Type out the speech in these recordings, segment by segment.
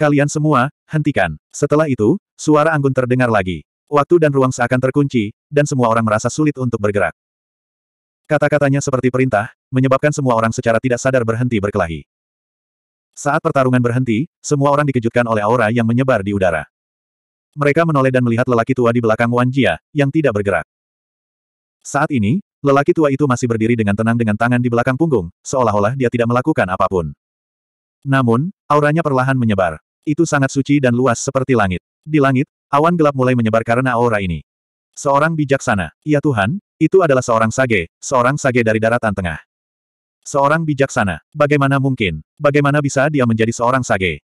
Kalian semua, hentikan. Setelah itu, suara Anggun terdengar lagi. Waktu dan ruang seakan terkunci, dan semua orang merasa sulit untuk bergerak. Kata-katanya seperti perintah, menyebabkan semua orang secara tidak sadar berhenti berkelahi. Saat pertarungan berhenti, semua orang dikejutkan oleh aura yang menyebar di udara. Mereka menoleh dan melihat lelaki tua di belakang Wan Jia, yang tidak bergerak. Saat ini, lelaki tua itu masih berdiri dengan tenang dengan tangan di belakang punggung, seolah-olah dia tidak melakukan apapun. Namun, auranya perlahan menyebar. Itu sangat suci dan luas seperti langit. Di langit, awan gelap mulai menyebar karena aura ini. Seorang bijaksana. Ya Tuhan, itu adalah seorang sage, seorang sage dari daratan tengah. Seorang bijaksana. Bagaimana mungkin? Bagaimana bisa dia menjadi seorang sage?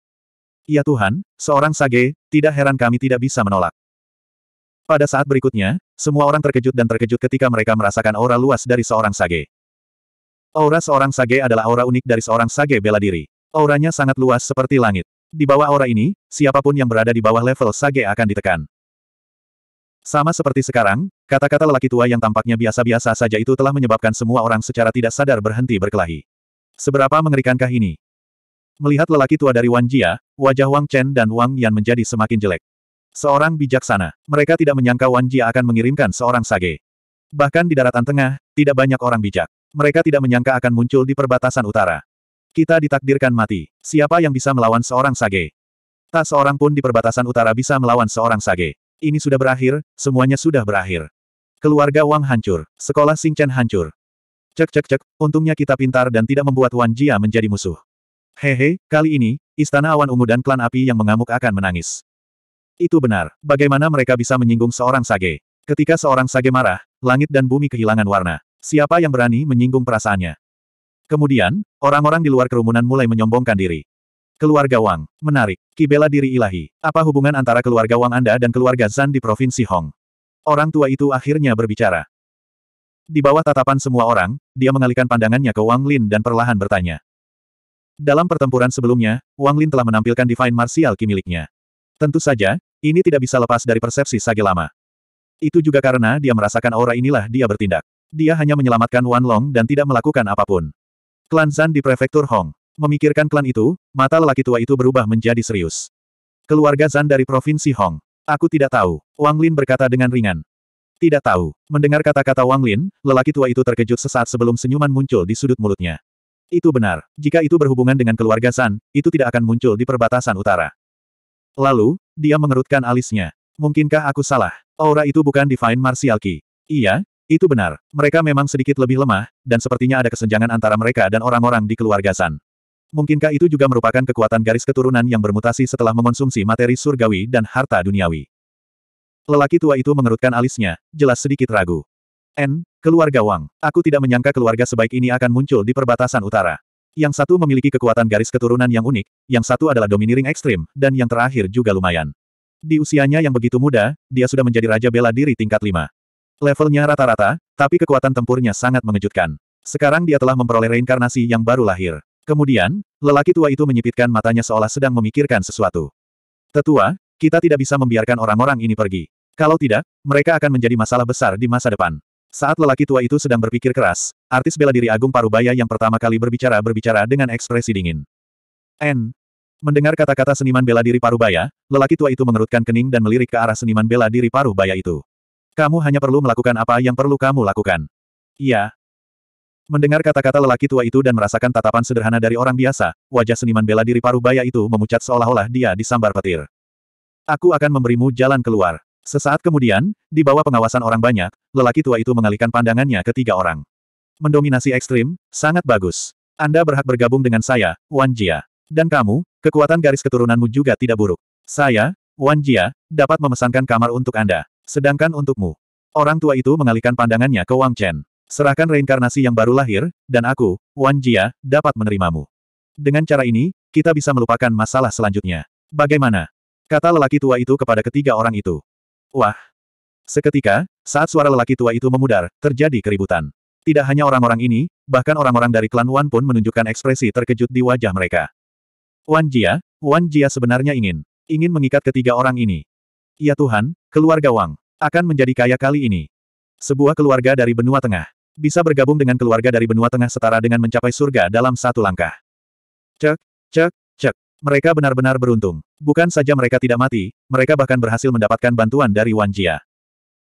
Ya Tuhan, seorang sage, tidak heran kami tidak bisa menolak. Pada saat berikutnya, semua orang terkejut dan terkejut ketika mereka merasakan aura luas dari seorang sage. Aura seorang sage adalah aura unik dari seorang sage bela diri. Auranya sangat luas seperti langit. Di bawah aura ini, siapapun yang berada di bawah level Sage akan ditekan. Sama seperti sekarang, kata-kata lelaki tua yang tampaknya biasa-biasa saja itu telah menyebabkan semua orang secara tidak sadar berhenti berkelahi. Seberapa mengerikankah ini? Melihat lelaki tua dari Wang Jia, wajah Wang Chen dan Wang Yan menjadi semakin jelek. Seorang bijaksana, mereka tidak menyangka Wang Jia akan mengirimkan seorang sage. Bahkan di daratan tengah, tidak banyak orang bijak. Mereka tidak menyangka akan muncul di perbatasan utara. Kita ditakdirkan mati. Siapa yang bisa melawan seorang sage? Tak seorang pun di perbatasan utara bisa melawan seorang sage. Ini sudah berakhir, semuanya sudah berakhir. Keluarga Wang hancur, sekolah Singchen hancur. Cek cek cek, untungnya kita pintar dan tidak membuat Wan Jia menjadi musuh. Hehe, kali ini, Istana Awan Ungu dan klan api yang mengamuk akan menangis. Itu benar, bagaimana mereka bisa menyinggung seorang sage? Ketika seorang sage marah, langit dan bumi kehilangan warna. Siapa yang berani menyinggung perasaannya? Kemudian, orang-orang di luar kerumunan mulai menyombongkan diri. Keluarga Wang. Menarik. Kibela diri ilahi. Apa hubungan antara keluarga Wang Anda dan keluarga Zan di Provinsi Hong? Orang tua itu akhirnya berbicara. Di bawah tatapan semua orang, dia mengalihkan pandangannya ke Wang Lin dan perlahan bertanya. Dalam pertempuran sebelumnya, Wang Lin telah menampilkan Divine Martial Ki miliknya. Tentu saja, ini tidak bisa lepas dari persepsi Sage lama. Itu juga karena dia merasakan aura inilah dia bertindak. Dia hanya menyelamatkan Wan Long dan tidak melakukan apapun. Klan Zan di prefektur Hong. Memikirkan klan itu, mata lelaki tua itu berubah menjadi serius. Keluarga Zan dari provinsi Hong. Aku tidak tahu, Wang Lin berkata dengan ringan. Tidak tahu. Mendengar kata-kata Wang Lin, lelaki tua itu terkejut sesaat sebelum senyuman muncul di sudut mulutnya. Itu benar. Jika itu berhubungan dengan keluarga Zan, itu tidak akan muncul di perbatasan utara. Lalu, dia mengerutkan alisnya. Mungkinkah aku salah? Aura itu bukan Divine Martial Ki. Iya, itu benar, mereka memang sedikit lebih lemah, dan sepertinya ada kesenjangan antara mereka dan orang-orang di keluarga San. Mungkinkah itu juga merupakan kekuatan garis keturunan yang bermutasi setelah mengonsumsi materi surgawi dan harta duniawi? Lelaki tua itu mengerutkan alisnya, jelas sedikit ragu. N, keluarga Wang, aku tidak menyangka keluarga sebaik ini akan muncul di perbatasan utara. Yang satu memiliki kekuatan garis keturunan yang unik, yang satu adalah domineering ekstrim, dan yang terakhir juga lumayan. Di usianya yang begitu muda, dia sudah menjadi raja bela diri tingkat 5. Levelnya rata-rata, tapi kekuatan tempurnya sangat mengejutkan. Sekarang dia telah memperoleh reinkarnasi yang baru lahir. Kemudian, lelaki tua itu menyipitkan matanya seolah sedang memikirkan sesuatu. Tetua, kita tidak bisa membiarkan orang-orang ini pergi. Kalau tidak, mereka akan menjadi masalah besar di masa depan. Saat lelaki tua itu sedang berpikir keras, artis bela diri Agung Parubaya yang pertama kali berbicara-berbicara dengan ekspresi dingin. N. Mendengar kata-kata seniman bela diri Parubaya, lelaki tua itu mengerutkan kening dan melirik ke arah seniman bela diri Parubaya itu. Kamu hanya perlu melakukan apa yang perlu kamu lakukan. Iya. Mendengar kata-kata lelaki tua itu dan merasakan tatapan sederhana dari orang biasa, wajah seniman bela diri Parubaya itu memucat seolah-olah dia disambar petir. Aku akan memberimu jalan keluar. Sesaat kemudian, di bawah pengawasan orang banyak, lelaki tua itu mengalihkan pandangannya ke tiga orang. Mendominasi ekstrim, sangat bagus. Anda berhak bergabung dengan saya, Wan Jia. Dan kamu, kekuatan garis keturunanmu juga tidak buruk. Saya, Wan Jia, dapat memesankan kamar untuk Anda. Sedangkan untukmu. Orang tua itu mengalihkan pandangannya ke Wang Chen. Serahkan reinkarnasi yang baru lahir, dan aku, Wan Jia, dapat menerimamu. Dengan cara ini, kita bisa melupakan masalah selanjutnya. Bagaimana? Kata lelaki tua itu kepada ketiga orang itu. Wah! Seketika, saat suara lelaki tua itu memudar, terjadi keributan. Tidak hanya orang-orang ini, bahkan orang-orang dari klan Wan pun menunjukkan ekspresi terkejut di wajah mereka. Wan Jia, Wan Jia sebenarnya ingin, ingin mengikat ketiga orang ini. Ya Tuhan, Keluarga Wang. Akan menjadi kaya kali ini. Sebuah keluarga dari benua tengah. Bisa bergabung dengan keluarga dari benua tengah setara dengan mencapai surga dalam satu langkah. Cek, cek, cek. Mereka benar-benar beruntung. Bukan saja mereka tidak mati, mereka bahkan berhasil mendapatkan bantuan dari Wan Jia.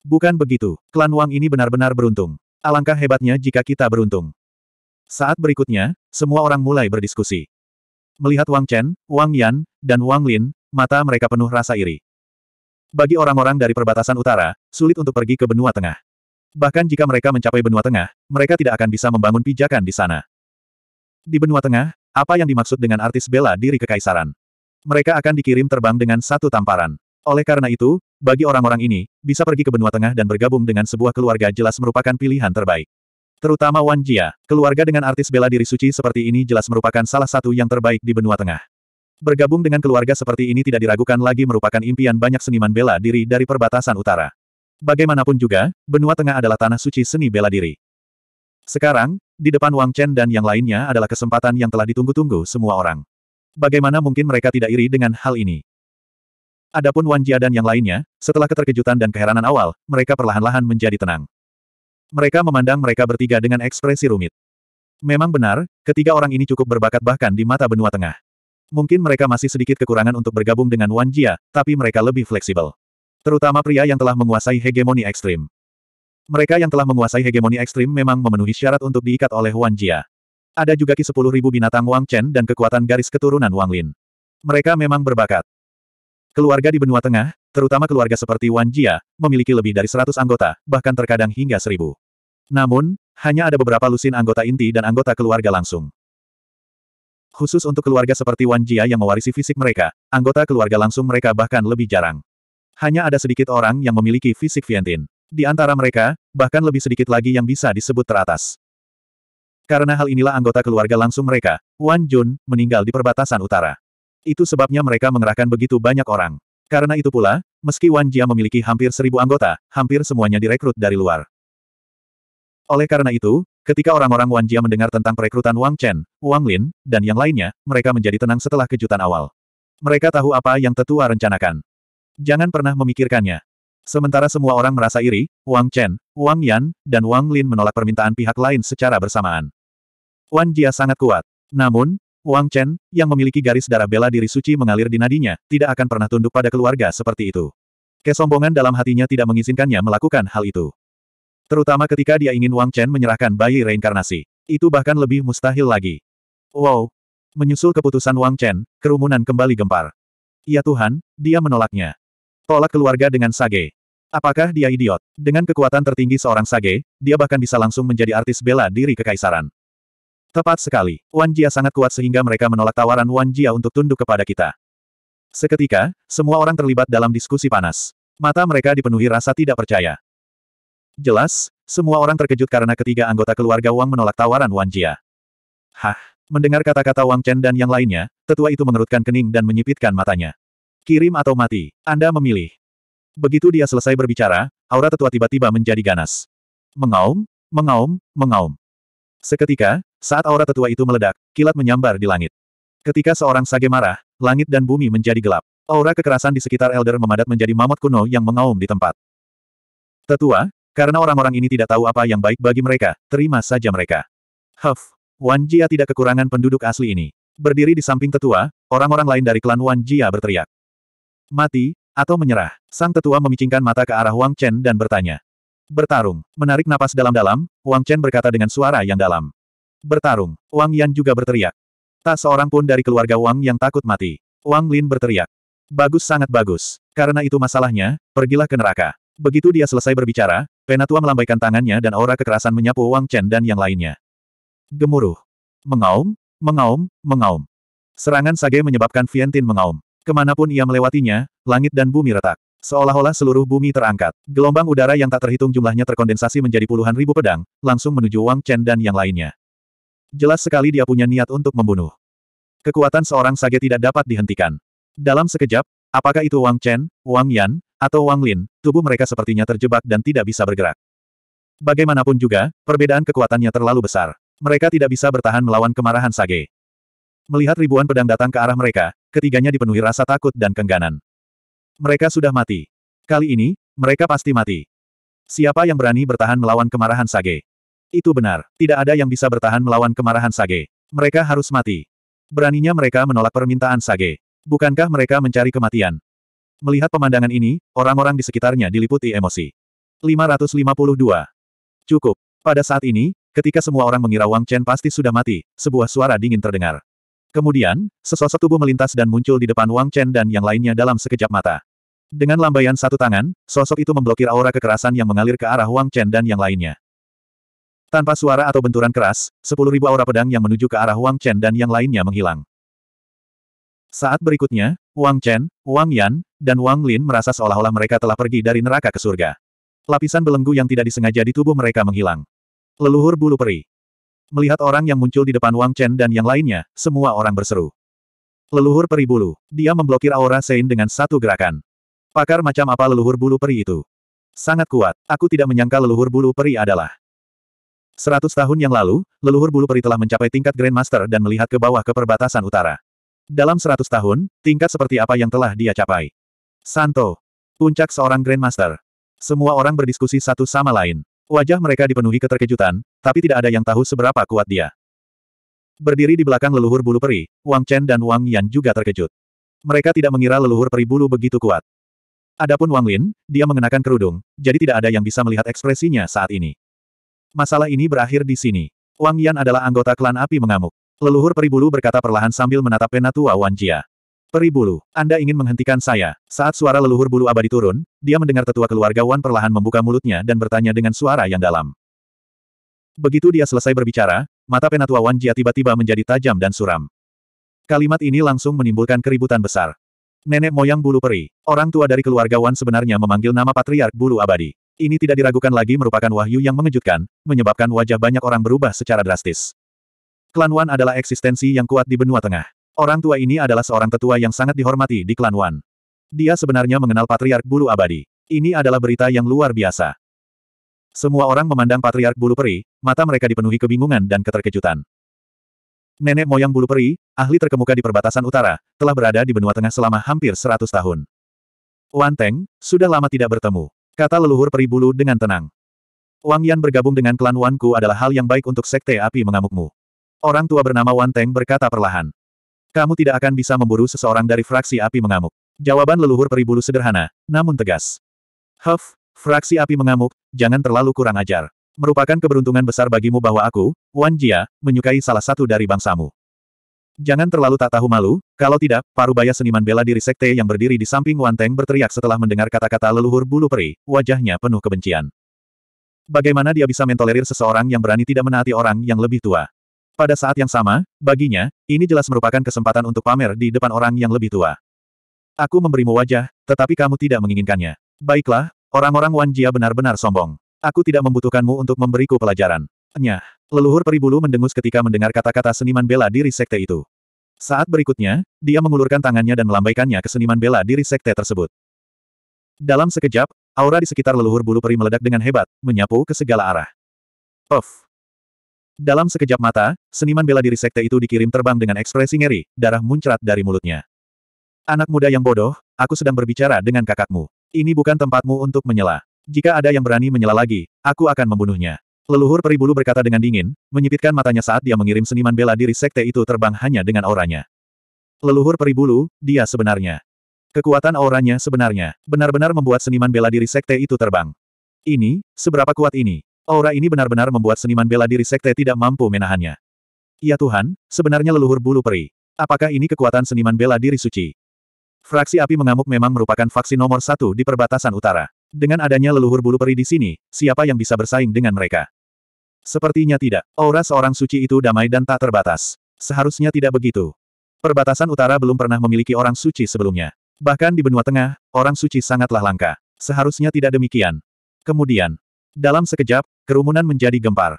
Bukan begitu, klan Wang ini benar-benar beruntung. Alangkah hebatnya jika kita beruntung. Saat berikutnya, semua orang mulai berdiskusi. Melihat Wang Chen, Wang Yan, dan Wang Lin, mata mereka penuh rasa iri. Bagi orang-orang dari perbatasan utara, sulit untuk pergi ke benua tengah. Bahkan jika mereka mencapai benua tengah, mereka tidak akan bisa membangun pijakan di sana. Di benua tengah, apa yang dimaksud dengan artis bela diri kekaisaran? Mereka akan dikirim terbang dengan satu tamparan. Oleh karena itu, bagi orang-orang ini, bisa pergi ke benua tengah dan bergabung dengan sebuah keluarga jelas merupakan pilihan terbaik. Terutama Wan Jia, keluarga dengan artis bela diri suci seperti ini jelas merupakan salah satu yang terbaik di benua tengah. Bergabung dengan keluarga seperti ini tidak diragukan lagi merupakan impian banyak seniman bela diri dari perbatasan utara. Bagaimanapun juga, benua tengah adalah tanah suci seni bela diri. Sekarang, di depan Wang Chen dan yang lainnya adalah kesempatan yang telah ditunggu-tunggu semua orang. Bagaimana mungkin mereka tidak iri dengan hal ini? Adapun Wan Jia dan yang lainnya, setelah keterkejutan dan keheranan awal, mereka perlahan-lahan menjadi tenang. Mereka memandang mereka bertiga dengan ekspresi rumit. Memang benar, ketiga orang ini cukup berbakat bahkan di mata benua tengah. Mungkin mereka masih sedikit kekurangan untuk bergabung dengan Wan Jia, tapi mereka lebih fleksibel. Terutama pria yang telah menguasai hegemoni ekstrim. Mereka yang telah menguasai hegemoni ekstrim memang memenuhi syarat untuk diikat oleh Wan Jia. Ada juga ki 10.000 binatang Wang Chen dan kekuatan garis keturunan Wang Lin. Mereka memang berbakat. Keluarga di benua tengah, terutama keluarga seperti Wan Jia, memiliki lebih dari 100 anggota, bahkan terkadang hingga 1000. Namun, hanya ada beberapa lusin anggota inti dan anggota keluarga langsung. Khusus untuk keluarga seperti Wan Jia yang mewarisi fisik mereka, anggota keluarga langsung mereka bahkan lebih jarang. Hanya ada sedikit orang yang memiliki fisik Vientin. Di antara mereka, bahkan lebih sedikit lagi yang bisa disebut teratas. Karena hal inilah anggota keluarga langsung mereka, Wan Jun, meninggal di perbatasan utara. Itu sebabnya mereka mengerahkan begitu banyak orang. Karena itu pula, meski Wan Jia memiliki hampir seribu anggota, hampir semuanya direkrut dari luar. Oleh karena itu, Ketika orang-orang Wan Jia mendengar tentang perekrutan Wang Chen, Wang Lin, dan yang lainnya, mereka menjadi tenang setelah kejutan awal. Mereka tahu apa yang tetua rencanakan. Jangan pernah memikirkannya. Sementara semua orang merasa iri, Wang Chen, Wang Yan, dan Wang Lin menolak permintaan pihak lain secara bersamaan. Wan Jia sangat kuat. Namun, Wang Chen, yang memiliki garis darah bela diri suci mengalir di nadinya, tidak akan pernah tunduk pada keluarga seperti itu. Kesombongan dalam hatinya tidak mengizinkannya melakukan hal itu. Terutama ketika dia ingin Wang Chen menyerahkan bayi reinkarnasi. Itu bahkan lebih mustahil lagi. Wow! Menyusul keputusan Wang Chen, kerumunan kembali gempar. Ya Tuhan, dia menolaknya. Tolak keluarga dengan sage. Apakah dia idiot? Dengan kekuatan tertinggi seorang sage, dia bahkan bisa langsung menjadi artis bela diri kekaisaran. Tepat sekali, Wan Jia sangat kuat sehingga mereka menolak tawaran Wan Jia untuk tunduk kepada kita. Seketika, semua orang terlibat dalam diskusi panas. Mata mereka dipenuhi rasa tidak percaya. Jelas, semua orang terkejut karena ketiga anggota keluarga Wang menolak tawaran Wan Jia. Hah! Mendengar kata-kata Wang Chen dan yang lainnya, tetua itu mengerutkan kening dan menyipitkan matanya. Kirim atau mati, Anda memilih. Begitu dia selesai berbicara, aura tetua tiba-tiba menjadi ganas. Mengaum, mengaum, mengaum. Seketika, saat aura tetua itu meledak, kilat menyambar di langit. Ketika seorang sage marah, langit dan bumi menjadi gelap. Aura kekerasan di sekitar Elder memadat menjadi mamut kuno yang mengaum di tempat. Tetua, karena orang-orang ini tidak tahu apa yang baik bagi mereka, terima saja mereka. Huff, Wan Jia tidak kekurangan penduduk asli ini. Berdiri di samping tetua, orang-orang lain dari klan Wan Jia berteriak. Mati, atau menyerah. Sang tetua memicingkan mata ke arah Wang Chen dan bertanya. Bertarung. Menarik napas dalam-dalam, Wang Chen berkata dengan suara yang dalam. Bertarung. Wang Yan juga berteriak. Tak seorang pun dari keluarga Wang yang takut mati. Wang Lin berteriak. Bagus sangat bagus. Karena itu masalahnya, pergilah ke neraka. Begitu dia selesai berbicara, Penatua melambaikan tangannya dan aura kekerasan menyapu Wang Chen dan yang lainnya. Gemuruh. Mengaum, mengaum, mengaum. Serangan Sage menyebabkan Vientin mengaum. Kemanapun ia melewatinya, langit dan bumi retak. Seolah-olah seluruh bumi terangkat. Gelombang udara yang tak terhitung jumlahnya terkondensasi menjadi puluhan ribu pedang, langsung menuju Wang Chen dan yang lainnya. Jelas sekali dia punya niat untuk membunuh. Kekuatan seorang Sage tidak dapat dihentikan. Dalam sekejap, apakah itu Wang Chen, Wang Yan, atau Wang Lin, tubuh mereka sepertinya terjebak dan tidak bisa bergerak. Bagaimanapun juga, perbedaan kekuatannya terlalu besar. Mereka tidak bisa bertahan melawan kemarahan Sage. Melihat ribuan pedang datang ke arah mereka, ketiganya dipenuhi rasa takut dan kengganan. Mereka sudah mati. Kali ini, mereka pasti mati. Siapa yang berani bertahan melawan kemarahan Sage? Itu benar, tidak ada yang bisa bertahan melawan kemarahan Sage. Mereka harus mati. Beraninya mereka menolak permintaan Sage. Bukankah mereka mencari kematian? Melihat pemandangan ini, orang-orang di sekitarnya diliputi emosi. 552. Cukup. Pada saat ini, ketika semua orang mengira Wang Chen pasti sudah mati, sebuah suara dingin terdengar. Kemudian, sesosok tubuh melintas dan muncul di depan Wang Chen dan yang lainnya dalam sekejap mata. Dengan lambaian satu tangan, sosok itu memblokir aura kekerasan yang mengalir ke arah Wang Chen dan yang lainnya. Tanpa suara atau benturan keras, 10.000 aura pedang yang menuju ke arah Wang Chen dan yang lainnya menghilang. Saat berikutnya, Wang Chen, Wang Yan, dan Wang Lin merasa seolah-olah mereka telah pergi dari neraka ke surga. Lapisan belenggu yang tidak disengaja di tubuh mereka menghilang. Leluhur bulu peri. Melihat orang yang muncul di depan Wang Chen dan yang lainnya, semua orang berseru. Leluhur peri bulu. Dia memblokir aura Sein dengan satu gerakan. Pakar macam apa leluhur bulu peri itu? Sangat kuat. Aku tidak menyangka leluhur bulu peri adalah Seratus tahun yang lalu, leluhur bulu peri telah mencapai tingkat Grandmaster dan melihat ke bawah ke perbatasan utara. Dalam seratus tahun, tingkat seperti apa yang telah dia capai. Santo. Puncak seorang Grandmaster. Semua orang berdiskusi satu sama lain. Wajah mereka dipenuhi keterkejutan, tapi tidak ada yang tahu seberapa kuat dia. Berdiri di belakang leluhur bulu peri, Wang Chen dan Wang Yan juga terkejut. Mereka tidak mengira leluhur peri bulu begitu kuat. Adapun Wang Lin, dia mengenakan kerudung, jadi tidak ada yang bisa melihat ekspresinya saat ini. Masalah ini berakhir di sini. Wang Yan adalah anggota klan api mengamuk. Leluhur Peribulu berkata perlahan sambil menatap Penatua Wanjia. Peribulu, Anda ingin menghentikan saya. Saat suara leluhur bulu abadi turun, dia mendengar tetua keluarga Wan perlahan membuka mulutnya dan bertanya dengan suara yang dalam. Begitu dia selesai berbicara, mata Penatua Wanjia tiba-tiba menjadi tajam dan suram. Kalimat ini langsung menimbulkan keributan besar. Nenek moyang bulu peri, orang tua dari keluarga Wan sebenarnya memanggil nama patriark bulu abadi. Ini tidak diragukan lagi merupakan wahyu yang mengejutkan, menyebabkan wajah banyak orang berubah secara drastis. Klan Wan adalah eksistensi yang kuat di benua tengah. Orang tua ini adalah seorang tetua yang sangat dihormati di klan Wan. Dia sebenarnya mengenal Patriark Bulu Abadi. Ini adalah berita yang luar biasa. Semua orang memandang Patriark Bulu Peri, mata mereka dipenuhi kebingungan dan keterkejutan. Nenek moyang Bulu Peri, ahli terkemuka di perbatasan utara, telah berada di benua tengah selama hampir 100 tahun. Wan Teng, sudah lama tidak bertemu. Kata leluhur Peri Bulu dengan tenang. Wang Yan bergabung dengan klan Wan ku adalah hal yang baik untuk sekte api mengamukmu. Orang tua bernama Wan Teng berkata perlahan. Kamu tidak akan bisa memburu seseorang dari fraksi api mengamuk. Jawaban leluhur peribulu sederhana, namun tegas. Huff, fraksi api mengamuk, jangan terlalu kurang ajar. Merupakan keberuntungan besar bagimu bahwa aku, Wan Jia, menyukai salah satu dari bangsamu. Jangan terlalu tak tahu malu, kalau tidak, Parubaya seniman bela diri sekte yang berdiri di samping Wan Teng berteriak setelah mendengar kata-kata leluhur bulu peri, wajahnya penuh kebencian. Bagaimana dia bisa mentolerir seseorang yang berani tidak menaati orang yang lebih tua? Pada saat yang sama, baginya, ini jelas merupakan kesempatan untuk pamer di depan orang yang lebih tua. Aku memberimu wajah, tetapi kamu tidak menginginkannya. Baiklah, orang-orang Wan Jia benar-benar sombong. Aku tidak membutuhkanmu untuk memberiku pelajaran. Nyah, leluhur peribulu mendengus ketika mendengar kata-kata seniman bela diri sekte itu. Saat berikutnya, dia mengulurkan tangannya dan melambaikannya ke seniman bela diri sekte tersebut. Dalam sekejap, aura di sekitar leluhur bulu peri meledak dengan hebat, menyapu ke segala arah. Of. Dalam sekejap mata, seniman bela diri sekte itu dikirim terbang dengan ekspresi ngeri, darah muncrat dari mulutnya. Anak muda yang bodoh, aku sedang berbicara dengan kakakmu. Ini bukan tempatmu untuk menyela. Jika ada yang berani menyela lagi, aku akan membunuhnya. Leluhur peribulu berkata dengan dingin, menyipitkan matanya saat dia mengirim seniman bela diri sekte itu terbang hanya dengan auranya. Leluhur peribulu, dia sebenarnya. Kekuatan auranya sebenarnya, benar-benar membuat seniman bela diri sekte itu terbang. Ini, seberapa kuat ini? Aura ini benar-benar membuat seniman bela diri sekte tidak mampu menahannya. Ya Tuhan, sebenarnya leluhur bulu peri. Apakah ini kekuatan seniman bela diri suci? Fraksi api mengamuk memang merupakan faksi nomor satu di perbatasan utara. Dengan adanya leluhur bulu peri di sini, siapa yang bisa bersaing dengan mereka? Sepertinya tidak. Aura seorang suci itu damai dan tak terbatas. Seharusnya tidak begitu. Perbatasan utara belum pernah memiliki orang suci sebelumnya. Bahkan di benua tengah, orang suci sangatlah langka. Seharusnya tidak demikian. Kemudian, dalam sekejap, kerumunan menjadi gempar.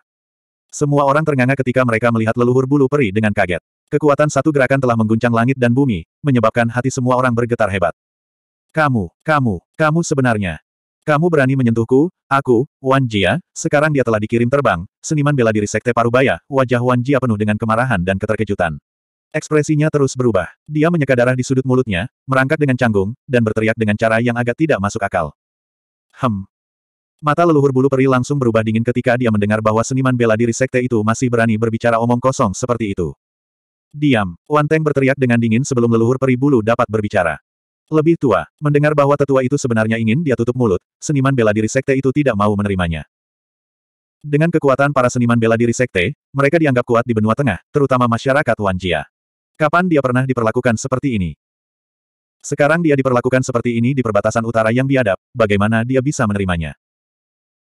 Semua orang ternganga ketika mereka melihat leluhur bulu peri dengan kaget. Kekuatan satu gerakan telah mengguncang langit dan bumi, menyebabkan hati semua orang bergetar hebat. Kamu, kamu, kamu sebenarnya. Kamu berani menyentuhku, aku, Wan Jia, sekarang dia telah dikirim terbang, seniman bela diri Sekte Parubaya, wajah Wan Jia penuh dengan kemarahan dan keterkejutan. Ekspresinya terus berubah. Dia menyeka darah di sudut mulutnya, merangkak dengan canggung, dan berteriak dengan cara yang agak tidak masuk akal. Hem, Mata leluhur bulu peri langsung berubah dingin ketika dia mendengar bahwa seniman bela diri sekte itu masih berani berbicara omong kosong seperti itu. Diam, Wan Teng berteriak dengan dingin sebelum leluhur peri bulu dapat berbicara. Lebih tua, mendengar bahwa tetua itu sebenarnya ingin dia tutup mulut, seniman bela diri sekte itu tidak mau menerimanya. Dengan kekuatan para seniman bela diri sekte, mereka dianggap kuat di benua tengah, terutama masyarakat Wan Jia. Kapan dia pernah diperlakukan seperti ini? Sekarang dia diperlakukan seperti ini di perbatasan utara yang biadab, bagaimana dia bisa menerimanya?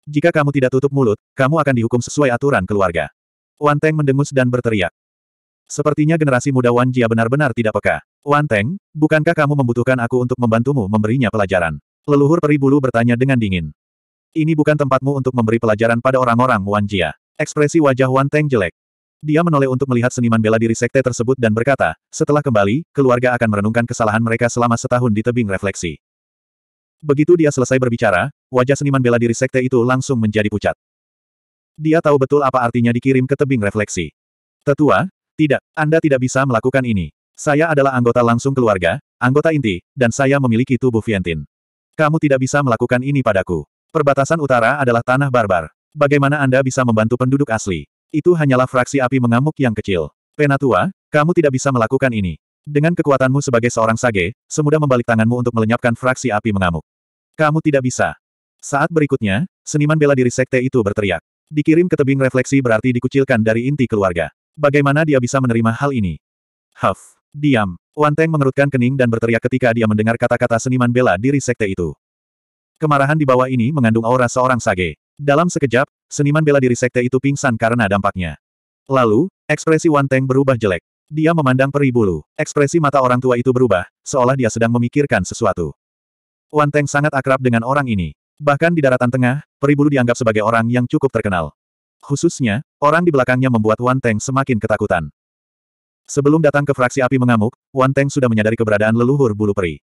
Jika kamu tidak tutup mulut, kamu akan dihukum sesuai aturan keluarga. Wan Teng mendengus dan berteriak. Sepertinya generasi muda Wan Jia benar-benar tidak peka. Wan Teng, bukankah kamu membutuhkan aku untuk membantumu memberinya pelajaran? Leluhur peri bulu bertanya dengan dingin. Ini bukan tempatmu untuk memberi pelajaran pada orang-orang Wan Jia. Ekspresi wajah Wan Teng jelek. Dia menoleh untuk melihat seniman bela diri sekte tersebut dan berkata, setelah kembali, keluarga akan merenungkan kesalahan mereka selama setahun di tebing refleksi. Begitu dia selesai berbicara, wajah seniman bela diri sekte itu langsung menjadi pucat. Dia tahu betul apa artinya dikirim ke tebing refleksi. Tetua, tidak, Anda tidak bisa melakukan ini. Saya adalah anggota langsung keluarga, anggota inti, dan saya memiliki tubuh Vientin. Kamu tidak bisa melakukan ini padaku. Perbatasan utara adalah tanah barbar. Bagaimana Anda bisa membantu penduduk asli? Itu hanyalah fraksi api mengamuk yang kecil. Penatua, kamu tidak bisa melakukan ini. Dengan kekuatanmu sebagai seorang sage, semudah membalik tanganmu untuk melenyapkan fraksi api mengamuk. Kamu tidak bisa. Saat berikutnya, seniman bela diri sekte itu berteriak. Dikirim ke tebing refleksi berarti dikucilkan dari inti keluarga. Bagaimana dia bisa menerima hal ini? Huff. Diam. Wan Teng mengerutkan kening dan berteriak ketika dia mendengar kata-kata seniman bela diri sekte itu. Kemarahan di bawah ini mengandung aura seorang sage. Dalam sekejap, seniman bela diri sekte itu pingsan karena dampaknya. Lalu, ekspresi Wan Teng berubah jelek. Dia memandang peri bulu. Ekspresi mata orang tua itu berubah, seolah dia sedang memikirkan sesuatu. Wan Teng sangat akrab dengan orang ini. Bahkan di daratan tengah, peri bulu dianggap sebagai orang yang cukup terkenal. Khususnya, orang di belakangnya membuat Wan Teng semakin ketakutan. Sebelum datang ke fraksi api mengamuk, Wan Teng sudah menyadari keberadaan leluhur bulu peri.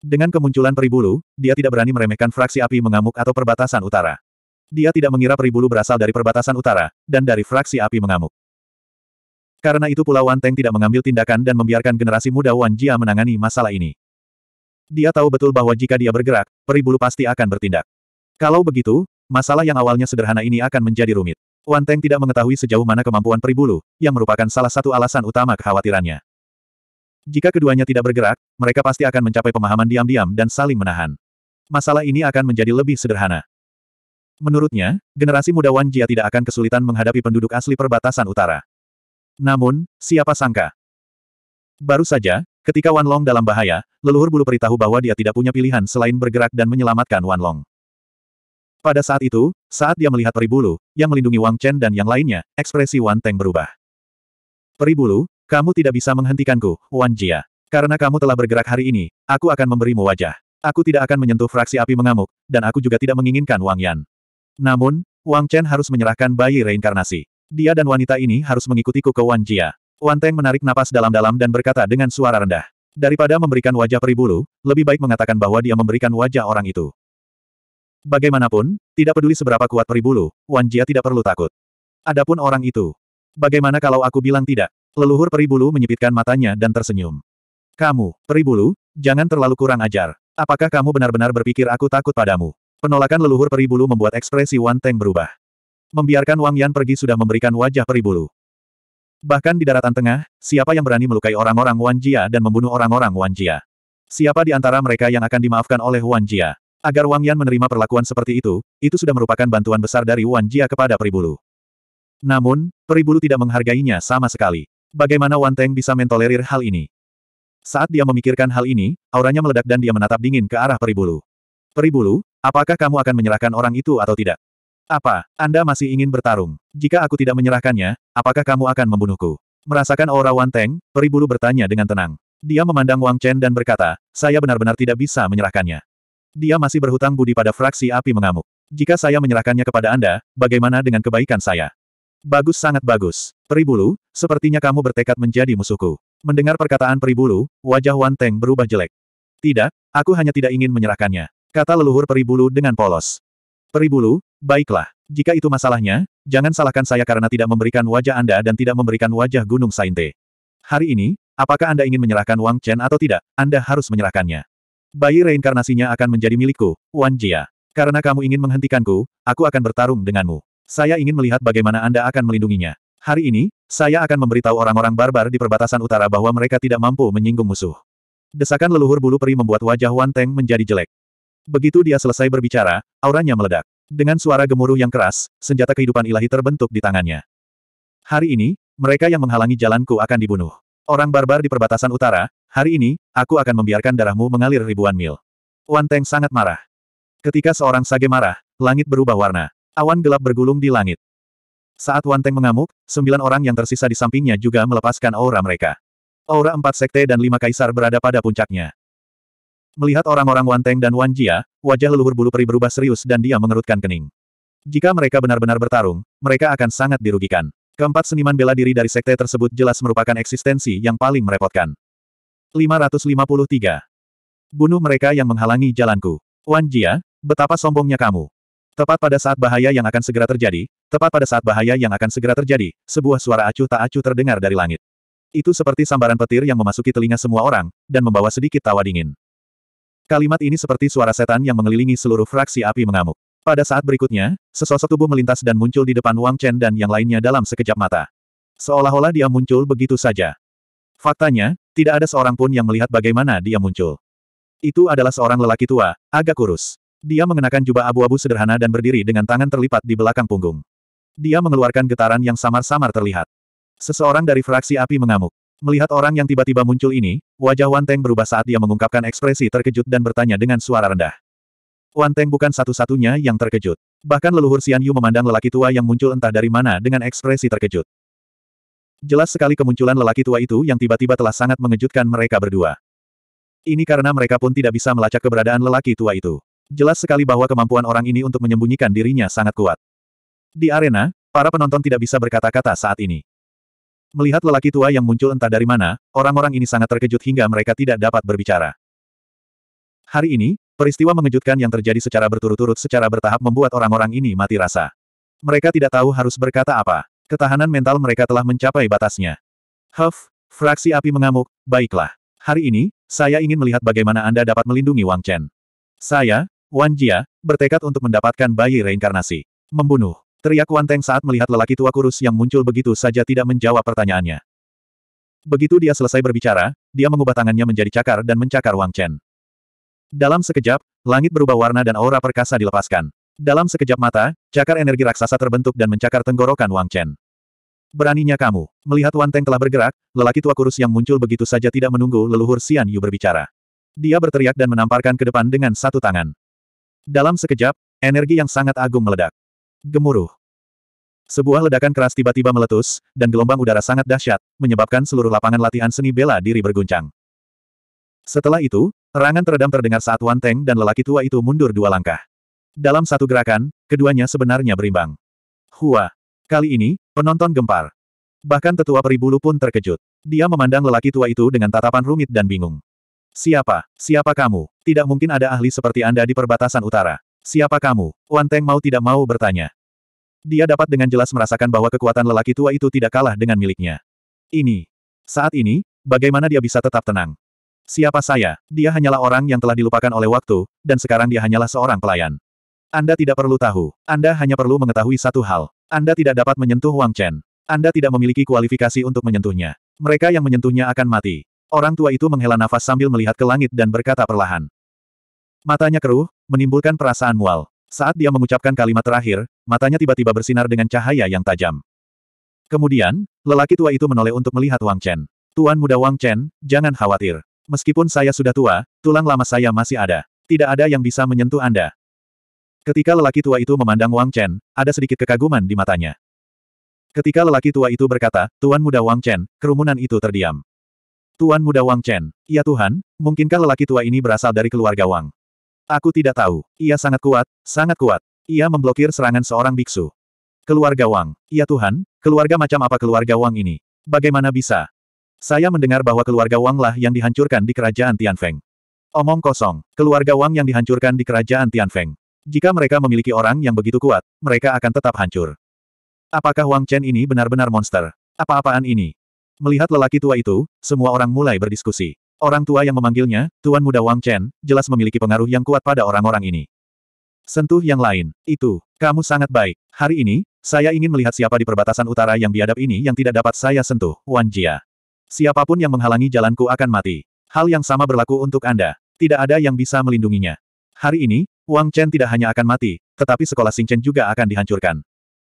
Dengan kemunculan peri bulu, dia tidak berani meremehkan fraksi api mengamuk atau perbatasan utara. Dia tidak mengira peri bulu berasal dari perbatasan utara, dan dari fraksi api mengamuk. Karena itu pula Wan Teng tidak mengambil tindakan dan membiarkan generasi muda Wan Jia menangani masalah ini. Dia tahu betul bahwa jika dia bergerak, peri bulu pasti akan bertindak. Kalau begitu, masalah yang awalnya sederhana ini akan menjadi rumit. Wan Teng tidak mengetahui sejauh mana kemampuan peri bulu, yang merupakan salah satu alasan utama kekhawatirannya. Jika keduanya tidak bergerak, mereka pasti akan mencapai pemahaman diam-diam dan saling menahan. Masalah ini akan menjadi lebih sederhana. Menurutnya, generasi muda Wan Jia tidak akan kesulitan menghadapi penduduk asli perbatasan utara. Namun, siapa sangka? Baru saja, ketika Wan Long dalam bahaya, leluhur bulu peri tahu bahwa dia tidak punya pilihan selain bergerak dan menyelamatkan Wan Long. Pada saat itu, saat dia melihat peri bulu, yang melindungi Wang Chen dan yang lainnya, ekspresi Wan Teng berubah. Peri bulu, kamu tidak bisa menghentikanku, Wan Jia. Karena kamu telah bergerak hari ini, aku akan memberimu wajah. Aku tidak akan menyentuh fraksi api mengamuk, dan aku juga tidak menginginkan Wang Yan. Namun, Wang Chen harus menyerahkan bayi reinkarnasi. Dia dan wanita ini harus mengikutiku ke Wan Jia. Wan Teng menarik napas dalam-dalam dan berkata dengan suara rendah. Daripada memberikan wajah peribulu, lebih baik mengatakan bahwa dia memberikan wajah orang itu. Bagaimanapun, tidak peduli seberapa kuat peribulu, Wan Jia tidak perlu takut. Adapun orang itu. Bagaimana kalau aku bilang tidak? Leluhur peribulu menyipitkan matanya dan tersenyum. Kamu, peribulu, jangan terlalu kurang ajar. Apakah kamu benar-benar berpikir aku takut padamu? Penolakan leluhur peribulu membuat ekspresi Wan Teng berubah. Membiarkan Wang Yan pergi sudah memberikan wajah peribulu. Bahkan di daratan tengah, siapa yang berani melukai orang-orang Wan Jia dan membunuh orang-orang Wan Jia? Siapa di antara mereka yang akan dimaafkan oleh Wan Jia? Agar Wang Yan menerima perlakuan seperti itu, itu sudah merupakan bantuan besar dari Wan Jia kepada peribulu. Namun, peribulu tidak menghargainya sama sekali. Bagaimana Wan Teng bisa mentolerir hal ini? Saat dia memikirkan hal ini, auranya meledak dan dia menatap dingin ke arah peribulu. Peribulu, apakah kamu akan menyerahkan orang itu atau tidak? Apa, Anda masih ingin bertarung? Jika aku tidak menyerahkannya, apakah kamu akan membunuhku? Merasakan aura Wan Teng, peribulu bertanya dengan tenang. Dia memandang Wang Chen dan berkata, saya benar-benar tidak bisa menyerahkannya. Dia masih berhutang budi pada fraksi api mengamuk. Jika saya menyerahkannya kepada Anda, bagaimana dengan kebaikan saya? Bagus sangat bagus. Peribulu, sepertinya kamu bertekad menjadi musuhku. Mendengar perkataan peribulu, wajah Wan Teng berubah jelek. Tidak, aku hanya tidak ingin menyerahkannya. Kata leluhur peribulu dengan polos. Peribulu, Baiklah, jika itu masalahnya, jangan salahkan saya karena tidak memberikan wajah Anda dan tidak memberikan wajah Gunung Sainte. Hari ini, apakah Anda ingin menyerahkan Wang Chen atau tidak, Anda harus menyerahkannya. Bayi reinkarnasinya akan menjadi milikku, Wan Jia. Karena kamu ingin menghentikanku, aku akan bertarung denganmu. Saya ingin melihat bagaimana Anda akan melindunginya. Hari ini, saya akan memberitahu orang-orang barbar di perbatasan utara bahwa mereka tidak mampu menyinggung musuh. Desakan leluhur bulu peri membuat wajah Wan Teng menjadi jelek. Begitu dia selesai berbicara, auranya meledak. Dengan suara gemuruh yang keras, senjata kehidupan ilahi terbentuk di tangannya. Hari ini, mereka yang menghalangi jalanku akan dibunuh. Orang barbar di perbatasan utara, hari ini, aku akan membiarkan darahmu mengalir ribuan mil. Wan Teng sangat marah. Ketika seorang sage marah, langit berubah warna. Awan gelap bergulung di langit. Saat Wan Teng mengamuk, sembilan orang yang tersisa di sampingnya juga melepaskan aura mereka. Aura empat sekte dan lima kaisar berada pada puncaknya. Melihat orang-orang Wan Teng dan Wan Jia, wajah leluhur bulu peri berubah serius dan dia mengerutkan kening. Jika mereka benar-benar bertarung, mereka akan sangat dirugikan. Keempat seniman bela diri dari sekte tersebut jelas merupakan eksistensi yang paling merepotkan. 553. Bunuh mereka yang menghalangi jalanku. Wan Jia, betapa sombongnya kamu. Tepat pada saat bahaya yang akan segera terjadi, tepat pada saat bahaya yang akan segera terjadi, sebuah suara acuh tak acuh terdengar dari langit. Itu seperti sambaran petir yang memasuki telinga semua orang, dan membawa sedikit tawa dingin. Kalimat ini seperti suara setan yang mengelilingi seluruh fraksi api mengamuk. Pada saat berikutnya, sesosok tubuh melintas dan muncul di depan Wang Chen dan yang lainnya dalam sekejap mata. Seolah-olah dia muncul begitu saja. Faktanya, tidak ada seorang pun yang melihat bagaimana dia muncul. Itu adalah seorang lelaki tua, agak kurus. Dia mengenakan jubah abu-abu sederhana dan berdiri dengan tangan terlipat di belakang punggung. Dia mengeluarkan getaran yang samar-samar terlihat. Seseorang dari fraksi api mengamuk. Melihat orang yang tiba-tiba muncul ini, wajah Wan Teng berubah saat dia mengungkapkan ekspresi terkejut dan bertanya dengan suara rendah. Wan Teng bukan satu-satunya yang terkejut. Bahkan leluhur Xian Yu memandang lelaki tua yang muncul entah dari mana dengan ekspresi terkejut. Jelas sekali kemunculan lelaki tua itu yang tiba-tiba telah sangat mengejutkan mereka berdua. Ini karena mereka pun tidak bisa melacak keberadaan lelaki tua itu. Jelas sekali bahwa kemampuan orang ini untuk menyembunyikan dirinya sangat kuat. Di arena, para penonton tidak bisa berkata-kata saat ini. Melihat lelaki tua yang muncul entah dari mana, orang-orang ini sangat terkejut hingga mereka tidak dapat berbicara. Hari ini, peristiwa mengejutkan yang terjadi secara berturut-turut secara bertahap membuat orang-orang ini mati rasa. Mereka tidak tahu harus berkata apa. Ketahanan mental mereka telah mencapai batasnya. Huff, fraksi api mengamuk, baiklah. Hari ini, saya ingin melihat bagaimana Anda dapat melindungi Wang Chen. Saya, Wan Jia, bertekad untuk mendapatkan bayi reinkarnasi. Membunuh. Teriak Wan Teng saat melihat lelaki tua kurus yang muncul begitu saja tidak menjawab pertanyaannya. Begitu dia selesai berbicara, dia mengubah tangannya menjadi cakar dan mencakar Wang Chen. Dalam sekejap, langit berubah warna dan aura perkasa dilepaskan. Dalam sekejap mata, cakar energi raksasa terbentuk dan mencakar tenggorokan Wang Chen. Beraninya kamu. Melihat Wan Teng telah bergerak, lelaki tua kurus yang muncul begitu saja tidak menunggu leluhur Xian Yu berbicara. Dia berteriak dan menamparkan ke depan dengan satu tangan. Dalam sekejap, energi yang sangat agung meledak gemuruh. Sebuah ledakan keras tiba-tiba meletus, dan gelombang udara sangat dahsyat, menyebabkan seluruh lapangan latihan seni bela diri berguncang. Setelah itu, erangan teredam terdengar saat Wan Teng dan lelaki tua itu mundur dua langkah. Dalam satu gerakan, keduanya sebenarnya berimbang. Hua! Kali ini, penonton gempar. Bahkan tetua peribulu pun terkejut. Dia memandang lelaki tua itu dengan tatapan rumit dan bingung. Siapa? Siapa kamu? Tidak mungkin ada ahli seperti Anda di perbatasan utara. Siapa kamu? Wan Teng mau tidak mau bertanya. Dia dapat dengan jelas merasakan bahwa kekuatan lelaki tua itu tidak kalah dengan miliknya. Ini. Saat ini, bagaimana dia bisa tetap tenang? Siapa saya? Dia hanyalah orang yang telah dilupakan oleh waktu, dan sekarang dia hanyalah seorang pelayan. Anda tidak perlu tahu. Anda hanya perlu mengetahui satu hal. Anda tidak dapat menyentuh Wang Chen. Anda tidak memiliki kualifikasi untuk menyentuhnya. Mereka yang menyentuhnya akan mati. Orang tua itu menghela nafas sambil melihat ke langit dan berkata perlahan. Matanya keruh, menimbulkan perasaan mual. Saat dia mengucapkan kalimat terakhir, matanya tiba-tiba bersinar dengan cahaya yang tajam. Kemudian, lelaki tua itu menoleh untuk melihat Wang Chen. Tuan muda Wang Chen, jangan khawatir. Meskipun saya sudah tua, tulang lama saya masih ada. Tidak ada yang bisa menyentuh Anda. Ketika lelaki tua itu memandang Wang Chen, ada sedikit kekaguman di matanya. Ketika lelaki tua itu berkata, Tuan muda Wang Chen, kerumunan itu terdiam. Tuan muda Wang Chen, ya Tuhan, mungkinkah lelaki tua ini berasal dari keluarga Wang? Aku tidak tahu. Ia sangat kuat, sangat kuat. Ia memblokir serangan seorang biksu. Keluarga Wang. Ya Tuhan, keluarga macam apa keluarga Wang ini? Bagaimana bisa? Saya mendengar bahwa keluarga Wang lah yang dihancurkan di kerajaan Tianfeng. Omong kosong, keluarga Wang yang dihancurkan di kerajaan Tianfeng. Jika mereka memiliki orang yang begitu kuat, mereka akan tetap hancur. Apakah Wang Chen ini benar-benar monster? Apa-apaan ini? Melihat lelaki tua itu, semua orang mulai berdiskusi. Orang tua yang memanggilnya, Tuan Muda Wang Chen, jelas memiliki pengaruh yang kuat pada orang-orang ini. Sentuh yang lain. Itu. Kamu sangat baik. Hari ini, saya ingin melihat siapa di perbatasan utara yang biadab ini yang tidak dapat saya sentuh, Wan Jia. Siapapun yang menghalangi jalanku akan mati. Hal yang sama berlaku untuk Anda. Tidak ada yang bisa melindunginya. Hari ini, Wang Chen tidak hanya akan mati, tetapi sekolah Singchen juga akan dihancurkan.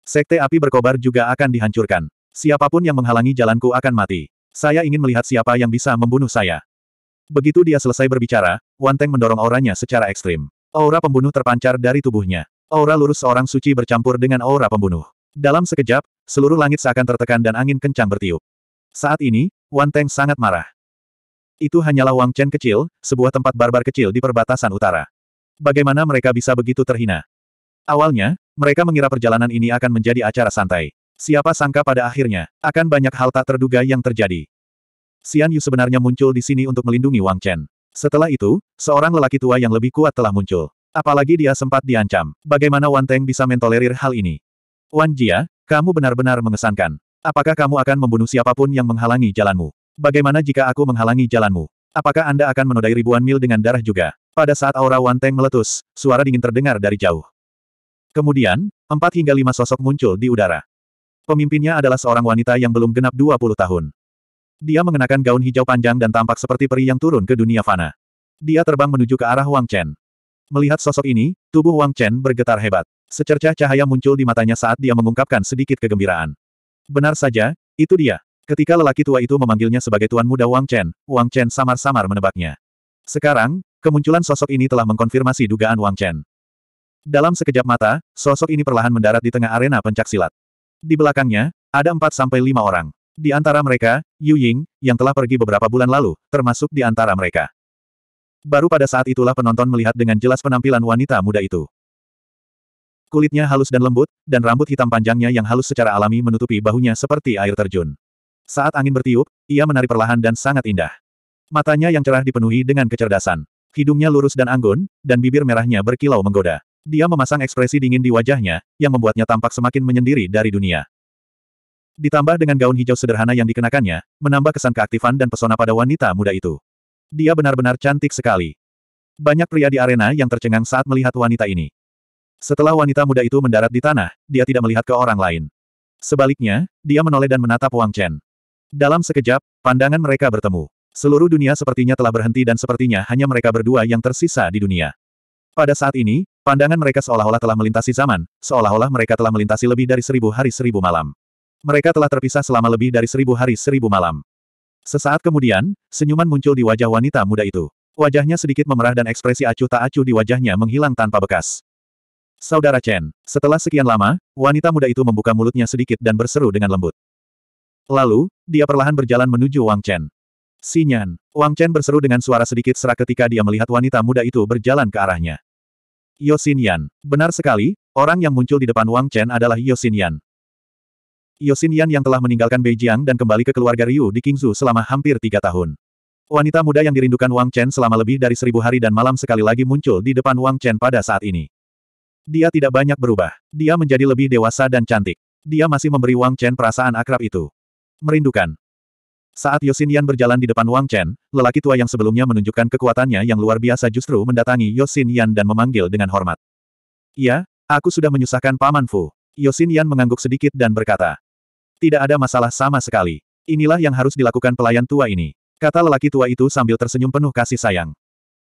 Sekte api berkobar juga akan dihancurkan. Siapapun yang menghalangi jalanku akan mati. Saya ingin melihat siapa yang bisa membunuh saya. Begitu dia selesai berbicara, Wan Teng mendorong auranya secara ekstrim. Aura pembunuh terpancar dari tubuhnya. Aura lurus seorang suci bercampur dengan aura pembunuh. Dalam sekejap, seluruh langit seakan tertekan dan angin kencang bertiup. Saat ini, Wan Teng sangat marah. Itu hanyalah Wang Chen kecil, sebuah tempat barbar kecil di perbatasan utara. Bagaimana mereka bisa begitu terhina? Awalnya, mereka mengira perjalanan ini akan menjadi acara santai. Siapa sangka pada akhirnya, akan banyak hal tak terduga yang terjadi. Xian Yu sebenarnya muncul di sini untuk melindungi Wang Chen. Setelah itu, seorang lelaki tua yang lebih kuat telah muncul. Apalagi dia sempat diancam. Bagaimana Wan Teng bisa mentolerir hal ini? Wan Jia, kamu benar-benar mengesankan. Apakah kamu akan membunuh siapapun yang menghalangi jalanmu? Bagaimana jika aku menghalangi jalanmu? Apakah Anda akan menodai ribuan mil dengan darah juga? Pada saat aura Wan Teng meletus, suara dingin terdengar dari jauh. Kemudian, empat hingga lima sosok muncul di udara. Pemimpinnya adalah seorang wanita yang belum genap 20 tahun. Dia mengenakan gaun hijau panjang dan tampak seperti peri yang turun ke dunia fana. Dia terbang menuju ke arah Wang Chen. Melihat sosok ini, tubuh Wang Chen bergetar hebat. Secercah cahaya muncul di matanya saat dia mengungkapkan sedikit kegembiraan. Benar saja, itu dia. Ketika lelaki tua itu memanggilnya sebagai tuan muda Wang Chen, Wang Chen samar-samar menebaknya. Sekarang, kemunculan sosok ini telah mengkonfirmasi dugaan Wang Chen. Dalam sekejap mata, sosok ini perlahan mendarat di tengah arena pencaksilat. Di belakangnya, ada empat sampai lima orang. Di antara mereka, Yu Ying, yang telah pergi beberapa bulan lalu, termasuk di antara mereka. Baru pada saat itulah penonton melihat dengan jelas penampilan wanita muda itu. Kulitnya halus dan lembut, dan rambut hitam panjangnya yang halus secara alami menutupi bahunya seperti air terjun. Saat angin bertiup, ia menari perlahan dan sangat indah. Matanya yang cerah dipenuhi dengan kecerdasan. Hidungnya lurus dan anggun, dan bibir merahnya berkilau menggoda. Dia memasang ekspresi dingin di wajahnya, yang membuatnya tampak semakin menyendiri dari dunia. Ditambah dengan gaun hijau sederhana yang dikenakannya, menambah kesan keaktifan dan pesona pada wanita muda itu. Dia benar-benar cantik sekali. Banyak pria di arena yang tercengang saat melihat wanita ini. Setelah wanita muda itu mendarat di tanah, dia tidak melihat ke orang lain. Sebaliknya, dia menoleh dan menatap Wang Chen. Dalam sekejap, pandangan mereka bertemu. Seluruh dunia sepertinya telah berhenti dan sepertinya hanya mereka berdua yang tersisa di dunia. Pada saat ini, pandangan mereka seolah-olah telah melintasi zaman, seolah-olah mereka telah melintasi lebih dari seribu hari seribu malam. Mereka telah terpisah selama lebih dari seribu hari seribu malam. Sesaat kemudian, senyuman muncul di wajah wanita muda itu. Wajahnya sedikit memerah dan ekspresi acuh tak acuh di wajahnya menghilang tanpa bekas. Saudara Chen, setelah sekian lama, wanita muda itu membuka mulutnya sedikit dan berseru dengan lembut. Lalu, dia perlahan berjalan menuju Wang Chen. Sinyan, Wang Chen berseru dengan suara sedikit serak ketika dia melihat wanita muda itu berjalan ke arahnya. Yosinyan, benar sekali, orang yang muncul di depan Wang Chen adalah Yosinyan. Yosin Yan yang telah meninggalkan Beijing dan kembali ke keluarga Ryu di Qingzhou selama hampir tiga tahun. Wanita muda yang dirindukan Wang Chen selama lebih dari seribu hari dan malam sekali lagi muncul di depan Wang Chen pada saat ini. Dia tidak banyak berubah. Dia menjadi lebih dewasa dan cantik. Dia masih memberi Wang Chen perasaan akrab itu. Merindukan. Saat Yosin Yan berjalan di depan Wang Chen, lelaki tua yang sebelumnya menunjukkan kekuatannya yang luar biasa justru mendatangi Yosin Yan dan memanggil dengan hormat. Iya, aku sudah menyusahkan Paman Fu. Yosin Yan mengangguk sedikit dan berkata, tidak ada masalah sama sekali. Inilah yang harus dilakukan pelayan tua ini. Kata lelaki tua itu sambil tersenyum penuh kasih sayang.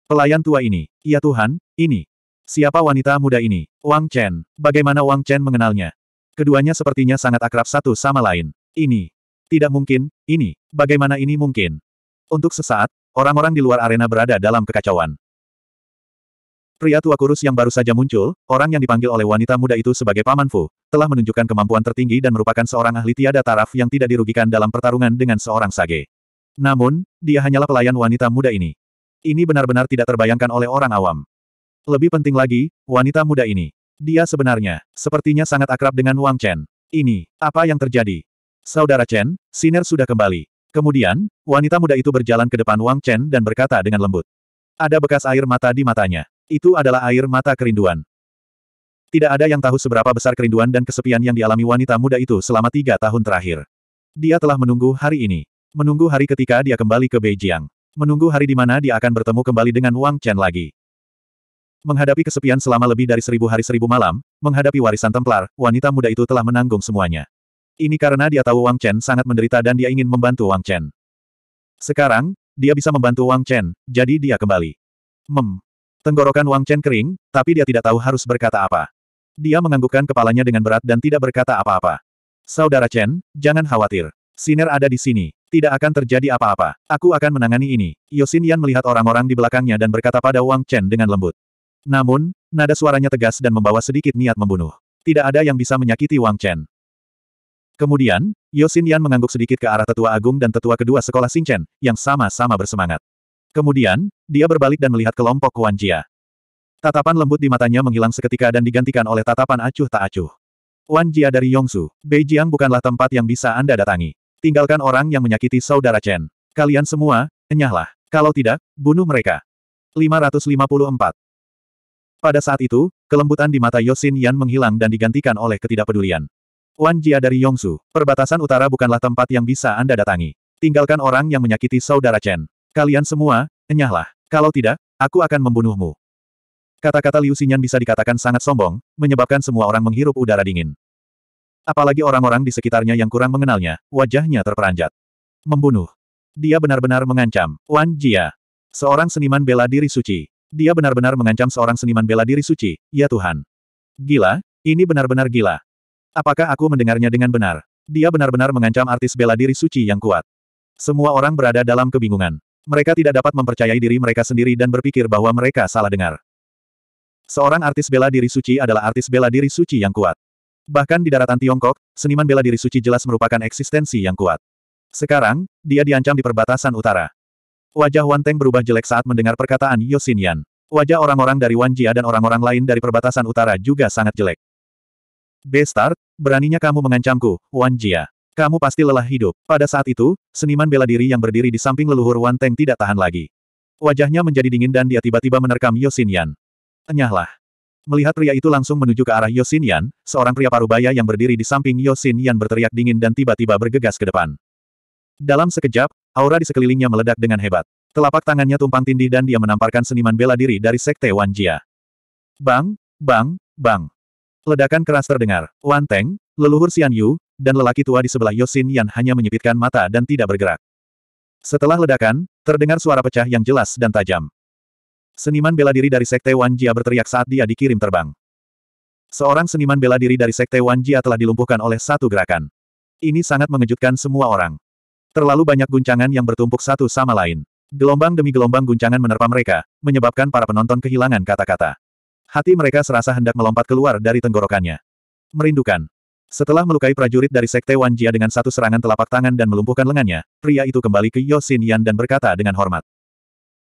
Pelayan tua ini, ya Tuhan, ini. Siapa wanita muda ini? Wang Chen. Bagaimana Wang Chen mengenalnya? Keduanya sepertinya sangat akrab satu sama lain. Ini. Tidak mungkin, ini. Bagaimana ini mungkin? Untuk sesaat, orang-orang di luar arena berada dalam kekacauan. Pria tua kurus yang baru saja muncul, orang yang dipanggil oleh wanita muda itu sebagai Paman Fu, telah menunjukkan kemampuan tertinggi dan merupakan seorang ahli tiada taraf yang tidak dirugikan dalam pertarungan dengan seorang sage. Namun, dia hanyalah pelayan wanita muda ini. Ini benar-benar tidak terbayangkan oleh orang awam. Lebih penting lagi, wanita muda ini. Dia sebenarnya, sepertinya sangat akrab dengan Wang Chen. Ini, apa yang terjadi? Saudara Chen, Siner sudah kembali. Kemudian, wanita muda itu berjalan ke depan Wang Chen dan berkata dengan lembut. Ada bekas air mata di matanya. Itu adalah air mata kerinduan. Tidak ada yang tahu seberapa besar kerinduan dan kesepian yang dialami wanita muda itu selama tiga tahun terakhir. Dia telah menunggu hari ini. Menunggu hari ketika dia kembali ke Beijing. Menunggu hari di mana dia akan bertemu kembali dengan Wang Chen lagi. Menghadapi kesepian selama lebih dari seribu hari seribu malam, menghadapi warisan Templar, wanita muda itu telah menanggung semuanya. Ini karena dia tahu Wang Chen sangat menderita dan dia ingin membantu Wang Chen. Sekarang, dia bisa membantu Wang Chen, jadi dia kembali. Mem. Tenggorokan Wang Chen kering, tapi dia tidak tahu harus berkata apa. Dia menganggukkan kepalanya dengan berat dan tidak berkata apa-apa. Saudara Chen, jangan khawatir. Siner ada di sini. Tidak akan terjadi apa-apa. Aku akan menangani ini. Yosin Yan melihat orang-orang di belakangnya dan berkata pada Wang Chen dengan lembut. Namun, nada suaranya tegas dan membawa sedikit niat membunuh. Tidak ada yang bisa menyakiti Wang Chen. Kemudian, Yosin Yan mengangguk sedikit ke arah tetua agung dan tetua kedua sekolah Xingchen, yang sama-sama bersemangat. Kemudian, dia berbalik dan melihat kelompok Kuan Jia. Tatapan lembut di matanya menghilang seketika dan digantikan oleh tatapan acuh tak acuh. Wan Jia dari Yongsu, Beijing bukanlah tempat yang bisa Anda datangi. Tinggalkan orang yang menyakiti saudara Chen. Kalian semua, enyahlah. Kalau tidak, bunuh mereka. 554. Pada saat itu, kelembutan di mata Yosin Yan menghilang dan digantikan oleh ketidakpedulian. Wan Jia dari Yongsu, perbatasan utara bukanlah tempat yang bisa Anda datangi. Tinggalkan orang yang menyakiti saudara Chen. Kalian semua, enyahlah. Kalau tidak, aku akan membunuhmu. Kata-kata Liu Xinyan bisa dikatakan sangat sombong, menyebabkan semua orang menghirup udara dingin. Apalagi orang-orang di sekitarnya yang kurang mengenalnya, wajahnya terperanjat. Membunuh. Dia benar-benar mengancam. Wan Jia. Seorang seniman bela diri suci. Dia benar-benar mengancam seorang seniman bela diri suci, ya Tuhan. Gila, ini benar-benar gila. Apakah aku mendengarnya dengan benar? Dia benar-benar mengancam artis bela diri suci yang kuat. Semua orang berada dalam kebingungan. Mereka tidak dapat mempercayai diri mereka sendiri dan berpikir bahwa mereka salah dengar. Seorang artis bela diri suci adalah artis bela diri suci yang kuat. Bahkan di daratan Tiongkok, seniman bela diri suci jelas merupakan eksistensi yang kuat. Sekarang, dia diancam di perbatasan utara. Wajah Wan Teng berubah jelek saat mendengar perkataan Yosin Yan. Wajah orang-orang dari Wan Jia dan orang-orang lain dari perbatasan utara juga sangat jelek. Bestar, beraninya kamu mengancamku, Wan Jia. Kamu pasti lelah hidup. Pada saat itu, seniman bela diri yang berdiri di samping leluhur Wan Teng tidak tahan lagi. Wajahnya menjadi dingin dan dia tiba-tiba menerkam Yosin Yan. Enyahlah. Melihat pria itu langsung menuju ke arah Yosin Yan, seorang pria parubaya yang berdiri di samping Yosin Yan berteriak dingin dan tiba-tiba bergegas ke depan. Dalam sekejap, aura di sekelilingnya meledak dengan hebat. Telapak tangannya tumpang tindih dan dia menamparkan seniman bela diri dari sekte Wan Jia. Bang, bang, bang. Ledakan keras terdengar. Wan Teng, leluhur Xian Yu, dan lelaki tua di sebelah Yosin Yan hanya menyipitkan mata dan tidak bergerak. Setelah ledakan, terdengar suara pecah yang jelas dan tajam. Seniman bela diri dari Sekte Wan Jia berteriak saat dia dikirim terbang. Seorang seniman bela diri dari Sekte Wan Jia telah dilumpuhkan oleh satu gerakan. Ini sangat mengejutkan semua orang. Terlalu banyak guncangan yang bertumpuk satu sama lain. Gelombang demi gelombang guncangan menerpa mereka, menyebabkan para penonton kehilangan kata-kata. Hati mereka serasa hendak melompat keluar dari tenggorokannya. Merindukan. Setelah melukai prajurit dari Sekte Wan Jia dengan satu serangan telapak tangan dan melumpuhkan lengannya, pria itu kembali ke Yosin Yan dan berkata dengan hormat.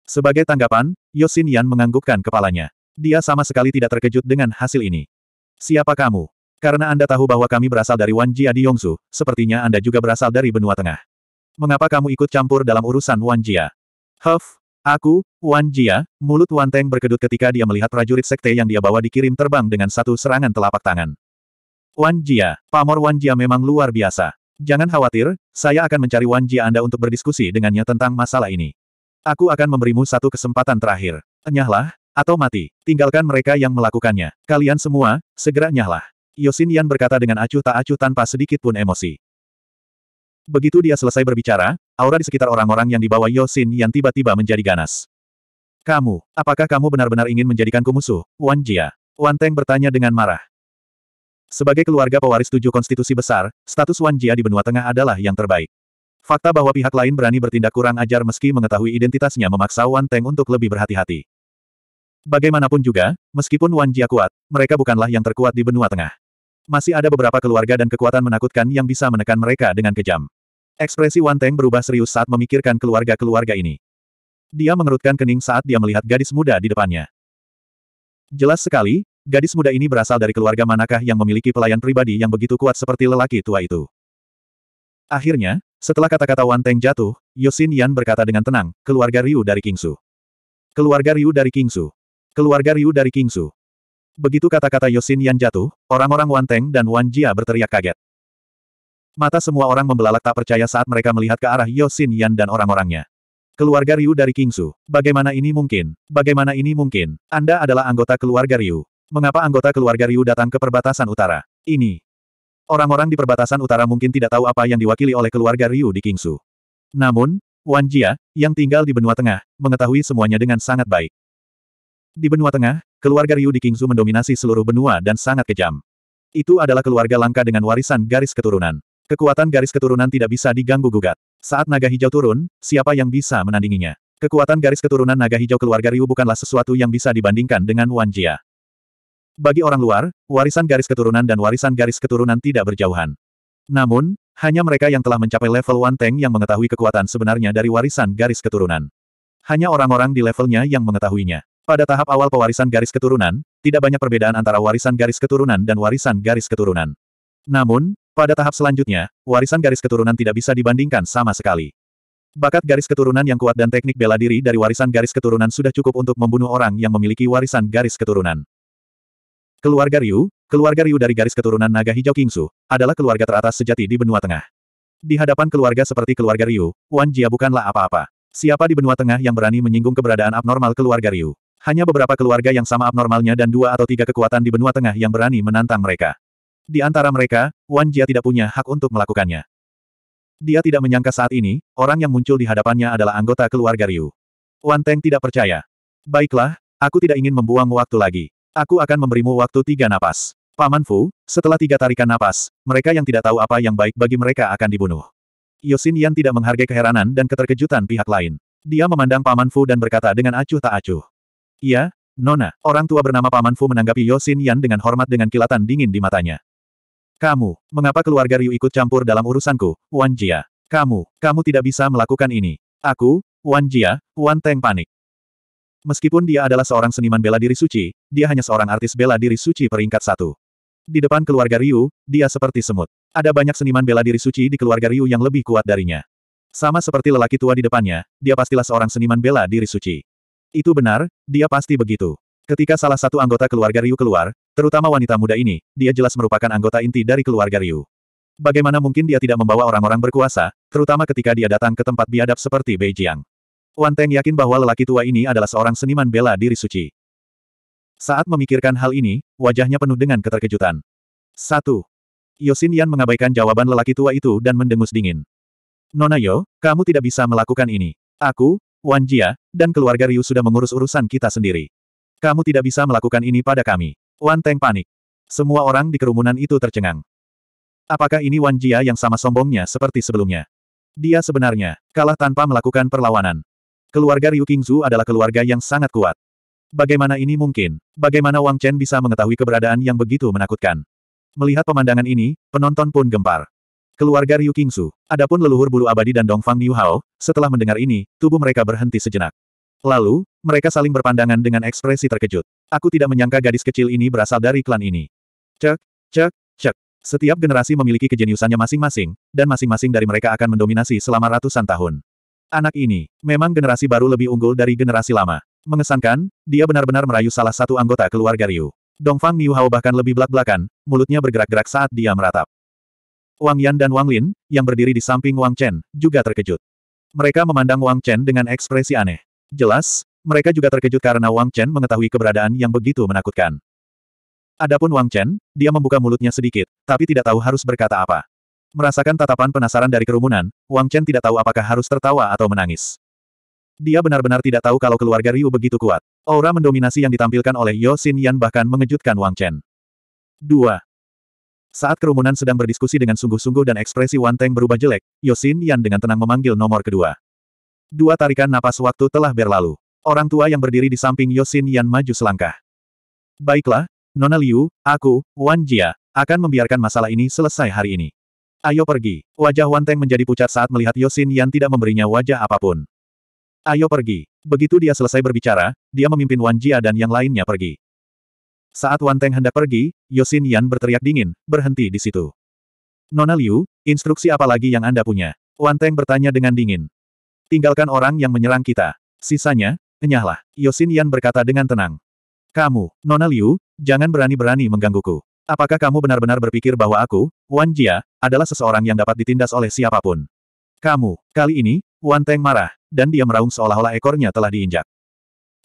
Sebagai tanggapan, Yosin Yan menganggukkan kepalanya. Dia sama sekali tidak terkejut dengan hasil ini. Siapa kamu? Karena Anda tahu bahwa kami berasal dari Wan Jia di Yongsu, sepertinya Anda juga berasal dari benua tengah. Mengapa kamu ikut campur dalam urusan Wan Jia? Huff, Aku, Wan Jia, mulut Wan Teng berkedut ketika dia melihat prajurit sekte yang dia bawa dikirim terbang dengan satu serangan telapak tangan. Wan Jia, pamor Wan Jia memang luar biasa. Jangan khawatir, saya akan mencari Wan Jia Anda untuk berdiskusi dengannya tentang masalah ini. Aku akan memberimu satu kesempatan terakhir. Nyahlah, atau mati. Tinggalkan mereka yang melakukannya. Kalian semua, segera nyahlah. Yosin Yan berkata dengan acuh tak acuh tanpa sedikit pun emosi. Begitu dia selesai berbicara, aura di sekitar orang-orang yang dibawa Yosin yang tiba-tiba menjadi ganas. Kamu, apakah kamu benar-benar ingin menjadikanku musuh, Wan Jia? Wan Teng bertanya dengan marah. Sebagai keluarga pewaris tujuh konstitusi besar, status Wan Jia di benua tengah adalah yang terbaik. Fakta bahwa pihak lain berani bertindak kurang ajar meski mengetahui identitasnya memaksa Wan Teng untuk lebih berhati-hati. Bagaimanapun juga, meskipun Wan Jia kuat, mereka bukanlah yang terkuat di benua tengah. Masih ada beberapa keluarga dan kekuatan menakutkan yang bisa menekan mereka dengan kejam. Ekspresi Wan Teng berubah serius saat memikirkan keluarga-keluarga ini. Dia mengerutkan kening saat dia melihat gadis muda di depannya. Jelas sekali, gadis muda ini berasal dari keluarga manakah yang memiliki pelayan pribadi yang begitu kuat seperti lelaki tua itu. Akhirnya, setelah kata-kata Wan Teng jatuh, Yosin Yan berkata dengan tenang, keluarga Ryu dari Kingsu. Keluarga Ryu dari Kingsu. Keluarga Ryu dari Kingsu. Begitu kata-kata Yosin Yan jatuh, orang-orang Wan Teng dan Wan Jia berteriak kaget. Mata semua orang membelalak tak percaya saat mereka melihat ke arah Yosin Yan dan orang-orangnya. Keluarga Ryu dari Kingsu. Bagaimana ini mungkin? Bagaimana ini mungkin? Anda adalah anggota keluarga Ryu. Mengapa anggota keluarga Ryu datang ke perbatasan utara? Ini. Orang-orang di perbatasan utara mungkin tidak tahu apa yang diwakili oleh keluarga Ryu di Kingsu. Namun, Wan Jia, yang tinggal di benua tengah, mengetahui semuanya dengan sangat baik. Di benua tengah, keluarga Ryu di Kingsu mendominasi seluruh benua dan sangat kejam. Itu adalah keluarga langka dengan warisan garis keturunan. Kekuatan garis keturunan tidak bisa diganggu-gugat. Saat naga hijau turun, siapa yang bisa menandinginya? Kekuatan garis keturunan naga hijau keluarga Ryu bukanlah sesuatu yang bisa dibandingkan dengan Wan Jia. Bagi orang luar, warisan garis keturunan dan warisan garis keturunan tidak berjauhan. Namun, hanya mereka yang telah mencapai level Wan Teng yang mengetahui kekuatan sebenarnya dari warisan garis keturunan. Hanya orang-orang di levelnya yang mengetahuinya. Pada tahap awal pewarisan garis keturunan, tidak banyak perbedaan antara warisan garis keturunan dan warisan garis keturunan. Namun, pada tahap selanjutnya, warisan garis keturunan tidak bisa dibandingkan sama sekali. Bakat garis keturunan yang kuat dan teknik bela diri dari warisan garis keturunan sudah cukup untuk membunuh orang yang memiliki warisan garis keturunan. Keluarga Ryu, keluarga Ryu dari garis keturunan naga hijau Kingsu, adalah keluarga teratas sejati di benua tengah. Di hadapan keluarga seperti keluarga Ryu, Wan Jia bukanlah apa-apa. Siapa di benua tengah yang berani menyinggung keberadaan abnormal keluarga Ryu? Hanya beberapa keluarga yang sama abnormalnya dan dua atau tiga kekuatan di benua tengah yang berani menantang mereka. Di antara mereka, Wan Jia tidak punya hak untuk melakukannya. Dia tidak menyangka saat ini, orang yang muncul di hadapannya adalah anggota keluarga Ryu. Wan Teng tidak percaya. Baiklah, aku tidak ingin membuang waktu lagi. Aku akan memberimu waktu tiga napas. Paman Fu, setelah tiga tarikan napas, mereka yang tidak tahu apa yang baik bagi mereka akan dibunuh. Yosin Yan tidak menghargai keheranan dan keterkejutan pihak lain. Dia memandang Paman Fu dan berkata dengan acuh tak acuh. Iya, Nona, orang tua bernama Paman Fu menanggapi Yosin Yan dengan hormat dengan kilatan dingin di matanya. Kamu, mengapa keluarga Ryu ikut campur dalam urusanku, Wan Jia? Kamu, kamu tidak bisa melakukan ini. Aku, Wan Jia, Wan Teng panik. Meskipun dia adalah seorang seniman bela diri suci, dia hanya seorang artis bela diri suci peringkat satu. Di depan keluarga Ryu, dia seperti semut. Ada banyak seniman bela diri suci di keluarga Ryu yang lebih kuat darinya. Sama seperti lelaki tua di depannya, dia pastilah seorang seniman bela diri suci. Itu benar, dia pasti begitu. Ketika salah satu anggota keluarga Ryu keluar, terutama wanita muda ini, dia jelas merupakan anggota inti dari keluarga Ryu. Bagaimana mungkin dia tidak membawa orang-orang berkuasa, terutama ketika dia datang ke tempat biadab seperti Beijing? Wan Teng yakin bahwa lelaki tua ini adalah seorang seniman bela diri suci. Saat memikirkan hal ini, wajahnya penuh dengan keterkejutan. 1. Yosin Yan mengabaikan jawaban lelaki tua itu dan mendengus dingin. Nona Yo, kamu tidak bisa melakukan ini. Aku, Wan Jia, dan keluarga Ryu sudah mengurus urusan kita sendiri. Kamu tidak bisa melakukan ini pada kami. Wan Teng panik. Semua orang di kerumunan itu tercengang. Apakah ini Wan Jia yang sama sombongnya seperti sebelumnya? Dia sebenarnya kalah tanpa melakukan perlawanan. Keluarga Ryu Qingzu adalah keluarga yang sangat kuat. Bagaimana ini mungkin? Bagaimana Wang Chen bisa mengetahui keberadaan yang begitu menakutkan? Melihat pemandangan ini, penonton pun gempar. Keluarga Ryu Qingzu, adapun leluhur bulu abadi dan Dongfang Niu Hao, setelah mendengar ini, tubuh mereka berhenti sejenak. Lalu, mereka saling berpandangan dengan ekspresi terkejut. Aku tidak menyangka gadis kecil ini berasal dari klan ini. Cek, cek, cek. Setiap generasi memiliki kejeniusannya masing-masing, dan masing-masing dari mereka akan mendominasi selama ratusan tahun. Anak ini, memang generasi baru lebih unggul dari generasi lama. Mengesankan, dia benar-benar merayu salah satu anggota keluarga Ryu. Dongfang Hao bahkan lebih belak-belakan, mulutnya bergerak-gerak saat dia meratap. Wang Yan dan Wang Lin, yang berdiri di samping Wang Chen, juga terkejut. Mereka memandang Wang Chen dengan ekspresi aneh. Jelas, mereka juga terkejut karena Wang Chen mengetahui keberadaan yang begitu menakutkan. Adapun Wang Chen, dia membuka mulutnya sedikit, tapi tidak tahu harus berkata apa. Merasakan tatapan penasaran dari kerumunan, Wang Chen tidak tahu apakah harus tertawa atau menangis. Dia benar-benar tidak tahu kalau keluarga Ryu begitu kuat. Aura mendominasi yang ditampilkan oleh Yo Xin Yan bahkan mengejutkan Wang Chen. 2. Saat kerumunan sedang berdiskusi dengan sungguh-sungguh dan ekspresi Wan Teng berubah jelek, Yo Xin Yan dengan tenang memanggil nomor kedua. Dua tarikan napas waktu telah berlalu. Orang tua yang berdiri di samping Yosin Yan maju selangkah. Baiklah, Nona Liu, aku, Wan Jia, akan membiarkan masalah ini selesai hari ini. Ayo pergi. Wajah Wan Teng menjadi pucat saat melihat Yosin Yan tidak memberinya wajah apapun. Ayo pergi. Begitu dia selesai berbicara, dia memimpin Wan Jia dan yang lainnya pergi. Saat Wan Teng hendak pergi, Yosin Yan berteriak dingin, berhenti di situ. Nona Liu, instruksi apa lagi yang Anda punya? Wan Teng bertanya dengan dingin. Tinggalkan orang yang menyerang kita. Sisanya, Enyahlah. Yosin Yan berkata dengan tenang. Kamu, Nona Liu, jangan berani-berani menggangguku. Apakah kamu benar-benar berpikir bahwa aku, Wan Jia, adalah seseorang yang dapat ditindas oleh siapapun? Kamu, kali ini, Wan Teng marah, dan dia meraung seolah-olah ekornya telah diinjak.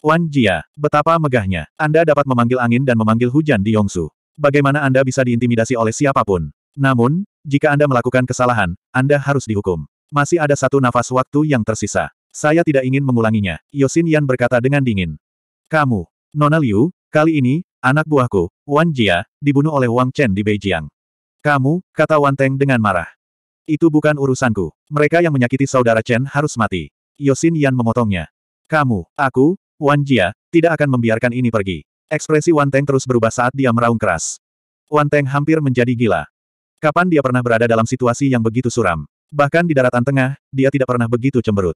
Wan Jia, betapa megahnya. Anda dapat memanggil angin dan memanggil hujan di Yongsu. Bagaimana Anda bisa diintimidasi oleh siapapun? Namun, jika Anda melakukan kesalahan, Anda harus dihukum. Masih ada satu nafas waktu yang tersisa. Saya tidak ingin mengulanginya, Yosin Yan berkata dengan dingin. Kamu, Nona Liu, kali ini, anak buahku, Wan Jia, dibunuh oleh Wang Chen di Beijing. Kamu, kata Wan Teng dengan marah. Itu bukan urusanku. Mereka yang menyakiti saudara Chen harus mati. Yosin Yan memotongnya. Kamu, aku, Wan Jia, tidak akan membiarkan ini pergi. Ekspresi Wan Teng terus berubah saat dia meraung keras. Wan Teng hampir menjadi gila. Kapan dia pernah berada dalam situasi yang begitu suram? Bahkan di daratan tengah, dia tidak pernah begitu cemberut.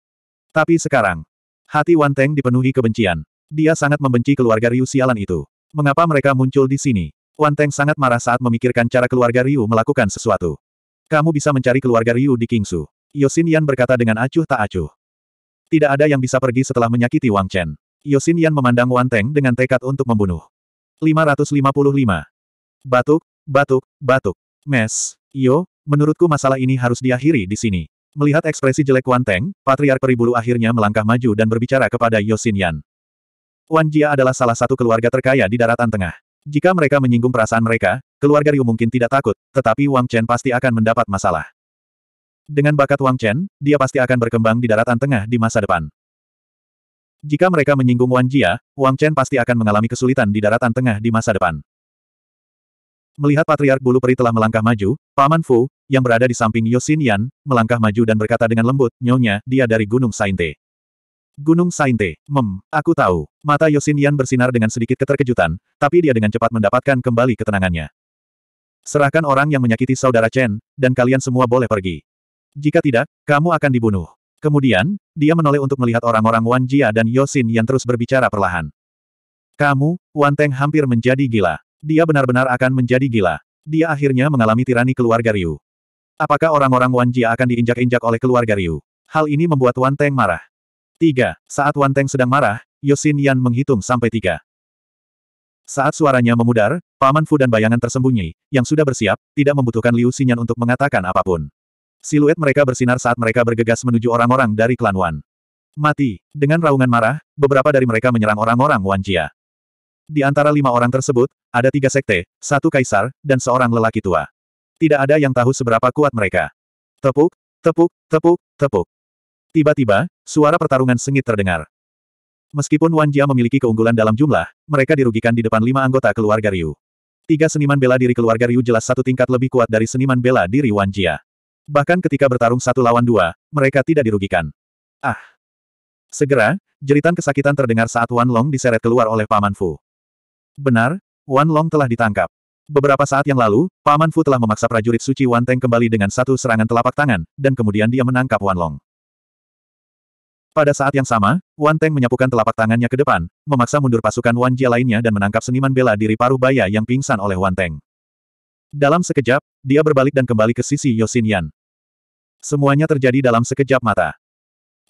Tapi sekarang, hati Wan Teng dipenuhi kebencian. Dia sangat membenci keluarga Ryu sialan itu. Mengapa mereka muncul di sini? Wan Teng sangat marah saat memikirkan cara keluarga Ryu melakukan sesuatu. Kamu bisa mencari keluarga Ryu di Kingsu. Yosin Yan berkata dengan acuh tak acuh. Tidak ada yang bisa pergi setelah menyakiti Wang Chen. Yosin Yan memandang Wan Teng dengan tekad untuk membunuh. 555. Batuk, batuk, batuk. Mes, Yo, menurutku masalah ini harus diakhiri di sini. Melihat ekspresi jelek Wan Teng, Patriark Peribulu akhirnya melangkah maju dan berbicara kepada Yosin Yan. Wan Jia adalah salah satu keluarga terkaya di daratan tengah. Jika mereka menyinggung perasaan mereka, keluarga Ryu mungkin tidak takut, tetapi Wang Chen pasti akan mendapat masalah. Dengan bakat Wang Chen, dia pasti akan berkembang di daratan tengah di masa depan. Jika mereka menyinggung Wan Jia, Wang Chen pasti akan mengalami kesulitan di daratan tengah di masa depan. Melihat Patriark Bulu Peri telah melangkah maju, Paman Fu, yang berada di samping Yosinian melangkah maju dan berkata dengan lembut, Nyonya, dia dari Gunung Sainte. Gunung Sainte, mem, aku tahu. Mata Yosinian bersinar dengan sedikit keterkejutan, tapi dia dengan cepat mendapatkan kembali ketenangannya. Serahkan orang yang menyakiti saudara Chen, dan kalian semua boleh pergi. Jika tidak, kamu akan dibunuh. Kemudian, dia menoleh untuk melihat orang-orang Wan Jia dan Yosin yang terus berbicara perlahan. Kamu, Wan Teng hampir menjadi gila. Dia benar-benar akan menjadi gila. Dia akhirnya mengalami tirani keluarga Ryu. Apakah orang-orang Wan Jia akan diinjak-injak oleh keluarga Ryu? Hal ini membuat Wan Teng marah. 3. Saat Wan Teng sedang marah, Yosin Yan menghitung sampai tiga. Saat suaranya memudar, Paman Fu dan bayangan tersembunyi, yang sudah bersiap, tidak membutuhkan Liu Xinyan untuk mengatakan apapun. Siluet mereka bersinar saat mereka bergegas menuju orang-orang dari klan Wan. Mati. Dengan raungan marah, beberapa dari mereka menyerang orang-orang Wan Jia. Di antara lima orang tersebut, ada tiga sekte, satu kaisar, dan seorang lelaki tua tidak ada yang tahu seberapa kuat mereka. Tepuk, tepuk, tepuk, tepuk. Tiba-tiba, suara pertarungan sengit terdengar. Meskipun Wan Jia memiliki keunggulan dalam jumlah, mereka dirugikan di depan lima anggota keluarga Ryu. Tiga seniman bela diri keluarga Ryu jelas satu tingkat lebih kuat dari seniman bela diri Wan Jia. Bahkan ketika bertarung satu lawan dua, mereka tidak dirugikan. Ah! Segera, jeritan kesakitan terdengar saat Wan Long diseret keluar oleh Paman Fu. Benar, Wan Long telah ditangkap. Beberapa saat yang lalu, Paman Fu telah memaksa prajurit suci Wan Teng kembali dengan satu serangan telapak tangan, dan kemudian dia menangkap Wan Long. Pada saat yang sama, Wan Teng menyapukan telapak tangannya ke depan, memaksa mundur pasukan Wan Jia lainnya dan menangkap seniman bela diri paruh baya yang pingsan oleh Wan Teng. Dalam sekejap, dia berbalik dan kembali ke sisi Yosin Yan. Semuanya terjadi dalam sekejap mata.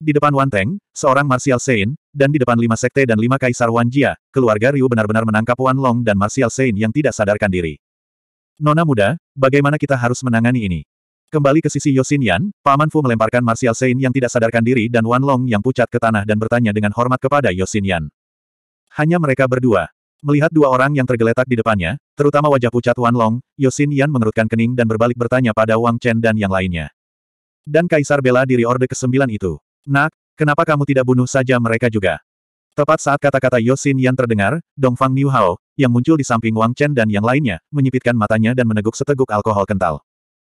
Di depan Wan Teng, seorang Martial Sein, dan di depan lima sekte dan lima kaisar Wan Jia, keluarga Ryu benar-benar menangkap Wan Long dan Martial Sein yang tidak sadarkan diri. Nona muda, bagaimana kita harus menangani ini? Kembali ke sisi Yosin Yan, Paman Fu melemparkan Martial Sein yang tidak sadarkan diri dan Wan Long yang pucat ke tanah dan bertanya dengan hormat kepada Yosin Yan. Hanya mereka berdua. Melihat dua orang yang tergeletak di depannya, terutama wajah pucat Wan Long, Yosin Yan mengerutkan kening dan berbalik bertanya pada Wang Chen dan yang lainnya. Dan Kaisar bela diri Orde ke-9 itu. Nak, kenapa kamu tidak bunuh saja mereka juga? Tepat saat kata-kata Yosin yang terdengar, Dongfang Niu Hao, yang muncul di samping Wang Chen dan yang lainnya, menyipitkan matanya dan meneguk seteguk alkohol kental.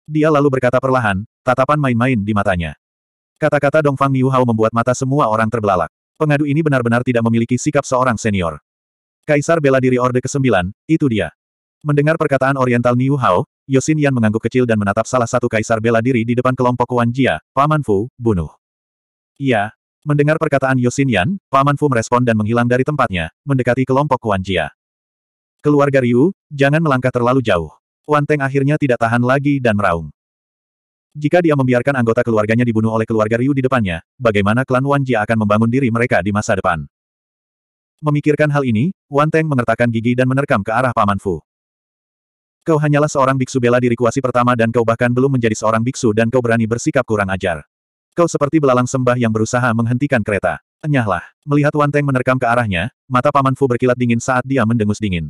Dia lalu berkata perlahan, tatapan main-main di matanya. Kata-kata Dongfang Niu Hao membuat mata semua orang terbelalak. Pengadu ini benar-benar tidak memiliki sikap seorang senior. Kaisar bela diri Orde ke-9, itu dia. Mendengar perkataan Oriental Niu Hao, Yosin Yan mengangguk kecil dan menatap salah satu kaisar bela diri di depan kelompok Wan Jia, Paman Fu, bunuh. Iya. Mendengar perkataan Yosin Yan, Paman Fu merespon dan menghilang dari tempatnya, mendekati kelompok Kuan Jia. Keluarga Ryu, jangan melangkah terlalu jauh. Wan Teng akhirnya tidak tahan lagi dan meraung. Jika dia membiarkan anggota keluarganya dibunuh oleh keluarga Ryu di depannya, bagaimana klan Wan Jia akan membangun diri mereka di masa depan? Memikirkan hal ini, Wan Teng mengertakkan gigi dan menerkam ke arah Paman Fu. Kau hanyalah seorang biksu bela diri kuasi pertama dan kau bahkan belum menjadi seorang biksu dan kau berani bersikap kurang ajar. Kau seperti belalang sembah yang berusaha menghentikan kereta. Enyahlah. Melihat Wan Teng menerkam ke arahnya, mata Paman Fu berkilat dingin saat dia mendengus dingin.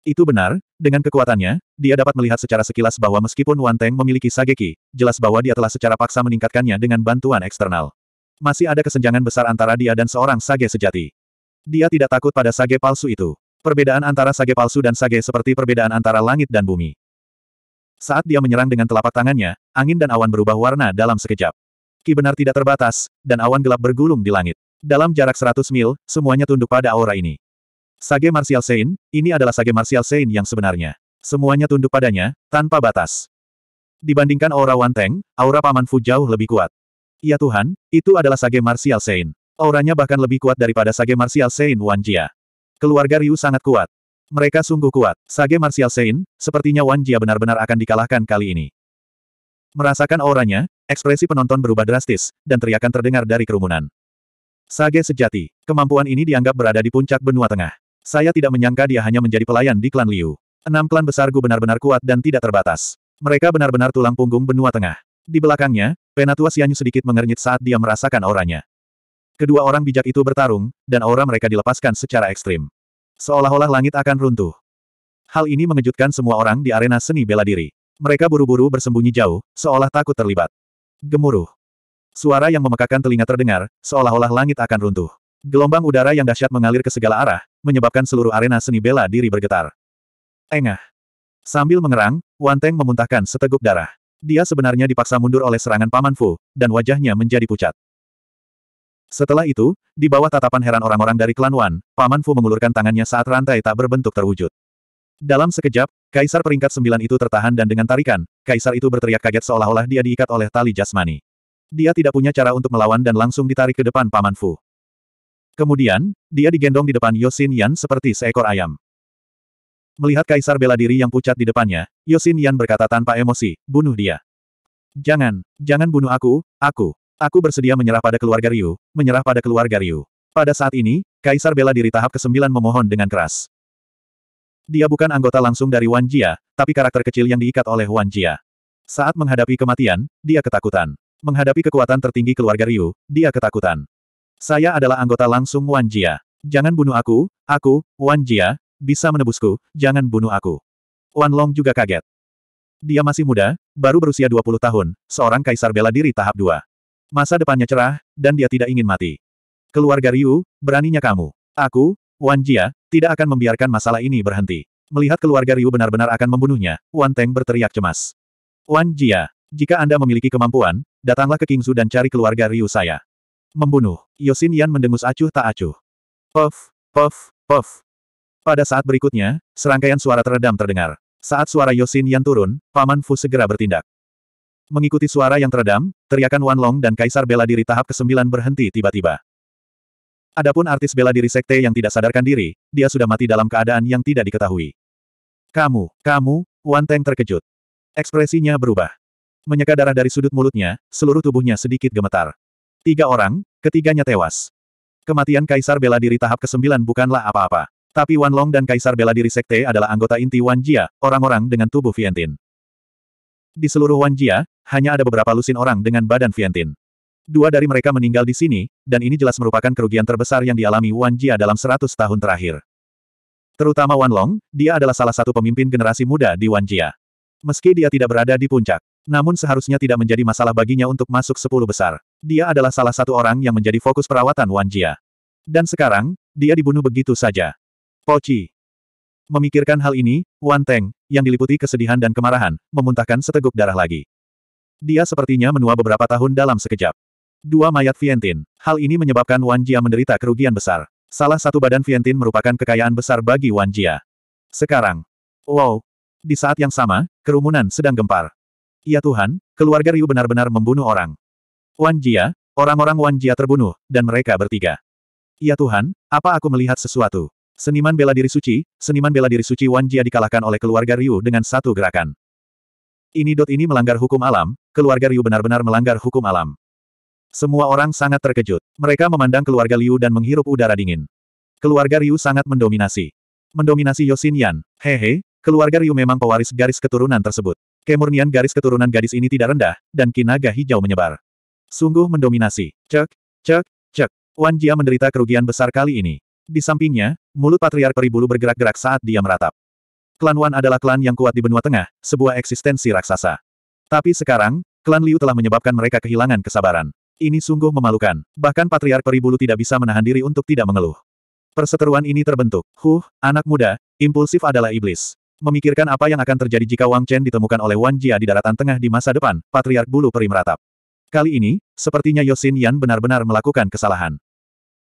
Itu benar, dengan kekuatannya, dia dapat melihat secara sekilas bahwa meskipun Wan Teng memiliki Sageki, jelas bahwa dia telah secara paksa meningkatkannya dengan bantuan eksternal. Masih ada kesenjangan besar antara dia dan seorang Sage sejati. Dia tidak takut pada Sage palsu itu. Perbedaan antara Sage palsu dan Sage seperti perbedaan antara langit dan bumi. Saat dia menyerang dengan telapak tangannya, angin dan awan berubah warna dalam sekejap. Ki benar tidak terbatas, dan awan gelap bergulung di langit. Dalam jarak 100 mil, semuanya tunduk pada aura ini. Sage Martial Sein, ini adalah Sage Martial Sein yang sebenarnya. Semuanya tunduk padanya, tanpa batas. Dibandingkan aura Wanteng, aura Paman Fu jauh lebih kuat. Ya Tuhan, itu adalah Sage Martial Sein. Auranya bahkan lebih kuat daripada Sage Martial Sein Jia. Keluarga Ryu sangat kuat. Mereka sungguh kuat. Sage Martial Sein, sepertinya Wan Jia benar-benar akan dikalahkan kali ini. Merasakan auranya, ekspresi penonton berubah drastis, dan teriakan terdengar dari kerumunan. Sage sejati, kemampuan ini dianggap berada di puncak benua tengah. Saya tidak menyangka dia hanya menjadi pelayan di klan Liu. Enam klan besar Gu benar-benar kuat dan tidak terbatas. Mereka benar-benar tulang punggung benua tengah. Di belakangnya, Penatua Sianyu sedikit mengernyit saat dia merasakan auranya. Kedua orang bijak itu bertarung, dan aura mereka dilepaskan secara ekstrim. Seolah-olah langit akan runtuh. Hal ini mengejutkan semua orang di arena seni bela diri. Mereka buru-buru bersembunyi jauh, seolah takut terlibat. Gemuruh. Suara yang memekakan telinga terdengar, seolah-olah langit akan runtuh. Gelombang udara yang dahsyat mengalir ke segala arah, menyebabkan seluruh arena seni bela diri bergetar. Engah. Sambil mengerang, Wan Teng memuntahkan seteguk darah. Dia sebenarnya dipaksa mundur oleh serangan Paman Fu, dan wajahnya menjadi pucat. Setelah itu, di bawah tatapan heran orang-orang dari klan Wan, Paman Fu mengulurkan tangannya saat rantai tak berbentuk terwujud. Dalam sekejap, kaisar peringkat sembilan itu tertahan dan dengan tarikan, kaisar itu berteriak kaget seolah-olah dia diikat oleh tali jasmani. Dia tidak punya cara untuk melawan dan langsung ditarik ke depan Paman Fu. Kemudian, dia digendong di depan Yosin Yan seperti seekor ayam. Melihat kaisar bela diri yang pucat di depannya, Yosin Yan berkata tanpa emosi, bunuh dia. Jangan, jangan bunuh aku, aku. Aku bersedia menyerah pada keluarga Ryu, menyerah pada keluarga Ryu. Pada saat ini, Kaisar bela diri tahap ke-9 memohon dengan keras. Dia bukan anggota langsung dari Wan Jia, tapi karakter kecil yang diikat oleh Wan Jia. Saat menghadapi kematian, dia ketakutan. Menghadapi kekuatan tertinggi keluarga Ryu, dia ketakutan. Saya adalah anggota langsung Wan Jia. Jangan bunuh aku, aku, Wan Jia, bisa menebusku, jangan bunuh aku. Wan Long juga kaget. Dia masih muda, baru berusia 20 tahun, seorang kaisar bela diri tahap 2. Masa depannya cerah, dan dia tidak ingin mati. Keluarga Ryu, beraninya kamu. Aku, Wan Jia, tidak akan membiarkan masalah ini berhenti. Melihat keluarga Ryu benar-benar akan membunuhnya, Wan Teng berteriak cemas. Wan Jia, jika Anda memiliki kemampuan, datanglah ke Kingzu dan cari keluarga Ryu saya. Membunuh, Yosin Yan mendengus acuh tak acuh. Puff, puff, puff. Pada saat berikutnya, serangkaian suara teredam terdengar. Saat suara Yosin Yan turun, Paman Fu segera bertindak. Mengikuti suara yang teredam, teriakan Wan Long dan Kaisar Bela Diri tahap ke-9 berhenti tiba-tiba. Adapun artis bela diri sekte yang tidak sadarkan diri, dia sudah mati dalam keadaan yang tidak diketahui. Kamu, kamu, Wan Teng terkejut. Ekspresinya berubah. Menyeka darah dari sudut mulutnya, seluruh tubuhnya sedikit gemetar. Tiga orang, ketiganya tewas. Kematian Kaisar Bela Diri tahap ke-9 bukanlah apa-apa. Tapi Wan Long dan Kaisar Bela Diri Sekte adalah anggota inti Wan Jia, orang-orang dengan tubuh Vientin. Di seluruh Wanjia, hanya ada beberapa lusin orang dengan badan Vientin. Dua dari mereka meninggal di sini, dan ini jelas merupakan kerugian terbesar yang dialami Wanjia dalam seratus tahun terakhir. Terutama Wan Long, dia adalah salah satu pemimpin generasi muda di Wanjia. Meski dia tidak berada di puncak, namun seharusnya tidak menjadi masalah baginya untuk masuk sepuluh besar. Dia adalah salah satu orang yang menjadi fokus perawatan Wanjia. Dan sekarang, dia dibunuh begitu saja. Poci. Memikirkan hal ini, Wan Teng, yang diliputi kesedihan dan kemarahan, memuntahkan seteguk darah lagi. Dia sepertinya menua beberapa tahun dalam sekejap. Dua mayat Vientin. Hal ini menyebabkan Wan Jia menderita kerugian besar. Salah satu badan Vientin merupakan kekayaan besar bagi Wan Jia. Sekarang. Wow. Di saat yang sama, kerumunan sedang gempar. Ya Tuhan, keluarga Ryu benar-benar membunuh orang. Wan Jia, orang-orang Wan Jia terbunuh, dan mereka bertiga. Ya Tuhan, apa aku melihat sesuatu? Seniman bela diri suci, seniman bela diri suci Wan Jia dikalahkan oleh keluarga Ryu dengan satu gerakan. Ini dot ini melanggar hukum alam, keluarga Ryu benar-benar melanggar hukum alam. Semua orang sangat terkejut. Mereka memandang keluarga Liu dan menghirup udara dingin. Keluarga Ryu sangat mendominasi. Mendominasi Yosin Yan. Hehe, keluarga Ryu memang pewaris garis keturunan tersebut. Kemurnian garis keturunan gadis ini tidak rendah, dan kinaga hijau menyebar. Sungguh mendominasi. Cek, cek, cek. Wan Jia menderita kerugian besar kali ini. Di sampingnya, Mulut patriark peribulu bergerak-gerak saat dia meratap. Klan Wan adalah klan yang kuat di benua tengah, sebuah eksistensi raksasa. Tapi sekarang, klan Liu telah menyebabkan mereka kehilangan kesabaran. Ini sungguh memalukan. Bahkan patriark peribulu tidak bisa menahan diri untuk tidak mengeluh. Perseteruan ini terbentuk. Huh, anak muda, impulsif adalah iblis. Memikirkan apa yang akan terjadi jika Wang Chen ditemukan oleh Wan Jia di daratan tengah di masa depan, patriark bulu peri meratap. Kali ini, sepertinya Yosin Yan benar-benar melakukan kesalahan.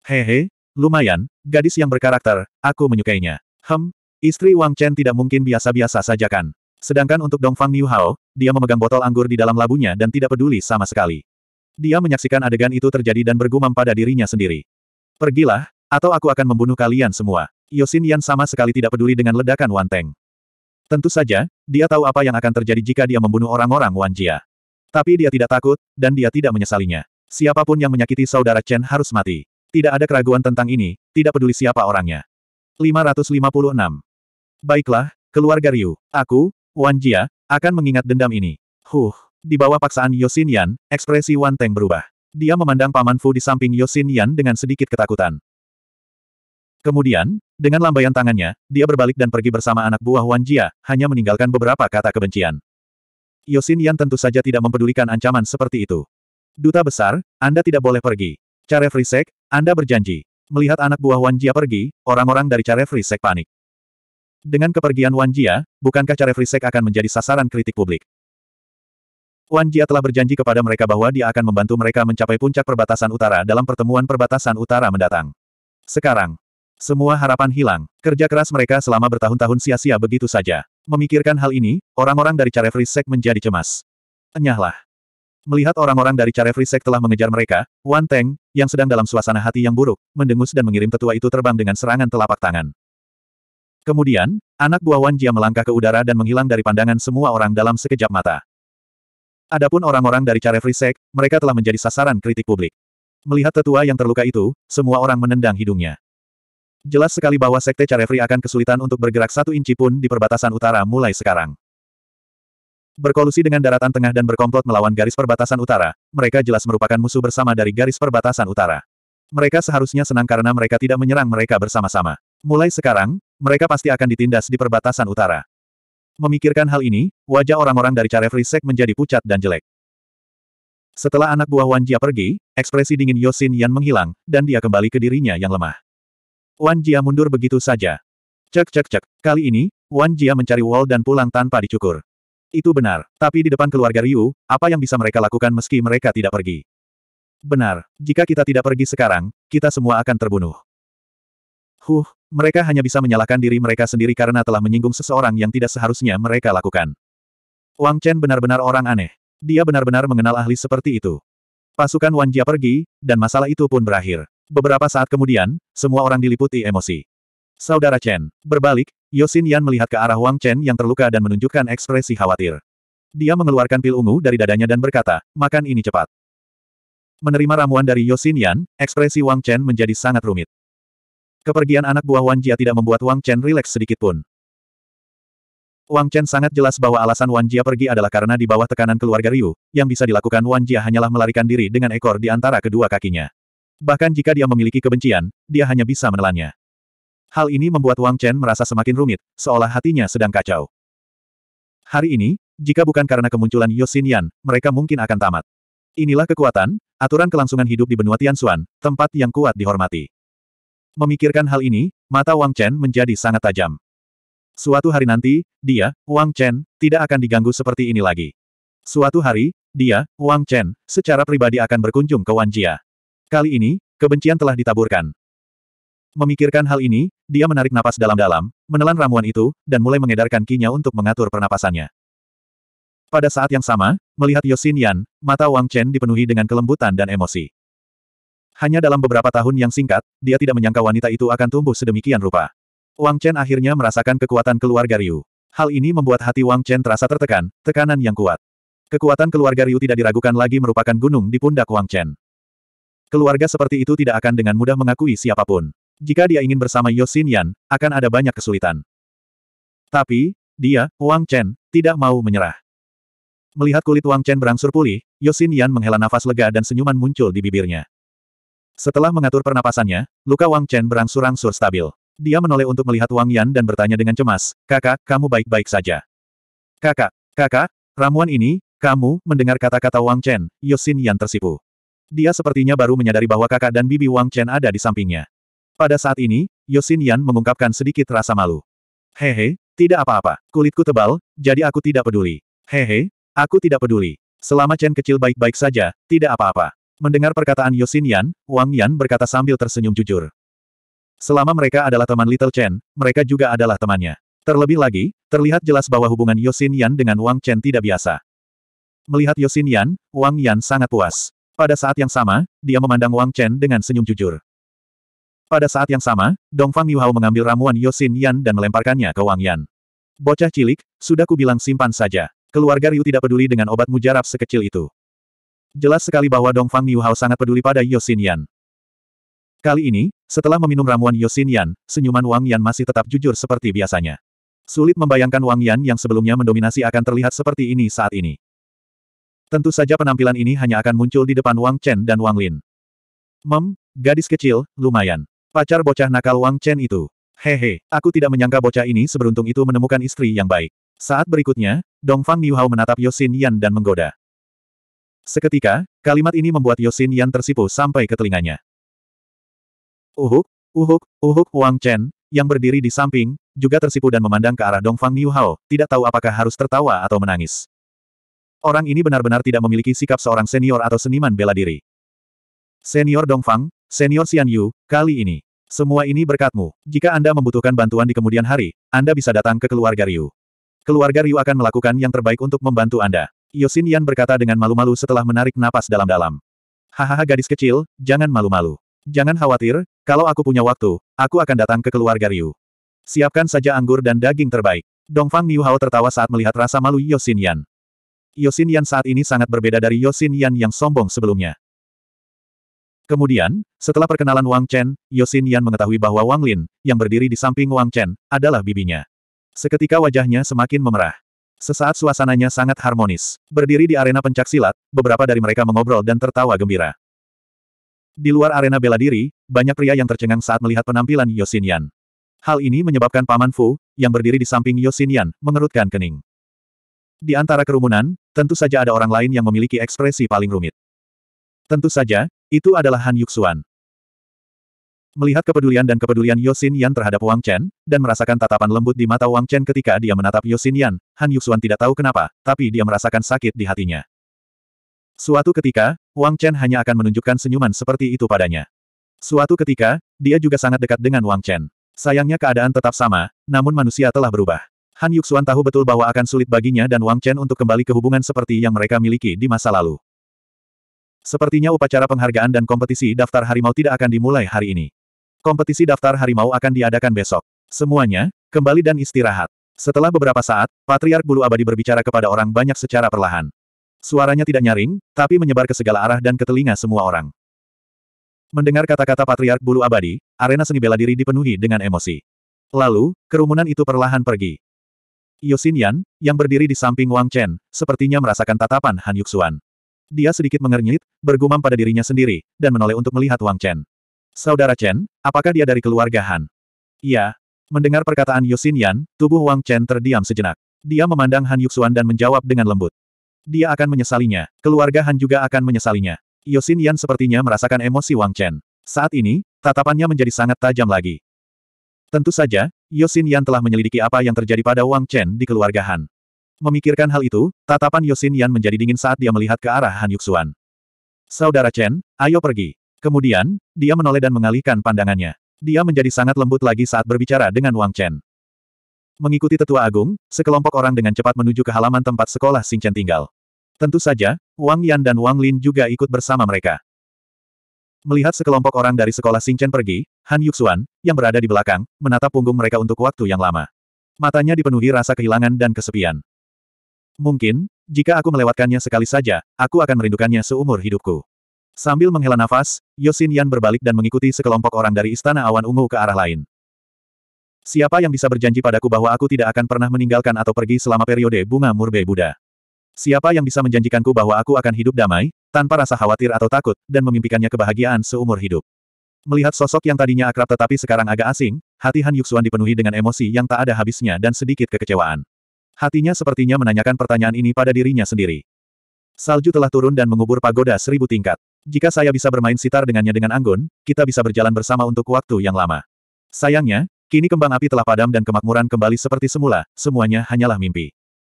Hehe, Lumayan, gadis yang berkarakter, aku menyukainya. Hem, istri Wang Chen tidak mungkin biasa-biasa saja kan. Sedangkan untuk Dongfang Niu Hao, dia memegang botol anggur di dalam labunya dan tidak peduli sama sekali. Dia menyaksikan adegan itu terjadi dan bergumam pada dirinya sendiri. Pergilah, atau aku akan membunuh kalian semua. Yosin Yan sama sekali tidak peduli dengan ledakan Wan Teng. Tentu saja, dia tahu apa yang akan terjadi jika dia membunuh orang-orang Wan Jia. Tapi dia tidak takut, dan dia tidak menyesalinya. Siapapun yang menyakiti saudara Chen harus mati. Tidak ada keraguan tentang ini, tidak peduli siapa orangnya. 556. Baiklah, keluarga Ryu, aku, Wan Jia, akan mengingat dendam ini. Huh, di bawah paksaan Yosin Yan, ekspresi Wan Teng berubah. Dia memandang Paman Fu di samping Yosin Yan dengan sedikit ketakutan. Kemudian, dengan lambaian tangannya, dia berbalik dan pergi bersama anak buah Wan Jia, hanya meninggalkan beberapa kata kebencian. Yosin Yan tentu saja tidak mempedulikan ancaman seperti itu. Duta besar, Anda tidak boleh pergi. Cara Frisek, anda berjanji. Melihat anak buah Wan Jia pergi, orang-orang dari Carefree Sek panik. Dengan kepergian Wan Jia, bukankah Carefree Sek akan menjadi sasaran kritik publik? Wan Jia telah berjanji kepada mereka bahwa dia akan membantu mereka mencapai puncak perbatasan utara dalam pertemuan perbatasan utara mendatang. Sekarang, semua harapan hilang. Kerja keras mereka selama bertahun-tahun sia-sia begitu saja. Memikirkan hal ini, orang-orang dari Carefree Sek menjadi cemas. Enyahlah. Melihat orang-orang dari Carefrisek telah mengejar mereka, Wan Teng, yang sedang dalam suasana hati yang buruk, mendengus dan mengirim tetua itu terbang dengan serangan telapak tangan. Kemudian, anak buah Wan Jia melangkah ke udara dan menghilang dari pandangan semua orang dalam sekejap mata. Adapun orang-orang dari Carefrisek, mereka telah menjadi sasaran kritik publik. Melihat tetua yang terluka itu, semua orang menendang hidungnya. Jelas sekali bahwa Sekte Carefree akan kesulitan untuk bergerak satu inci pun di perbatasan utara mulai sekarang. Berkolusi dengan daratan tengah dan berkomplot melawan garis perbatasan utara, mereka jelas merupakan musuh bersama dari garis perbatasan utara. Mereka seharusnya senang karena mereka tidak menyerang mereka bersama-sama. Mulai sekarang, mereka pasti akan ditindas di perbatasan utara. Memikirkan hal ini, wajah orang-orang dari Caref Risek menjadi pucat dan jelek. Setelah anak buah Wan Jia pergi, ekspresi dingin Yosin Yan menghilang, dan dia kembali ke dirinya yang lemah. Wan Jia mundur begitu saja. Cek cek cek, kali ini, Wan Jia mencari Wall dan pulang tanpa dicukur. Itu benar. Tapi di depan keluarga Ryu, apa yang bisa mereka lakukan meski mereka tidak pergi? Benar. Jika kita tidak pergi sekarang, kita semua akan terbunuh. Huh, mereka hanya bisa menyalahkan diri mereka sendiri karena telah menyinggung seseorang yang tidak seharusnya mereka lakukan. Wang Chen benar-benar orang aneh. Dia benar-benar mengenal ahli seperti itu. Pasukan Wan Jia pergi, dan masalah itu pun berakhir. Beberapa saat kemudian, semua orang diliputi emosi. Saudara Chen. Berbalik, Yosin Yan melihat ke arah Wang Chen yang terluka dan menunjukkan ekspresi khawatir. Dia mengeluarkan pil ungu dari dadanya dan berkata, makan ini cepat. Menerima ramuan dari Yosin Yan, ekspresi Wang Chen menjadi sangat rumit. Kepergian anak buah Wan Jia tidak membuat Wang Chen rileks sedikit pun. Wang Chen sangat jelas bahwa alasan Wang Jia pergi adalah karena di bawah tekanan keluarga Ryu, yang bisa dilakukan Wang Jia hanyalah melarikan diri dengan ekor di antara kedua kakinya. Bahkan jika dia memiliki kebencian, dia hanya bisa menelannya. Hal ini membuat Wang Chen merasa semakin rumit, seolah hatinya sedang kacau. Hari ini, jika bukan karena kemunculan Yosin Yan, mereka mungkin akan tamat. Inilah kekuatan, aturan kelangsungan hidup di benua Tianxuan, tempat yang kuat dihormati. Memikirkan hal ini, mata Wang Chen menjadi sangat tajam. Suatu hari nanti, dia, Wang Chen, tidak akan diganggu seperti ini lagi. Suatu hari, dia, Wang Chen, secara pribadi akan berkunjung ke Wanjia. Kali ini, kebencian telah ditaburkan. Memikirkan hal ini, dia menarik napas dalam-dalam, menelan ramuan itu, dan mulai mengedarkan kinya untuk mengatur pernapasannya. Pada saat yang sama, melihat Yosin Yan, mata Wang Chen dipenuhi dengan kelembutan dan emosi. Hanya dalam beberapa tahun yang singkat, dia tidak menyangka wanita itu akan tumbuh sedemikian rupa. Wang Chen akhirnya merasakan kekuatan keluarga Ryu. Hal ini membuat hati Wang Chen terasa tertekan, tekanan yang kuat. Kekuatan keluarga Ryu tidak diragukan lagi merupakan gunung di pundak Wang Chen. Keluarga seperti itu tidak akan dengan mudah mengakui siapapun. Jika dia ingin bersama Yosin Yan, akan ada banyak kesulitan. Tapi, dia, Wang Chen, tidak mau menyerah. Melihat kulit Wang Chen berangsur pulih, Yosin Yan menghela nafas lega dan senyuman muncul di bibirnya. Setelah mengatur pernapasannya, luka Wang Chen berangsur-angsur stabil. Dia menoleh untuk melihat Wang Yan dan bertanya dengan cemas, kakak, kamu baik-baik saja. Kakak, kakak, ramuan ini, kamu, mendengar kata-kata Wang Chen, Yosin Yan tersipu. Dia sepertinya baru menyadari bahwa kakak dan bibi Wang Chen ada di sampingnya. Pada saat ini, Yosin Yan mengungkapkan sedikit rasa malu. Hehe, tidak apa-apa, kulitku tebal, jadi aku tidak peduli. Hehe, aku tidak peduli. Selama Chen kecil baik-baik saja, tidak apa-apa. Mendengar perkataan Yosin Yan, Wang Yan berkata sambil tersenyum jujur. Selama mereka adalah teman Little Chen, mereka juga adalah temannya. Terlebih lagi, terlihat jelas bahwa hubungan Yosin Yan dengan Wang Chen tidak biasa. Melihat Yosin Yan, Wang Yan sangat puas. Pada saat yang sama, dia memandang Wang Chen dengan senyum jujur. Pada saat yang sama, Dongfang Yuhao mengambil ramuan Yosin Yan dan melemparkannya ke Wang Yan. Bocah cilik, sudah kubilang simpan saja. Keluarga Ryu tidak peduli dengan obat mujarab sekecil itu. Jelas sekali bahwa Dongfang Yuhao sangat peduli pada Yosin Yan. Kali ini, setelah meminum ramuan Yosin Yan, senyuman Wang Yan masih tetap jujur seperti biasanya. Sulit membayangkan Wang Yan yang sebelumnya mendominasi akan terlihat seperti ini saat ini. Tentu saja penampilan ini hanya akan muncul di depan Wang Chen dan Wang Lin. Mem, gadis kecil, lumayan. Pacar bocah nakal Wang Chen itu. Hehe, aku tidak menyangka bocah ini seberuntung itu menemukan istri yang baik. Saat berikutnya, Dongfang Niuhao menatap Yosin Yan dan menggoda. Seketika, kalimat ini membuat Yosin Yan tersipu sampai ke telinganya. Uhuk, uhuk, uhuk Wang Chen, yang berdiri di samping, juga tersipu dan memandang ke arah Dongfang Niuhao, tidak tahu apakah harus tertawa atau menangis. Orang ini benar-benar tidak memiliki sikap seorang senior atau seniman bela diri. Senior Dongfang, Senior Xian Yu, kali ini. Semua ini berkatmu. Jika Anda membutuhkan bantuan di kemudian hari, Anda bisa datang ke keluarga Ryu. Keluarga Ryu akan melakukan yang terbaik untuk membantu Anda. Yosin Yan berkata dengan malu-malu setelah menarik napas dalam-dalam. Hahaha gadis kecil, jangan malu-malu. Jangan khawatir, kalau aku punya waktu, aku akan datang ke keluarga Ryu. Siapkan saja anggur dan daging terbaik. Dongfang Niuhao tertawa saat melihat rasa malu Yosin Yan. Yosin Yan saat ini sangat berbeda dari Yosin Yan yang sombong sebelumnya. Kemudian, setelah perkenalan Wang Chen, Yosin Yan mengetahui bahwa Wang Lin, yang berdiri di samping Wang Chen, adalah bibinya. Seketika wajahnya semakin memerah. Sesaat suasananya sangat harmonis. Berdiri di arena pencak silat, beberapa dari mereka mengobrol dan tertawa gembira. Di luar arena bela diri, banyak pria yang tercengang saat melihat penampilan Yosin Yan. Hal ini menyebabkan Paman Fu, yang berdiri di samping Yosin Yan, mengerutkan kening. Di antara kerumunan, tentu saja ada orang lain yang memiliki ekspresi paling rumit. Tentu saja, itu adalah Han Yuxuan. Melihat kepedulian dan kepedulian Yosin Yan terhadap Wang Chen, dan merasakan tatapan lembut di mata Wang Chen ketika dia menatap Yosin Yan, Han Yuxuan tidak tahu kenapa, tapi dia merasakan sakit di hatinya. Suatu ketika, Wang Chen hanya akan menunjukkan senyuman seperti itu padanya. Suatu ketika, dia juga sangat dekat dengan Wang Chen. Sayangnya keadaan tetap sama, namun manusia telah berubah. Han Yuxuan tahu betul bahwa akan sulit baginya dan Wang Chen untuk kembali ke hubungan seperti yang mereka miliki di masa lalu. Sepertinya upacara penghargaan dan kompetisi daftar harimau tidak akan dimulai hari ini. Kompetisi daftar harimau akan diadakan besok. Semuanya, kembali dan istirahat. Setelah beberapa saat, Patriark Bulu Abadi berbicara kepada orang banyak secara perlahan. Suaranya tidak nyaring, tapi menyebar ke segala arah dan ke telinga semua orang. Mendengar kata-kata Patriark Bulu Abadi, arena seni bela diri dipenuhi dengan emosi. Lalu, kerumunan itu perlahan pergi. Yosin Yan, yang berdiri di samping Wang Chen, sepertinya merasakan tatapan Han Yuxuan. Dia sedikit mengernyit, bergumam pada dirinya sendiri, dan menoleh untuk melihat Wang Chen. Saudara Chen, apakah dia dari keluarga Han? Iya. Mendengar perkataan Yusin Yan, tubuh Wang Chen terdiam sejenak. Dia memandang Han Yuxuan dan menjawab dengan lembut. Dia akan menyesalinya, keluarga Han juga akan menyesalinya. Yosin Yan sepertinya merasakan emosi Wang Chen. Saat ini, tatapannya menjadi sangat tajam lagi. Tentu saja, Yosin Yan telah menyelidiki apa yang terjadi pada Wang Chen di keluarga Han. Memikirkan hal itu, tatapan Yosin Yan menjadi dingin saat dia melihat ke arah Han Yuxuan. Saudara Chen, ayo pergi. Kemudian, dia menoleh dan mengalihkan pandangannya. Dia menjadi sangat lembut lagi saat berbicara dengan Wang Chen. Mengikuti tetua agung, sekelompok orang dengan cepat menuju ke halaman tempat sekolah Xing Chen tinggal. Tentu saja, Wang Yan dan Wang Lin juga ikut bersama mereka. Melihat sekelompok orang dari sekolah Chen pergi, Han Yuxuan, yang berada di belakang, menatap punggung mereka untuk waktu yang lama. Matanya dipenuhi rasa kehilangan dan kesepian. Mungkin, jika aku melewatkannya sekali saja, aku akan merindukannya seumur hidupku. Sambil menghela nafas, Yosin Yan berbalik dan mengikuti sekelompok orang dari Istana Awan Ungu ke arah lain. Siapa yang bisa berjanji padaku bahwa aku tidak akan pernah meninggalkan atau pergi selama periode bunga murbe Buddha? Siapa yang bisa menjanjikanku bahwa aku akan hidup damai, tanpa rasa khawatir atau takut, dan memimpikannya kebahagiaan seumur hidup? Melihat sosok yang tadinya akrab tetapi sekarang agak asing, hati Han Yuxuan dipenuhi dengan emosi yang tak ada habisnya dan sedikit kekecewaan. Hatinya sepertinya menanyakan pertanyaan ini pada dirinya sendiri. Salju telah turun dan mengubur pagoda seribu tingkat. Jika saya bisa bermain sitar dengannya dengan anggun, kita bisa berjalan bersama untuk waktu yang lama. Sayangnya, kini kembang api telah padam dan kemakmuran kembali seperti semula, semuanya hanyalah mimpi.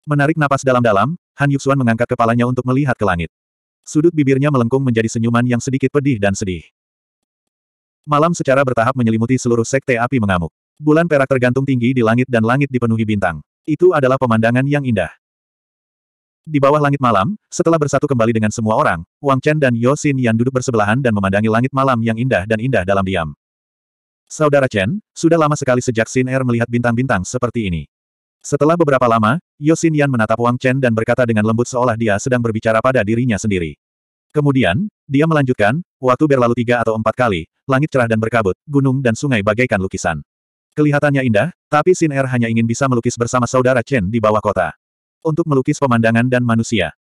Menarik napas dalam-dalam, Han Yuxuan mengangkat kepalanya untuk melihat ke langit. Sudut bibirnya melengkung menjadi senyuman yang sedikit pedih dan sedih. Malam secara bertahap menyelimuti seluruh sekte api mengamuk. Bulan perak tergantung tinggi di langit dan langit dipenuhi bintang. Itu adalah pemandangan yang indah. Di bawah langit malam, setelah bersatu kembali dengan semua orang, Wang Chen dan Yo Xin Yan duduk bersebelahan dan memandangi langit malam yang indah dan indah dalam diam. Saudara Chen, sudah lama sekali sejak Xin Er melihat bintang-bintang seperti ini. Setelah beberapa lama, Yo Xin Yan menatap Wang Chen dan berkata dengan lembut seolah dia sedang berbicara pada dirinya sendiri. Kemudian, dia melanjutkan, waktu berlalu tiga atau empat kali, langit cerah dan berkabut, gunung dan sungai bagaikan lukisan. Kelihatannya indah, tapi Sin Er hanya ingin bisa melukis bersama saudara Chen di bawah kota. Untuk melukis pemandangan dan manusia.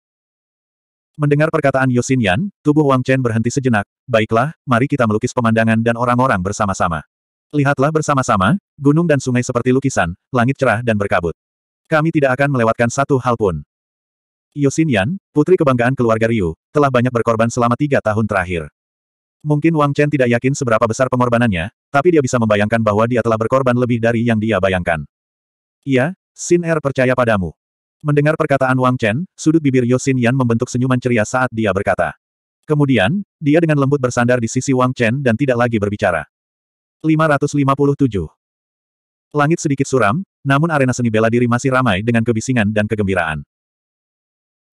Mendengar perkataan Yosin Yan, tubuh Wang Chen berhenti sejenak. Baiklah, mari kita melukis pemandangan dan orang-orang bersama-sama. Lihatlah bersama-sama, gunung dan sungai seperti lukisan, langit cerah dan berkabut. Kami tidak akan melewatkan satu hal pun. Yosin Yan, putri kebanggaan keluarga Ryu, telah banyak berkorban selama tiga tahun terakhir. Mungkin Wang Chen tidak yakin seberapa besar pengorbanannya, tapi dia bisa membayangkan bahwa dia telah berkorban lebih dari yang dia bayangkan. Iya, Sin Er percaya padamu. Mendengar perkataan Wang Chen, sudut bibir Yosin Yan membentuk senyuman ceria saat dia berkata. Kemudian, dia dengan lembut bersandar di sisi Wang Chen dan tidak lagi berbicara. 557. Langit sedikit suram, namun arena seni bela diri masih ramai dengan kebisingan dan kegembiraan.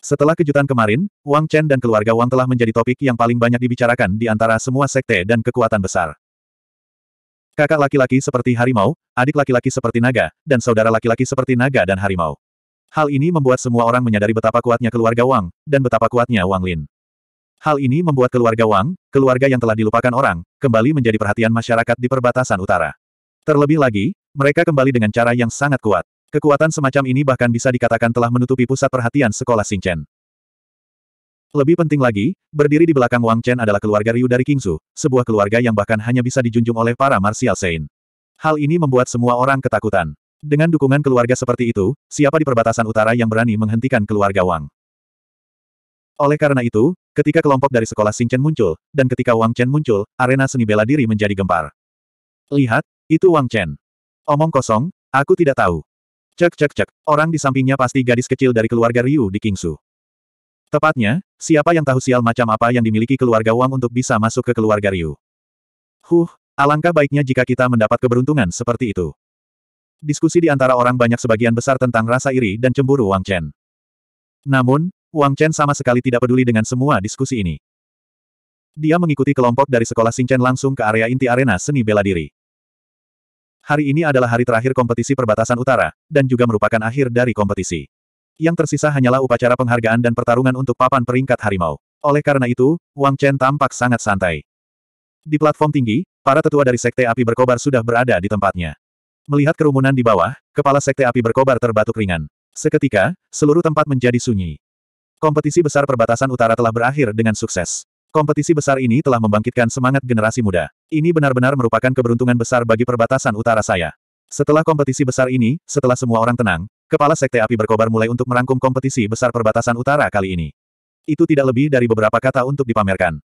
Setelah kejutan kemarin, Wang Chen dan keluarga Wang telah menjadi topik yang paling banyak dibicarakan di antara semua sekte dan kekuatan besar. Kakak laki-laki seperti harimau, adik laki-laki seperti naga, dan saudara laki-laki seperti naga dan harimau. Hal ini membuat semua orang menyadari betapa kuatnya keluarga Wang, dan betapa kuatnya Wang Lin. Hal ini membuat keluarga Wang, keluarga yang telah dilupakan orang, kembali menjadi perhatian masyarakat di perbatasan utara. Terlebih lagi, mereka kembali dengan cara yang sangat kuat. Kekuatan semacam ini bahkan bisa dikatakan telah menutupi pusat perhatian sekolah Chen. Lebih penting lagi, berdiri di belakang Wang Chen adalah keluarga Ryu dari Kingsu, sebuah keluarga yang bahkan hanya bisa dijunjung oleh para Martial Saint. Hal ini membuat semua orang ketakutan. Dengan dukungan keluarga seperti itu, siapa di perbatasan utara yang berani menghentikan keluarga Wang? Oleh karena itu, ketika kelompok dari sekolah Chen muncul, dan ketika Wang Chen muncul, arena seni bela diri menjadi gempar. Lihat, itu Wang Chen. Omong kosong, aku tidak tahu. Cek cek cek, orang di sampingnya pasti gadis kecil dari keluarga Ryu di Kingsu. Tepatnya, siapa yang tahu sial macam apa yang dimiliki keluarga Wang untuk bisa masuk ke keluarga Ryu. Huh, alangkah baiknya jika kita mendapat keberuntungan seperti itu. Diskusi di antara orang banyak sebagian besar tentang rasa iri dan cemburu Wang Chen. Namun, Wang Chen sama sekali tidak peduli dengan semua diskusi ini. Dia mengikuti kelompok dari sekolah Chen langsung ke area inti arena seni bela diri. Hari ini adalah hari terakhir kompetisi perbatasan utara, dan juga merupakan akhir dari kompetisi. Yang tersisa hanyalah upacara penghargaan dan pertarungan untuk papan peringkat harimau. Oleh karena itu, Wang Chen tampak sangat santai. Di platform tinggi, para tetua dari Sekte Api Berkobar sudah berada di tempatnya. Melihat kerumunan di bawah, kepala Sekte Api Berkobar terbatuk ringan. Seketika, seluruh tempat menjadi sunyi. Kompetisi besar perbatasan utara telah berakhir dengan sukses. Kompetisi besar ini telah membangkitkan semangat generasi muda. Ini benar-benar merupakan keberuntungan besar bagi perbatasan utara saya. Setelah kompetisi besar ini, setelah semua orang tenang, kepala sekte api berkobar mulai untuk merangkum kompetisi besar perbatasan utara kali ini. Itu tidak lebih dari beberapa kata untuk dipamerkan.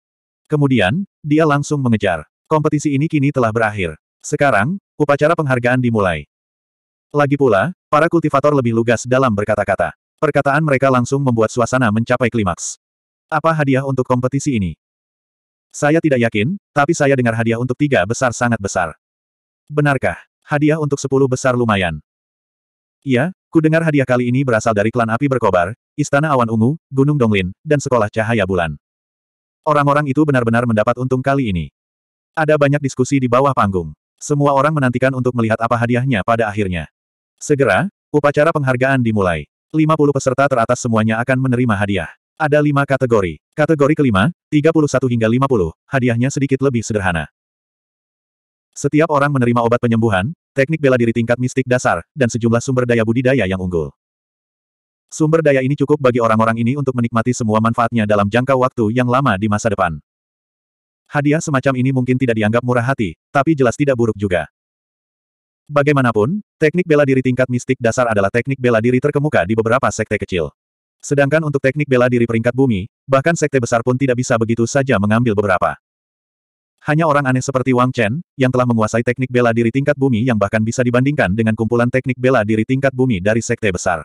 Kemudian, dia langsung mengejar. Kompetisi ini kini telah berakhir. Sekarang, upacara penghargaan dimulai. Lagi pula, para kultivator lebih lugas dalam berkata-kata. Perkataan mereka langsung membuat suasana mencapai klimaks. Apa hadiah untuk kompetisi ini? Saya tidak yakin, tapi saya dengar hadiah untuk tiga besar sangat besar. Benarkah? Hadiah untuk sepuluh besar lumayan. Iya, ku dengar hadiah kali ini berasal dari klan api berkobar, Istana Awan Ungu, Gunung Donglin, dan Sekolah Cahaya Bulan. Orang-orang itu benar-benar mendapat untung kali ini. Ada banyak diskusi di bawah panggung. Semua orang menantikan untuk melihat apa hadiahnya pada akhirnya. Segera, upacara penghargaan dimulai. 50 peserta teratas semuanya akan menerima hadiah. Ada lima kategori. Kategori kelima, 31 hingga 50, hadiahnya sedikit lebih sederhana. Setiap orang menerima obat penyembuhan, teknik bela diri tingkat mistik dasar, dan sejumlah sumber daya budidaya yang unggul. Sumber daya ini cukup bagi orang-orang ini untuk menikmati semua manfaatnya dalam jangka waktu yang lama di masa depan. Hadiah semacam ini mungkin tidak dianggap murah hati, tapi jelas tidak buruk juga. Bagaimanapun, teknik bela diri tingkat mistik dasar adalah teknik bela diri terkemuka di beberapa sekte kecil. Sedangkan untuk teknik bela diri peringkat bumi, bahkan sekte besar pun tidak bisa begitu saja mengambil beberapa. Hanya orang aneh seperti Wang Chen, yang telah menguasai teknik bela diri tingkat bumi yang bahkan bisa dibandingkan dengan kumpulan teknik bela diri tingkat bumi dari sekte besar.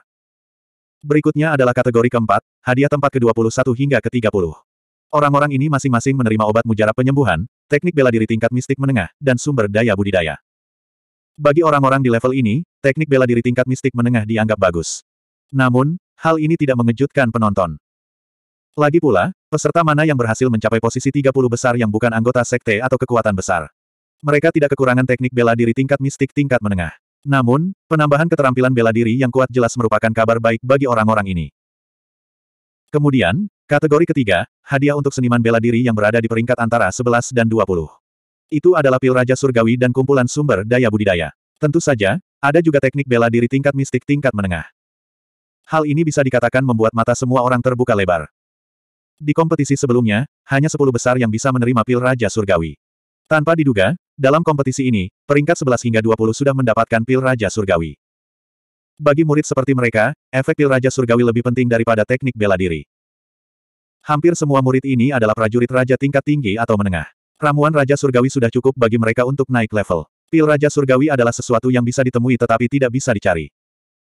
Berikutnya adalah kategori keempat, hadiah tempat ke-21 hingga ke-30. Orang-orang ini masing-masing menerima obat mujarab penyembuhan, teknik bela diri tingkat mistik menengah, dan sumber daya budidaya. Bagi orang-orang di level ini, teknik bela diri tingkat mistik menengah dianggap bagus. Namun, hal ini tidak mengejutkan penonton. Lagi pula, peserta mana yang berhasil mencapai posisi 30 besar yang bukan anggota sekte atau kekuatan besar. Mereka tidak kekurangan teknik bela diri tingkat mistik tingkat menengah. Namun, penambahan keterampilan bela diri yang kuat jelas merupakan kabar baik bagi orang-orang ini. Kemudian, kategori ketiga, hadiah untuk seniman bela diri yang berada di peringkat antara 11 dan 20. Itu adalah pil Raja Surgawi dan kumpulan sumber daya budidaya. Tentu saja, ada juga teknik bela diri tingkat mistik tingkat menengah. Hal ini bisa dikatakan membuat mata semua orang terbuka lebar. Di kompetisi sebelumnya, hanya 10 besar yang bisa menerima pil Raja Surgawi. Tanpa diduga, dalam kompetisi ini, peringkat 11 hingga 20 sudah mendapatkan pil Raja Surgawi. Bagi murid seperti mereka, efek pil Raja Surgawi lebih penting daripada teknik bela diri. Hampir semua murid ini adalah prajurit Raja tingkat tinggi atau menengah. Ramuan Raja Surgawi sudah cukup bagi mereka untuk naik level. Pil Raja Surgawi adalah sesuatu yang bisa ditemui tetapi tidak bisa dicari.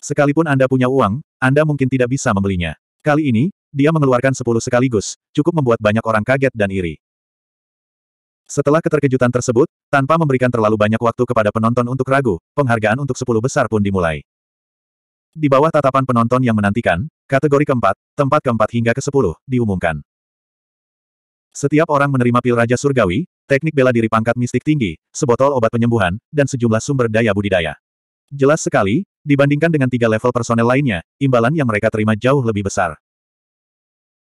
Sekalipun Anda punya uang, Anda mungkin tidak bisa membelinya. Kali ini, dia mengeluarkan sepuluh sekaligus, cukup membuat banyak orang kaget dan iri. Setelah keterkejutan tersebut, tanpa memberikan terlalu banyak waktu kepada penonton untuk ragu, penghargaan untuk sepuluh besar pun dimulai. Di bawah tatapan penonton yang menantikan, kategori keempat, tempat keempat hingga ke sepuluh, diumumkan. Setiap orang menerima pil Raja Surgawi, teknik bela diri pangkat mistik tinggi, sebotol obat penyembuhan, dan sejumlah sumber daya budidaya. Jelas sekali, dibandingkan dengan tiga level personel lainnya, imbalan yang mereka terima jauh lebih besar.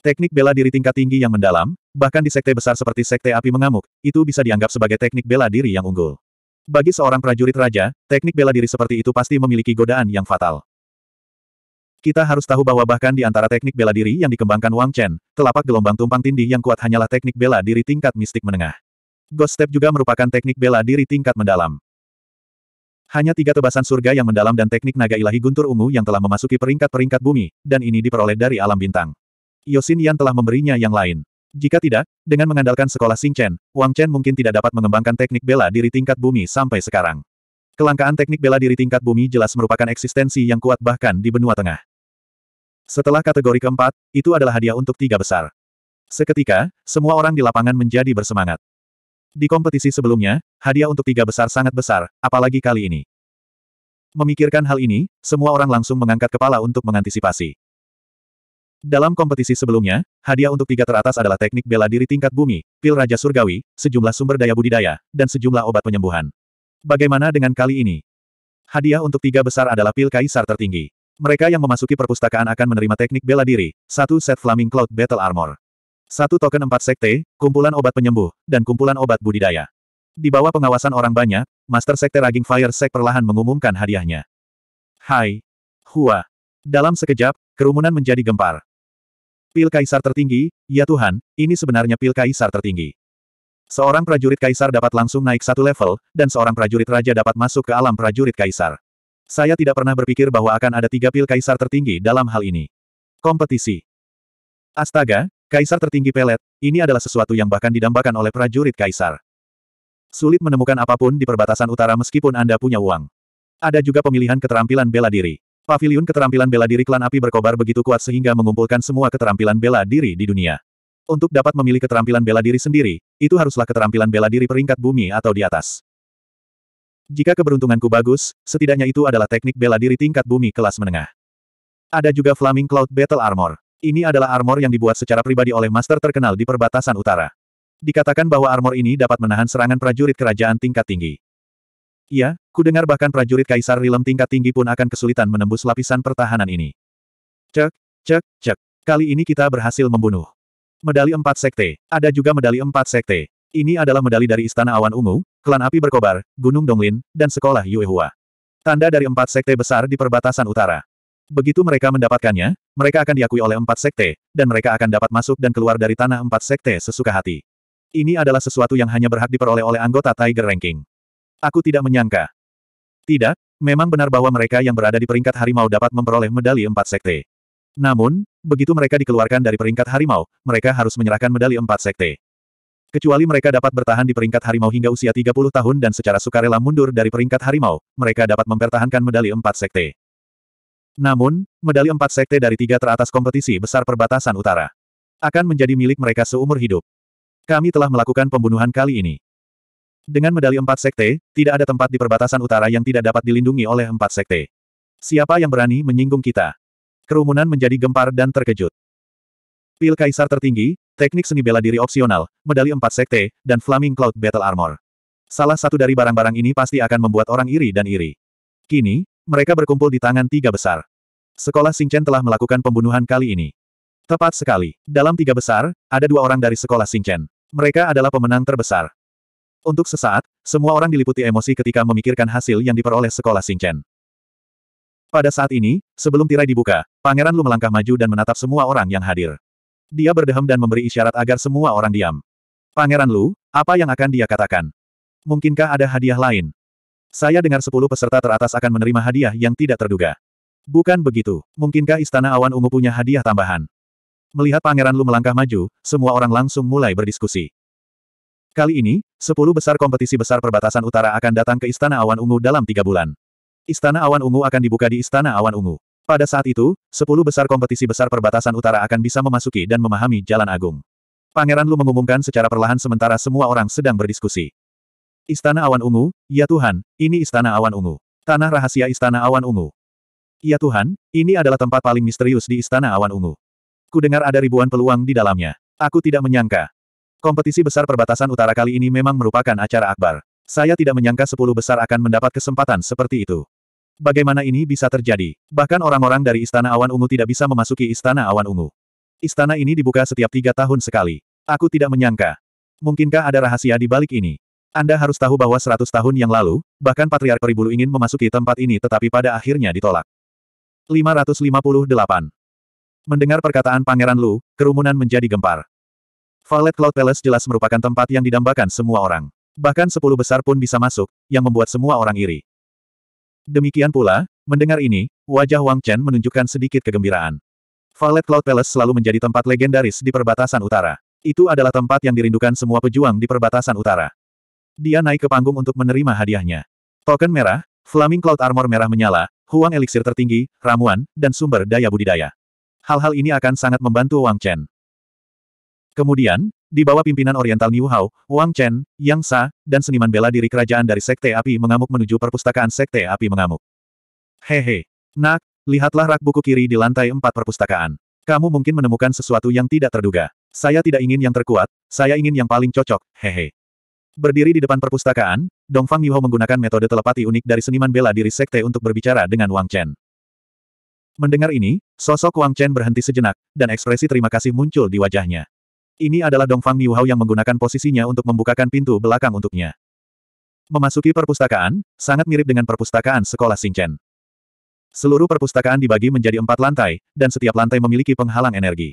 Teknik bela diri tingkat tinggi yang mendalam, bahkan di sekte besar seperti sekte api mengamuk, itu bisa dianggap sebagai teknik bela diri yang unggul. Bagi seorang prajurit raja, teknik bela diri seperti itu pasti memiliki godaan yang fatal. Kita harus tahu bahwa bahkan di antara teknik bela diri yang dikembangkan Wang Chen, telapak gelombang tumpang tindih yang kuat hanyalah teknik bela diri tingkat mistik menengah. Ghost Step juga merupakan teknik bela diri tingkat mendalam. Hanya tiga tebasan surga yang mendalam dan teknik naga ilahi guntur ungu yang telah memasuki peringkat-peringkat bumi, dan ini diperoleh dari alam bintang. Yosin Yan telah memberinya yang lain. Jika tidak, dengan mengandalkan sekolah Sing Chen, Wang Chen mungkin tidak dapat mengembangkan teknik bela diri tingkat bumi sampai sekarang. Kelangkaan teknik bela diri tingkat bumi jelas merupakan eksistensi yang kuat bahkan di benua tengah. Setelah kategori keempat, itu adalah hadiah untuk tiga besar. Seketika, semua orang di lapangan menjadi bersemangat. Di kompetisi sebelumnya, hadiah untuk tiga besar sangat besar, apalagi kali ini. Memikirkan hal ini, semua orang langsung mengangkat kepala untuk mengantisipasi. Dalam kompetisi sebelumnya, hadiah untuk tiga teratas adalah teknik bela diri tingkat bumi, pil Raja Surgawi, sejumlah sumber daya budidaya, dan sejumlah obat penyembuhan. Bagaimana dengan kali ini? Hadiah untuk tiga besar adalah pil kaisar tertinggi. Mereka yang memasuki perpustakaan akan menerima teknik bela diri, satu set Flaming Cloud Battle Armor. Satu token empat sekte, kumpulan obat penyembuh, dan kumpulan obat budidaya. Di bawah pengawasan orang banyak, Master Sekte Raging Fire Sek perlahan mengumumkan hadiahnya. Hai. Hua. Dalam sekejap, kerumunan menjadi gempar. Pil Kaisar tertinggi, ya Tuhan, ini sebenarnya pil Kaisar tertinggi. Seorang prajurit Kaisar dapat langsung naik satu level, dan seorang prajurit Raja dapat masuk ke alam prajurit Kaisar. Saya tidak pernah berpikir bahwa akan ada tiga pil Kaisar tertinggi dalam hal ini. Kompetisi. Astaga, Kaisar tertinggi pelet, ini adalah sesuatu yang bahkan didambakan oleh prajurit kaisar. Sulit menemukan apapun di perbatasan utara meskipun Anda punya uang. Ada juga pemilihan keterampilan bela diri. Pavilion keterampilan bela diri klan api berkobar begitu kuat sehingga mengumpulkan semua keterampilan bela diri di dunia. Untuk dapat memilih keterampilan bela diri sendiri, itu haruslah keterampilan bela diri peringkat bumi atau di atas. Jika keberuntunganku bagus, setidaknya itu adalah teknik bela diri tingkat bumi kelas menengah. Ada juga Flaming Cloud Battle Armor. Ini adalah armor yang dibuat secara pribadi oleh master terkenal di perbatasan utara. Dikatakan bahwa armor ini dapat menahan serangan prajurit kerajaan tingkat tinggi. Iya, ku dengar bahkan prajurit Kaisar Rilem tingkat tinggi pun akan kesulitan menembus lapisan pertahanan ini. Cek, cek, cek. Kali ini kita berhasil membunuh. Medali empat sekte. Ada juga medali empat sekte. Ini adalah medali dari Istana Awan Ungu, Klan Api Berkobar, Gunung Donglin, dan Sekolah Yuehua. Tanda dari empat sekte besar di perbatasan utara. Begitu mereka mendapatkannya, mereka akan diakui oleh empat sekte, dan mereka akan dapat masuk dan keluar dari tanah empat sekte sesuka hati. Ini adalah sesuatu yang hanya berhak diperoleh oleh anggota Tiger Ranking. Aku tidak menyangka. Tidak, memang benar bahwa mereka yang berada di peringkat harimau dapat memperoleh medali empat sekte. Namun, begitu mereka dikeluarkan dari peringkat harimau, mereka harus menyerahkan medali empat sekte. Kecuali mereka dapat bertahan di peringkat harimau hingga usia 30 tahun dan secara sukarela mundur dari peringkat harimau, mereka dapat mempertahankan medali empat sekte. Namun, medali empat sekte dari tiga teratas kompetisi besar perbatasan utara akan menjadi milik mereka seumur hidup. Kami telah melakukan pembunuhan kali ini. Dengan medali empat sekte, tidak ada tempat di perbatasan utara yang tidak dapat dilindungi oleh empat sekte. Siapa yang berani menyinggung kita? Kerumunan menjadi gempar dan terkejut. Pil Kaisar tertinggi, teknik seni bela diri opsional, medali empat sekte, dan Flaming Cloud Battle Armor. Salah satu dari barang-barang ini pasti akan membuat orang iri dan iri. Kini, mereka berkumpul di tangan tiga besar sekolah Singchen telah melakukan pembunuhan kali ini. Tepat sekali. Dalam tiga besar, ada dua orang dari sekolah Singchen. Mereka adalah pemenang terbesar. Untuk sesaat, semua orang diliputi emosi ketika memikirkan hasil yang diperoleh sekolah Singchen. Pada saat ini, sebelum tirai dibuka, Pangeran Lu melangkah maju dan menatap semua orang yang hadir. Dia berdehem dan memberi isyarat agar semua orang diam. Pangeran Lu, apa yang akan dia katakan? Mungkinkah ada hadiah lain? Saya dengar sepuluh peserta teratas akan menerima hadiah yang tidak terduga. Bukan begitu, mungkinkah Istana Awan Ungu punya hadiah tambahan? Melihat Pangeran Lu melangkah maju, semua orang langsung mulai berdiskusi. Kali ini, sepuluh besar kompetisi besar perbatasan utara akan datang ke Istana Awan Ungu dalam tiga bulan. Istana Awan Ungu akan dibuka di Istana Awan Ungu. Pada saat itu, sepuluh besar kompetisi besar perbatasan utara akan bisa memasuki dan memahami Jalan Agung. Pangeran Lu mengumumkan secara perlahan sementara semua orang sedang berdiskusi. Istana Awan Ungu, ya Tuhan, ini Istana Awan Ungu. Tanah rahasia Istana Awan Ungu. Ya Tuhan, ini adalah tempat paling misterius di Istana Awan Ungu. Kudengar ada ribuan peluang di dalamnya. Aku tidak menyangka. Kompetisi besar perbatasan utara kali ini memang merupakan acara akbar. Saya tidak menyangka sepuluh besar akan mendapat kesempatan seperti itu. Bagaimana ini bisa terjadi? Bahkan orang-orang dari Istana Awan Ungu tidak bisa memasuki Istana Awan Ungu. Istana ini dibuka setiap tiga tahun sekali. Aku tidak menyangka. Mungkinkah ada rahasia di balik ini? Anda harus tahu bahwa seratus tahun yang lalu, bahkan Patriark Peribulu ingin memasuki tempat ini tetapi pada akhirnya ditolak. 558. Mendengar perkataan Pangeran Lu, kerumunan menjadi gempar. Valet Cloud Palace jelas merupakan tempat yang didambakan semua orang. Bahkan sepuluh besar pun bisa masuk, yang membuat semua orang iri. Demikian pula, mendengar ini, wajah Wang Chen menunjukkan sedikit kegembiraan. Valet Cloud Palace selalu menjadi tempat legendaris di perbatasan utara. Itu adalah tempat yang dirindukan semua pejuang di perbatasan utara. Dia naik ke panggung untuk menerima hadiahnya. Token merah, Flaming Cloud Armor merah menyala, huang eliksir tertinggi, ramuan, dan sumber daya budidaya. Hal-hal ini akan sangat membantu Wang Chen. Kemudian, di bawah pimpinan Oriental New Hao, Wang Chen, Yang Sa, dan seniman bela diri kerajaan dari Sekte Api mengamuk menuju perpustakaan Sekte Api mengamuk. Hehe. Nak, lihatlah rak buku kiri di lantai empat perpustakaan. Kamu mungkin menemukan sesuatu yang tidak terduga. Saya tidak ingin yang terkuat, saya ingin yang paling cocok, hehe. Berdiri di depan perpustakaan, Dongfang Yuho menggunakan metode telepati unik dari seniman bela diri sekte untuk berbicara dengan Wang Chen. Mendengar ini, sosok Wang Chen berhenti sejenak, dan ekspresi terima kasih muncul di wajahnya. Ini adalah Dongfang Miuhao yang menggunakan posisinya untuk membukakan pintu belakang untuknya. Memasuki perpustakaan, sangat mirip dengan perpustakaan sekolah Xingchen. Seluruh perpustakaan dibagi menjadi empat lantai, dan setiap lantai memiliki penghalang energi.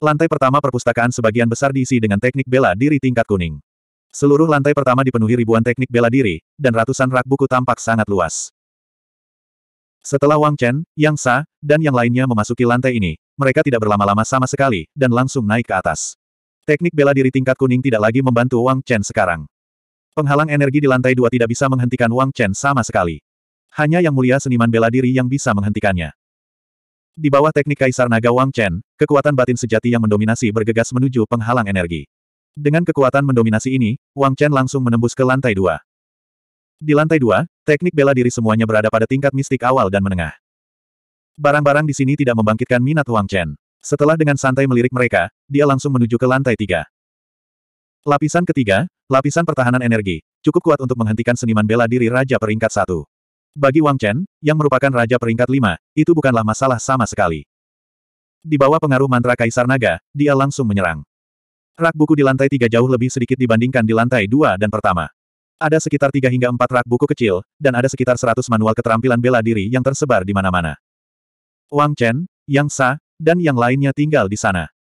Lantai pertama perpustakaan sebagian besar diisi dengan teknik bela diri tingkat kuning. Seluruh lantai pertama dipenuhi ribuan teknik bela diri, dan ratusan rak buku tampak sangat luas. Setelah Wang Chen, Yang Sa, dan yang lainnya memasuki lantai ini, mereka tidak berlama-lama sama sekali, dan langsung naik ke atas. Teknik bela diri tingkat kuning tidak lagi membantu Wang Chen sekarang. Penghalang energi di lantai dua tidak bisa menghentikan Wang Chen sama sekali. Hanya yang mulia seniman bela diri yang bisa menghentikannya. Di bawah teknik Kaisar Naga Wang Chen, kekuatan batin sejati yang mendominasi bergegas menuju penghalang energi. Dengan kekuatan mendominasi ini, Wang Chen langsung menembus ke lantai dua. Di lantai dua, teknik bela diri semuanya berada pada tingkat mistik awal dan menengah. Barang-barang di sini tidak membangkitkan minat Wang Chen. Setelah dengan santai melirik mereka, dia langsung menuju ke lantai tiga. Lapisan ketiga, lapisan pertahanan energi, cukup kuat untuk menghentikan seniman bela diri Raja Peringkat satu. Bagi Wang Chen, yang merupakan Raja Peringkat lima, itu bukanlah masalah sama sekali. Di bawah pengaruh mantra Kaisar Naga, dia langsung menyerang. Rak buku di lantai tiga jauh lebih sedikit dibandingkan di lantai dua dan pertama. Ada sekitar tiga hingga empat rak buku kecil, dan ada sekitar seratus manual keterampilan bela diri yang tersebar di mana-mana. Wang Chen, Yang Sa, dan yang lainnya tinggal di sana.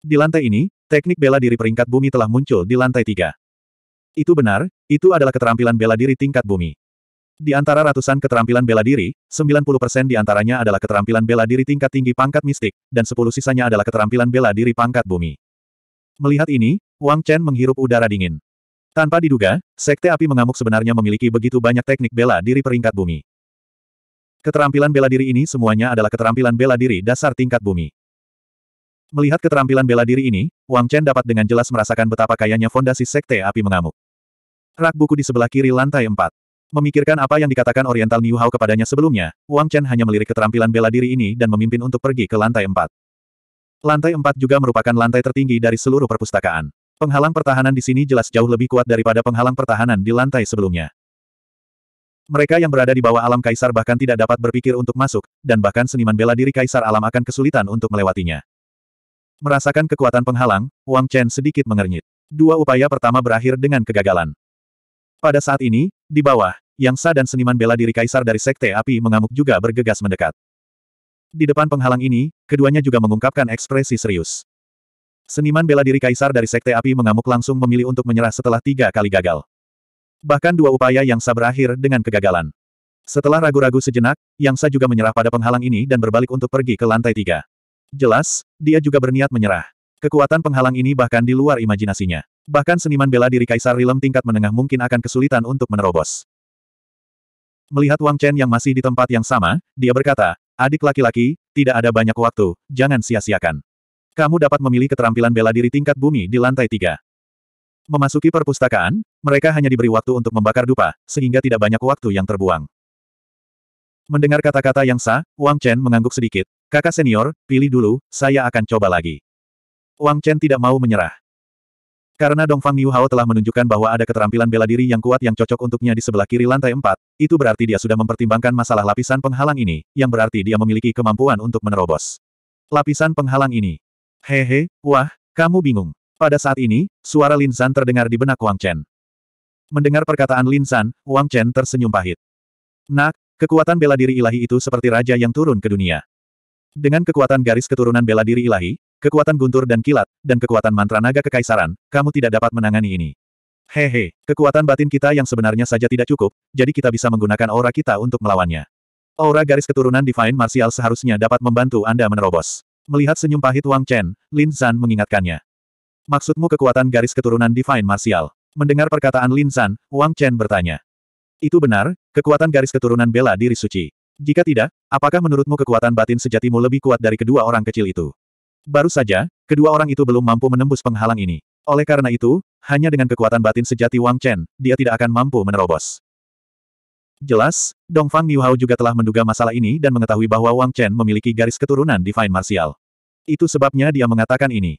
Di lantai ini, teknik bela diri peringkat bumi telah muncul di lantai tiga. Itu benar, itu adalah keterampilan bela diri tingkat bumi. Di antara ratusan keterampilan bela diri, 90% di antaranya adalah keterampilan bela diri tingkat tinggi pangkat mistik, dan 10 sisanya adalah keterampilan bela diri pangkat bumi. Melihat ini, Wang Chen menghirup udara dingin. Tanpa diduga, Sekte Api Mengamuk sebenarnya memiliki begitu banyak teknik bela diri peringkat bumi. Keterampilan bela diri ini semuanya adalah keterampilan bela diri dasar tingkat bumi. Melihat keterampilan bela diri ini, Wang Chen dapat dengan jelas merasakan betapa kayanya fondasi Sekte Api Mengamuk. Rak buku di sebelah kiri lantai 4. Memikirkan apa yang dikatakan Oriental New Hao kepadanya sebelumnya, Wang Chen hanya melirik keterampilan bela diri ini dan memimpin untuk pergi ke lantai 4. Lantai empat juga merupakan lantai tertinggi dari seluruh perpustakaan. Penghalang pertahanan di sini jelas jauh lebih kuat daripada penghalang pertahanan di lantai sebelumnya. Mereka yang berada di bawah alam kaisar bahkan tidak dapat berpikir untuk masuk, dan bahkan seniman bela diri kaisar alam akan kesulitan untuk melewatinya. Merasakan kekuatan penghalang, Wang Chen sedikit mengernyit. Dua upaya pertama berakhir dengan kegagalan. Pada saat ini, di bawah, Yang Sa dan seniman bela diri kaisar dari Sekte Api mengamuk juga bergegas mendekat. Di depan penghalang ini, keduanya juga mengungkapkan ekspresi serius. Seniman bela diri kaisar dari Sekte Api mengamuk langsung memilih untuk menyerah setelah tiga kali gagal. Bahkan dua upaya yang sah berakhir dengan kegagalan. Setelah ragu-ragu sejenak, Yang Sa juga menyerah pada penghalang ini dan berbalik untuk pergi ke lantai tiga. Jelas, dia juga berniat menyerah. Kekuatan penghalang ini bahkan di luar imajinasinya. Bahkan seniman bela diri Kaisar Rilem tingkat menengah mungkin akan kesulitan untuk menerobos. Melihat Wang Chen yang masih di tempat yang sama, dia berkata, Adik laki-laki, tidak ada banyak waktu, jangan sia-siakan. Kamu dapat memilih keterampilan bela diri tingkat bumi di lantai tiga. Memasuki perpustakaan, mereka hanya diberi waktu untuk membakar dupa, sehingga tidak banyak waktu yang terbuang. Mendengar kata-kata yang sah, Wang Chen mengangguk sedikit. Kakak senior, pilih dulu, saya akan coba lagi. Wang Chen tidak mau menyerah. Karena Dongfang Niu Hao telah menunjukkan bahwa ada keterampilan bela diri yang kuat yang cocok untuknya di sebelah kiri lantai 4, itu berarti dia sudah mempertimbangkan masalah lapisan penghalang ini, yang berarti dia memiliki kemampuan untuk menerobos. Lapisan penghalang ini. Hehe, wah, kamu bingung. Pada saat ini, suara Lin San terdengar di benak Wang Chen. Mendengar perkataan Lin San, Wang Chen tersenyum pahit. Nak, kekuatan bela diri ilahi itu seperti raja yang turun ke dunia. Dengan kekuatan garis keturunan bela diri ilahi, Kekuatan guntur dan kilat, dan kekuatan mantra naga kekaisaran, kamu tidak dapat menangani ini. Hehe, kekuatan batin kita yang sebenarnya saja tidak cukup, jadi kita bisa menggunakan aura kita untuk melawannya. Aura garis keturunan Divine Martial seharusnya dapat membantu Anda menerobos. Melihat senyum pahit Wang Chen, Lin Zan mengingatkannya. Maksudmu kekuatan garis keturunan Divine Martial? Mendengar perkataan Lin Zan, Wang Chen bertanya. Itu benar, kekuatan garis keturunan bela diri suci. Jika tidak, apakah menurutmu kekuatan batin sejatimu lebih kuat dari kedua orang kecil itu? Baru saja, kedua orang itu belum mampu menembus penghalang ini. Oleh karena itu, hanya dengan kekuatan batin sejati Wang Chen, dia tidak akan mampu menerobos. Jelas, Dongfang Niuhao juga telah menduga masalah ini dan mengetahui bahwa Wang Chen memiliki garis keturunan Divine Martial. Itu sebabnya dia mengatakan ini.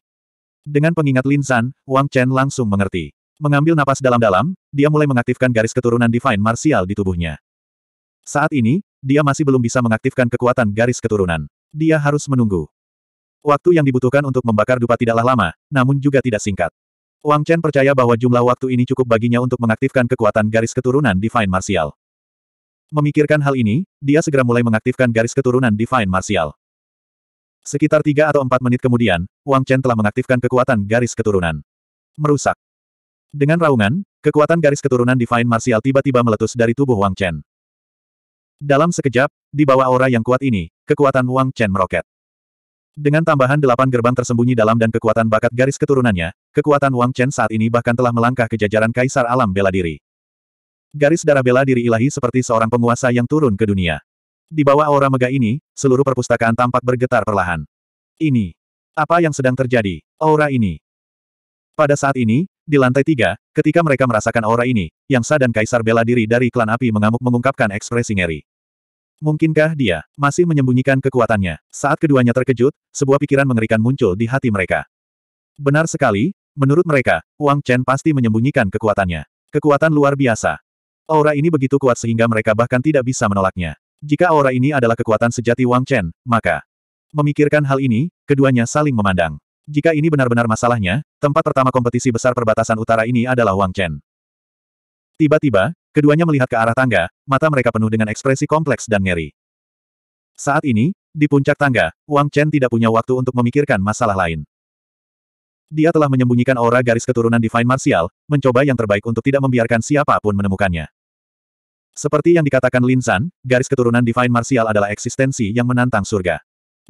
Dengan pengingat Lin San, Wang Chen langsung mengerti. Mengambil napas dalam-dalam, dia mulai mengaktifkan garis keturunan Divine Martial di tubuhnya. Saat ini, dia masih belum bisa mengaktifkan kekuatan garis keturunan. Dia harus menunggu. Waktu yang dibutuhkan untuk membakar dupa tidaklah lama, namun juga tidak singkat. Wang Chen percaya bahwa jumlah waktu ini cukup baginya untuk mengaktifkan kekuatan garis keturunan Divine Martial. Memikirkan hal ini, dia segera mulai mengaktifkan garis keturunan Divine Martial. Sekitar tiga atau empat menit kemudian, Wang Chen telah mengaktifkan kekuatan garis keturunan. Merusak. Dengan raungan, kekuatan garis keturunan Divine Martial tiba-tiba meletus dari tubuh Wang Chen. Dalam sekejap, di bawah aura yang kuat ini, kekuatan Wang Chen meroket. Dengan tambahan delapan gerbang tersembunyi dalam dan kekuatan bakat garis keturunannya, kekuatan Wang Chen saat ini bahkan telah melangkah ke jajaran Kaisar Alam Bela Diri. Garis darah bela diri ilahi seperti seorang penguasa yang turun ke dunia. Di bawah aura megah ini, seluruh perpustakaan tampak bergetar perlahan. Ini. Apa yang sedang terjadi? Aura ini. Pada saat ini, di lantai tiga, ketika mereka merasakan aura ini, Yang Sa dan Kaisar bela diri dari klan api mengamuk mengungkapkan ekspresi ngeri. Mungkinkah dia masih menyembunyikan kekuatannya? Saat keduanya terkejut, sebuah pikiran mengerikan muncul di hati mereka. Benar sekali, menurut mereka, Wang Chen pasti menyembunyikan kekuatannya. Kekuatan luar biasa. Aura ini begitu kuat sehingga mereka bahkan tidak bisa menolaknya. Jika aura ini adalah kekuatan sejati Wang Chen, maka memikirkan hal ini, keduanya saling memandang. Jika ini benar-benar masalahnya, tempat pertama kompetisi besar perbatasan utara ini adalah Wang Chen. Tiba-tiba, keduanya melihat ke arah tangga, mata mereka penuh dengan ekspresi kompleks dan ngeri. Saat ini, di puncak tangga, Wang Chen tidak punya waktu untuk memikirkan masalah lain. Dia telah menyembunyikan aura garis keturunan Divine Martial, mencoba yang terbaik untuk tidak membiarkan siapapun menemukannya. Seperti yang dikatakan Lin San, garis keturunan Divine Martial adalah eksistensi yang menantang surga.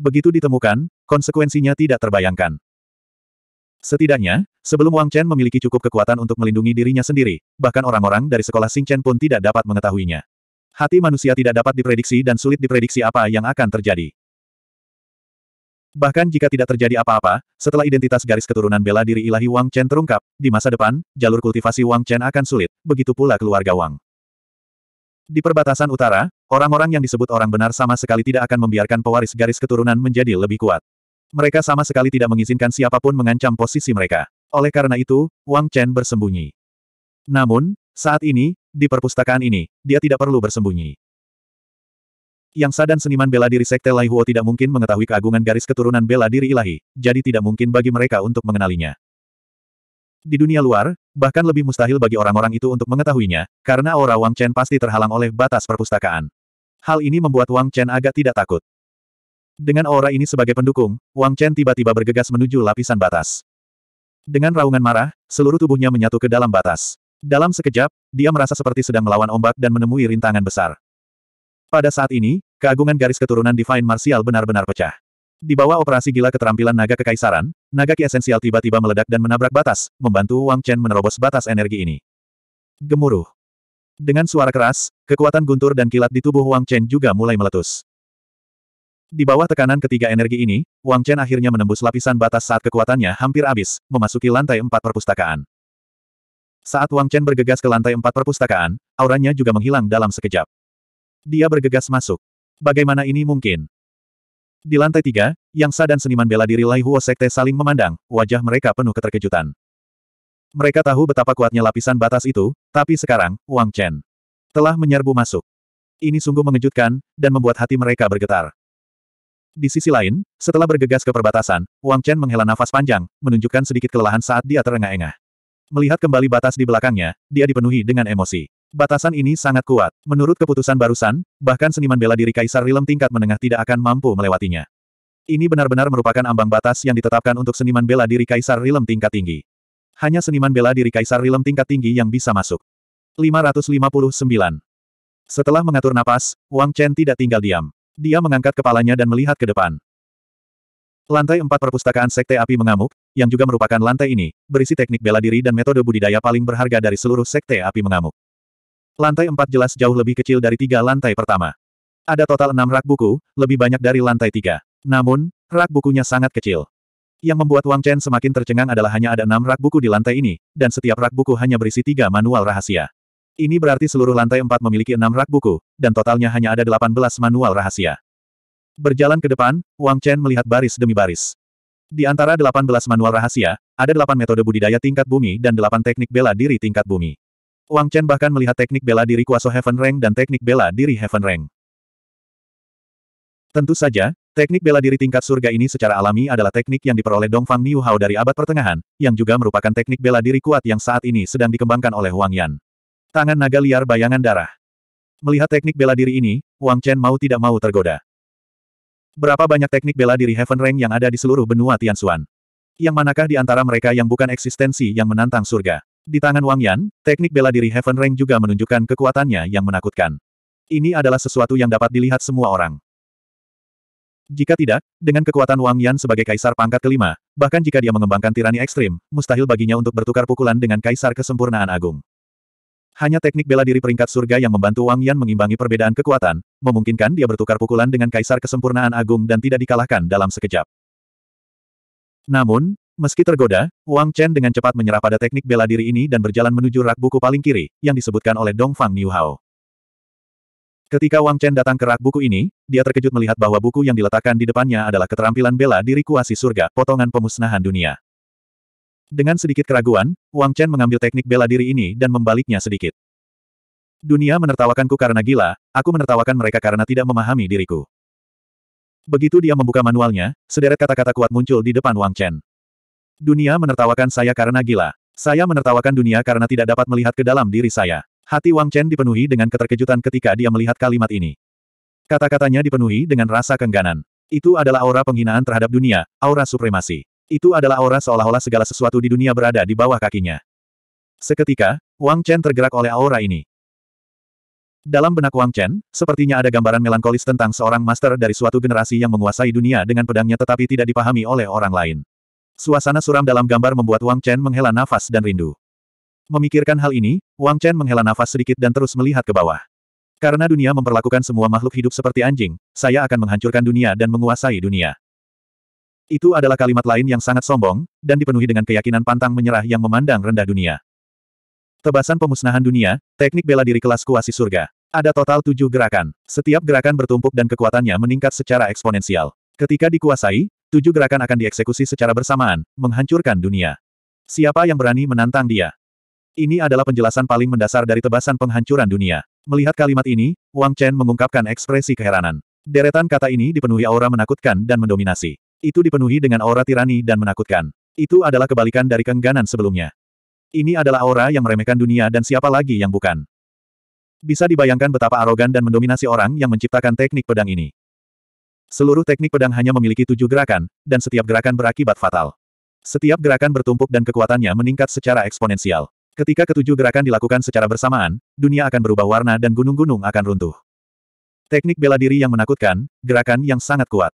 Begitu ditemukan, konsekuensinya tidak terbayangkan. Setidaknya, sebelum Wang Chen memiliki cukup kekuatan untuk melindungi dirinya sendiri, bahkan orang-orang dari sekolah Xing Chen pun tidak dapat mengetahuinya. Hati manusia tidak dapat diprediksi dan sulit diprediksi apa yang akan terjadi. Bahkan jika tidak terjadi apa-apa, setelah identitas garis keturunan bela diri ilahi Wang Chen terungkap, di masa depan, jalur kultivasi Wang Chen akan sulit, begitu pula keluarga Wang. Di perbatasan utara, orang-orang yang disebut orang benar sama sekali tidak akan membiarkan pewaris garis keturunan menjadi lebih kuat. Mereka sama sekali tidak mengizinkan siapapun mengancam posisi mereka. Oleh karena itu, Wang Chen bersembunyi. Namun, saat ini, di perpustakaan ini, dia tidak perlu bersembunyi. Yang Sadan seniman bela diri Sekte Lai Huo tidak mungkin mengetahui keagungan garis keturunan bela diri ilahi, jadi tidak mungkin bagi mereka untuk mengenalinya. Di dunia luar, bahkan lebih mustahil bagi orang-orang itu untuk mengetahuinya, karena aura Wang Chen pasti terhalang oleh batas perpustakaan. Hal ini membuat Wang Chen agak tidak takut. Dengan aura ini sebagai pendukung, Wang Chen tiba-tiba bergegas menuju lapisan batas. Dengan raungan marah, seluruh tubuhnya menyatu ke dalam batas. Dalam sekejap, dia merasa seperti sedang melawan ombak dan menemui rintangan besar. Pada saat ini, keagungan garis keturunan Divine Martial benar-benar pecah. Di bawah operasi gila keterampilan naga kekaisaran, naga ki esensial tiba-tiba meledak dan menabrak batas, membantu Wang Chen menerobos batas energi ini. Gemuruh. Dengan suara keras, kekuatan guntur dan kilat di tubuh Wang Chen juga mulai meletus. Di bawah tekanan ketiga energi ini, Wang Chen akhirnya menembus lapisan batas saat kekuatannya hampir habis, memasuki lantai empat perpustakaan. Saat Wang Chen bergegas ke lantai empat perpustakaan, auranya juga menghilang dalam sekejap. Dia bergegas masuk. Bagaimana ini mungkin? Di lantai tiga, Yang Sa dan seniman bela diri Lai Huo Sekte saling memandang, wajah mereka penuh keterkejutan. Mereka tahu betapa kuatnya lapisan batas itu, tapi sekarang, Wang Chen telah menyerbu masuk. Ini sungguh mengejutkan, dan membuat hati mereka bergetar. Di sisi lain, setelah bergegas ke perbatasan, Wang Chen menghela nafas panjang, menunjukkan sedikit kelelahan saat dia terengah-engah. Melihat kembali batas di belakangnya, dia dipenuhi dengan emosi. Batasan ini sangat kuat. Menurut keputusan barusan, bahkan seniman bela diri Kaisar Rilem tingkat menengah tidak akan mampu melewatinya. Ini benar-benar merupakan ambang batas yang ditetapkan untuk seniman bela diri Kaisar Rilem tingkat tinggi. Hanya seniman bela diri Kaisar Rilem tingkat tinggi yang bisa masuk. 559. Setelah mengatur napas, Wang Chen tidak tinggal diam. Dia mengangkat kepalanya dan melihat ke depan. Lantai empat perpustakaan Sekte Api Mengamuk, yang juga merupakan lantai ini, berisi teknik bela diri dan metode budidaya paling berharga dari seluruh Sekte Api Mengamuk. Lantai empat jelas jauh lebih kecil dari tiga lantai pertama. Ada total enam rak buku, lebih banyak dari lantai tiga. Namun, rak bukunya sangat kecil. Yang membuat Wang Chen semakin tercengang adalah hanya ada enam rak buku di lantai ini, dan setiap rak buku hanya berisi tiga manual rahasia. Ini berarti seluruh lantai empat memiliki enam rak buku, dan totalnya hanya ada delapan belas manual rahasia. Berjalan ke depan, Wang Chen melihat baris demi baris. Di antara delapan belas manual rahasia, ada delapan metode budidaya tingkat bumi dan delapan teknik bela diri tingkat bumi. Wang Chen bahkan melihat teknik bela diri kuasa Heaven Rank dan teknik bela diri Heaven Rank. Tentu saja, teknik bela diri tingkat surga ini secara alami adalah teknik yang diperoleh Dongfang Niu Hao dari abad pertengahan, yang juga merupakan teknik bela diri kuat yang saat ini sedang dikembangkan oleh Wang Yan. Tangan naga liar bayangan darah. Melihat teknik bela diri ini, Wang Chen mau tidak mau tergoda. Berapa banyak teknik bela diri Heaven Rank yang ada di seluruh benua Tianxuan? Yang manakah di antara mereka yang bukan eksistensi yang menantang surga? Di tangan Wang Yan, teknik bela diri Heaven Rank juga menunjukkan kekuatannya yang menakutkan. Ini adalah sesuatu yang dapat dilihat semua orang. Jika tidak, dengan kekuatan Wang Yan sebagai kaisar pangkat kelima, bahkan jika dia mengembangkan tirani ekstrim, mustahil baginya untuk bertukar pukulan dengan kaisar kesempurnaan agung. Hanya teknik bela diri peringkat surga yang membantu Wang Yan mengimbangi perbedaan kekuatan, memungkinkan dia bertukar pukulan dengan kaisar kesempurnaan agung dan tidak dikalahkan dalam sekejap. Namun, meski tergoda, Wang Chen dengan cepat menyerah pada teknik bela diri ini dan berjalan menuju rak buku paling kiri, yang disebutkan oleh Dong Fang Niu Hao. Ketika Wang Chen datang ke rak buku ini, dia terkejut melihat bahwa buku yang diletakkan di depannya adalah keterampilan bela diri kuasi surga, potongan pemusnahan dunia. Dengan sedikit keraguan, Wang Chen mengambil teknik bela diri ini dan membaliknya sedikit. Dunia menertawakanku karena gila, aku menertawakan mereka karena tidak memahami diriku. Begitu dia membuka manualnya, sederet kata-kata kuat muncul di depan Wang Chen. Dunia menertawakan saya karena gila. Saya menertawakan dunia karena tidak dapat melihat ke dalam diri saya. Hati Wang Chen dipenuhi dengan keterkejutan ketika dia melihat kalimat ini. Kata-katanya dipenuhi dengan rasa kengganan. Itu adalah aura penghinaan terhadap dunia, aura supremasi. Itu adalah aura seolah-olah segala sesuatu di dunia berada di bawah kakinya. Seketika, Wang Chen tergerak oleh aura ini. Dalam benak Wang Chen, sepertinya ada gambaran melankolis tentang seorang master dari suatu generasi yang menguasai dunia dengan pedangnya tetapi tidak dipahami oleh orang lain. Suasana suram dalam gambar membuat Wang Chen menghela nafas dan rindu. Memikirkan hal ini, Wang Chen menghela nafas sedikit dan terus melihat ke bawah. Karena dunia memperlakukan semua makhluk hidup seperti anjing, saya akan menghancurkan dunia dan menguasai dunia. Itu adalah kalimat lain yang sangat sombong, dan dipenuhi dengan keyakinan pantang menyerah yang memandang rendah dunia. Tebasan pemusnahan dunia, teknik bela diri kelas kuasi surga. Ada total tujuh gerakan. Setiap gerakan bertumpuk dan kekuatannya meningkat secara eksponensial. Ketika dikuasai, tujuh gerakan akan dieksekusi secara bersamaan, menghancurkan dunia. Siapa yang berani menantang dia? Ini adalah penjelasan paling mendasar dari tebasan penghancuran dunia. Melihat kalimat ini, Wang Chen mengungkapkan ekspresi keheranan. Deretan kata ini dipenuhi aura menakutkan dan mendominasi. Itu dipenuhi dengan aura tirani dan menakutkan. Itu adalah kebalikan dari kengganan sebelumnya. Ini adalah aura yang meremehkan dunia dan siapa lagi yang bukan. Bisa dibayangkan betapa arogan dan mendominasi orang yang menciptakan teknik pedang ini. Seluruh teknik pedang hanya memiliki tujuh gerakan, dan setiap gerakan berakibat fatal. Setiap gerakan bertumpuk dan kekuatannya meningkat secara eksponensial. Ketika ketujuh gerakan dilakukan secara bersamaan, dunia akan berubah warna dan gunung-gunung akan runtuh. Teknik bela diri yang menakutkan, gerakan yang sangat kuat.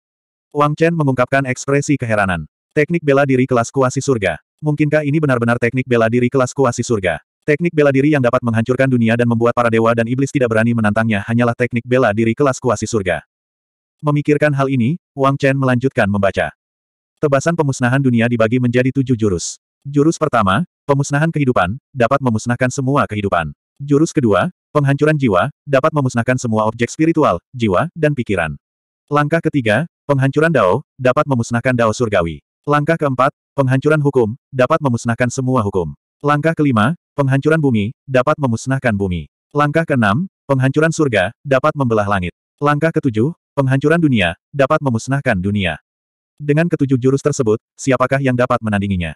Wang Chen mengungkapkan ekspresi keheranan. Teknik bela diri kelas kuasi surga. Mungkinkah ini benar-benar teknik bela diri kelas kuasi surga? Teknik bela diri yang dapat menghancurkan dunia dan membuat para dewa dan iblis tidak berani menantangnya hanyalah teknik bela diri kelas kuasi surga. Memikirkan hal ini, Wang Chen melanjutkan membaca. Tebasan pemusnahan dunia dibagi menjadi tujuh jurus. Jurus pertama, pemusnahan kehidupan, dapat memusnahkan semua kehidupan. Jurus kedua, penghancuran jiwa, dapat memusnahkan semua objek spiritual, jiwa, dan pikiran. Langkah ketiga, Penghancuran Dao, dapat memusnahkan Dao Surgawi. Langkah keempat, penghancuran hukum, dapat memusnahkan semua hukum. Langkah kelima, penghancuran bumi, dapat memusnahkan bumi. Langkah keenam, penghancuran surga, dapat membelah langit. Langkah ketujuh, penghancuran dunia, dapat memusnahkan dunia. Dengan ketujuh jurus tersebut, siapakah yang dapat menandinginya?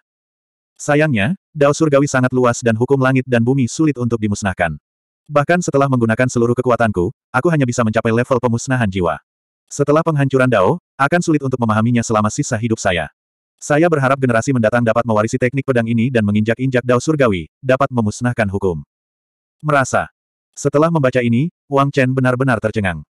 Sayangnya, Dao Surgawi sangat luas dan hukum langit dan bumi sulit untuk dimusnahkan. Bahkan setelah menggunakan seluruh kekuatanku, aku hanya bisa mencapai level pemusnahan jiwa. Setelah penghancuran Dao, akan sulit untuk memahaminya selama sisa hidup saya. Saya berharap generasi mendatang dapat mewarisi teknik pedang ini dan menginjak-injak dao surgawi, dapat memusnahkan hukum. Merasa. Setelah membaca ini, Wang Chen benar-benar tercengang.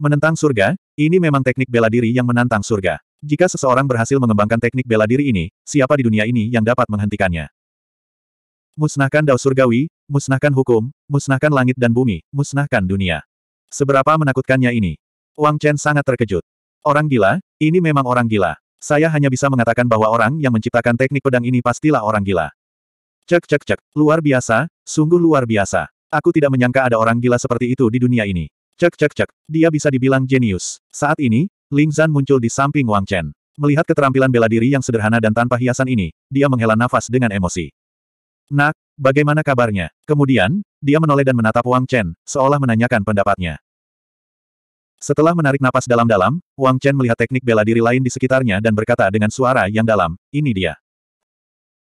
Menentang surga, ini memang teknik bela diri yang menantang surga. Jika seseorang berhasil mengembangkan teknik bela diri ini, siapa di dunia ini yang dapat menghentikannya? Musnahkan dao surgawi, musnahkan hukum, musnahkan langit dan bumi, musnahkan dunia. Seberapa menakutkannya ini? Wang Chen sangat terkejut. Orang gila, ini memang orang gila. Saya hanya bisa mengatakan bahwa orang yang menciptakan teknik pedang ini pastilah orang gila. Cek cek cek, luar biasa, sungguh luar biasa. Aku tidak menyangka ada orang gila seperti itu di dunia ini. Cek cek cek, dia bisa dibilang jenius. Saat ini, Ling Zan muncul di samping Wang Chen. Melihat keterampilan bela diri yang sederhana dan tanpa hiasan ini, dia menghela nafas dengan emosi. Nak, bagaimana kabarnya? Kemudian, dia menoleh dan menatap Wang Chen, seolah menanyakan pendapatnya. Setelah menarik napas dalam-dalam, Wang Chen melihat teknik bela diri lain di sekitarnya dan berkata dengan suara yang dalam, ini dia.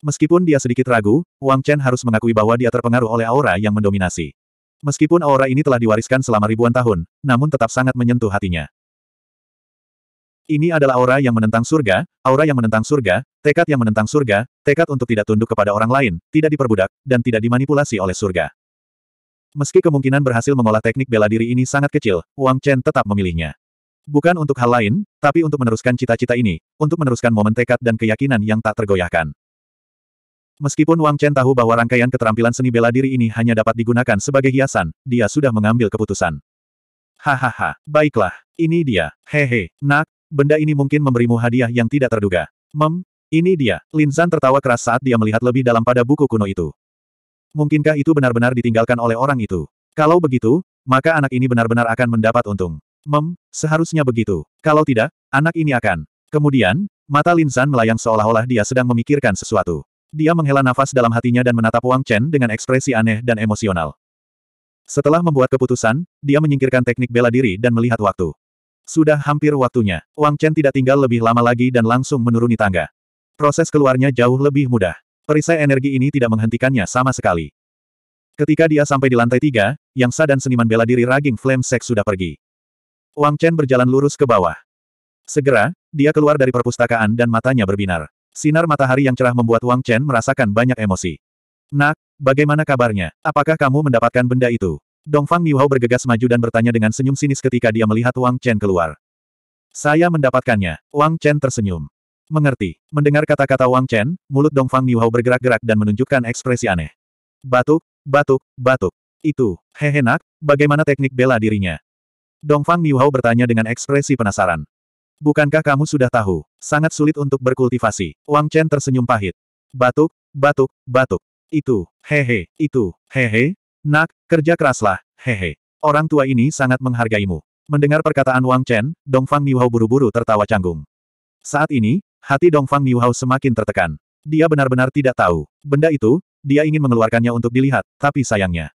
Meskipun dia sedikit ragu, Wang Chen harus mengakui bahwa dia terpengaruh oleh aura yang mendominasi. Meskipun aura ini telah diwariskan selama ribuan tahun, namun tetap sangat menyentuh hatinya. Ini adalah aura yang menentang surga, aura yang menentang surga, tekad yang menentang surga, tekad untuk tidak tunduk kepada orang lain, tidak diperbudak, dan tidak dimanipulasi oleh surga. Meski kemungkinan berhasil mengolah teknik bela diri ini sangat kecil, Wang Chen tetap memilihnya. Bukan untuk hal lain, tapi untuk meneruskan cita-cita ini, untuk meneruskan momen tekad dan keyakinan yang tak tergoyahkan. Meskipun Wang Chen tahu bahwa rangkaian keterampilan seni bela diri ini hanya dapat digunakan sebagai hiasan, dia sudah mengambil keputusan. Hahaha, baiklah, ini dia. Hehe, nak, benda ini mungkin memberimu hadiah yang tidak terduga. Mem, ini dia. Lin Linzan tertawa keras saat dia melihat lebih dalam pada buku kuno itu. Mungkinkah itu benar-benar ditinggalkan oleh orang itu? Kalau begitu, maka anak ini benar-benar akan mendapat untung. Mem, seharusnya begitu. Kalau tidak, anak ini akan. Kemudian, mata Linsan melayang seolah-olah dia sedang memikirkan sesuatu. Dia menghela nafas dalam hatinya dan menatap Wang Chen dengan ekspresi aneh dan emosional. Setelah membuat keputusan, dia menyingkirkan teknik bela diri dan melihat waktu. Sudah hampir waktunya. Wang Chen tidak tinggal lebih lama lagi dan langsung menuruni tangga. Proses keluarnya jauh lebih mudah. Perisai energi ini tidak menghentikannya sama sekali. Ketika dia sampai di lantai tiga, Yang Sa dan seniman bela diri Raging Flame Sex sudah pergi. Wang Chen berjalan lurus ke bawah. Segera, dia keluar dari perpustakaan dan matanya berbinar. Sinar matahari yang cerah membuat Wang Chen merasakan banyak emosi. Nak, bagaimana kabarnya? Apakah kamu mendapatkan benda itu? Dongfang Niuhao bergegas maju dan bertanya dengan senyum sinis ketika dia melihat Wang Chen keluar. Saya mendapatkannya. Wang Chen tersenyum. Mengerti. Mendengar kata-kata Wang Chen, mulut Dongfang Niuhao bergerak-gerak dan menunjukkan ekspresi aneh. Batuk, batuk, batuk. Itu, nak, bagaimana teknik bela dirinya? Dongfang Niuhao bertanya dengan ekspresi penasaran. Bukankah kamu sudah tahu, sangat sulit untuk berkultivasi. Wang Chen tersenyum pahit. Batuk, batuk, batuk. Itu, hehe, itu, hehe, nak, kerja keraslah, hehe. Orang tua ini sangat menghargaimu. Mendengar perkataan Wang Chen, Dongfang Niuhao buru-buru tertawa canggung. Saat ini, Hati Dongfang Niuhao semakin tertekan. Dia benar-benar tidak tahu. Benda itu, dia ingin mengeluarkannya untuk dilihat, tapi sayangnya.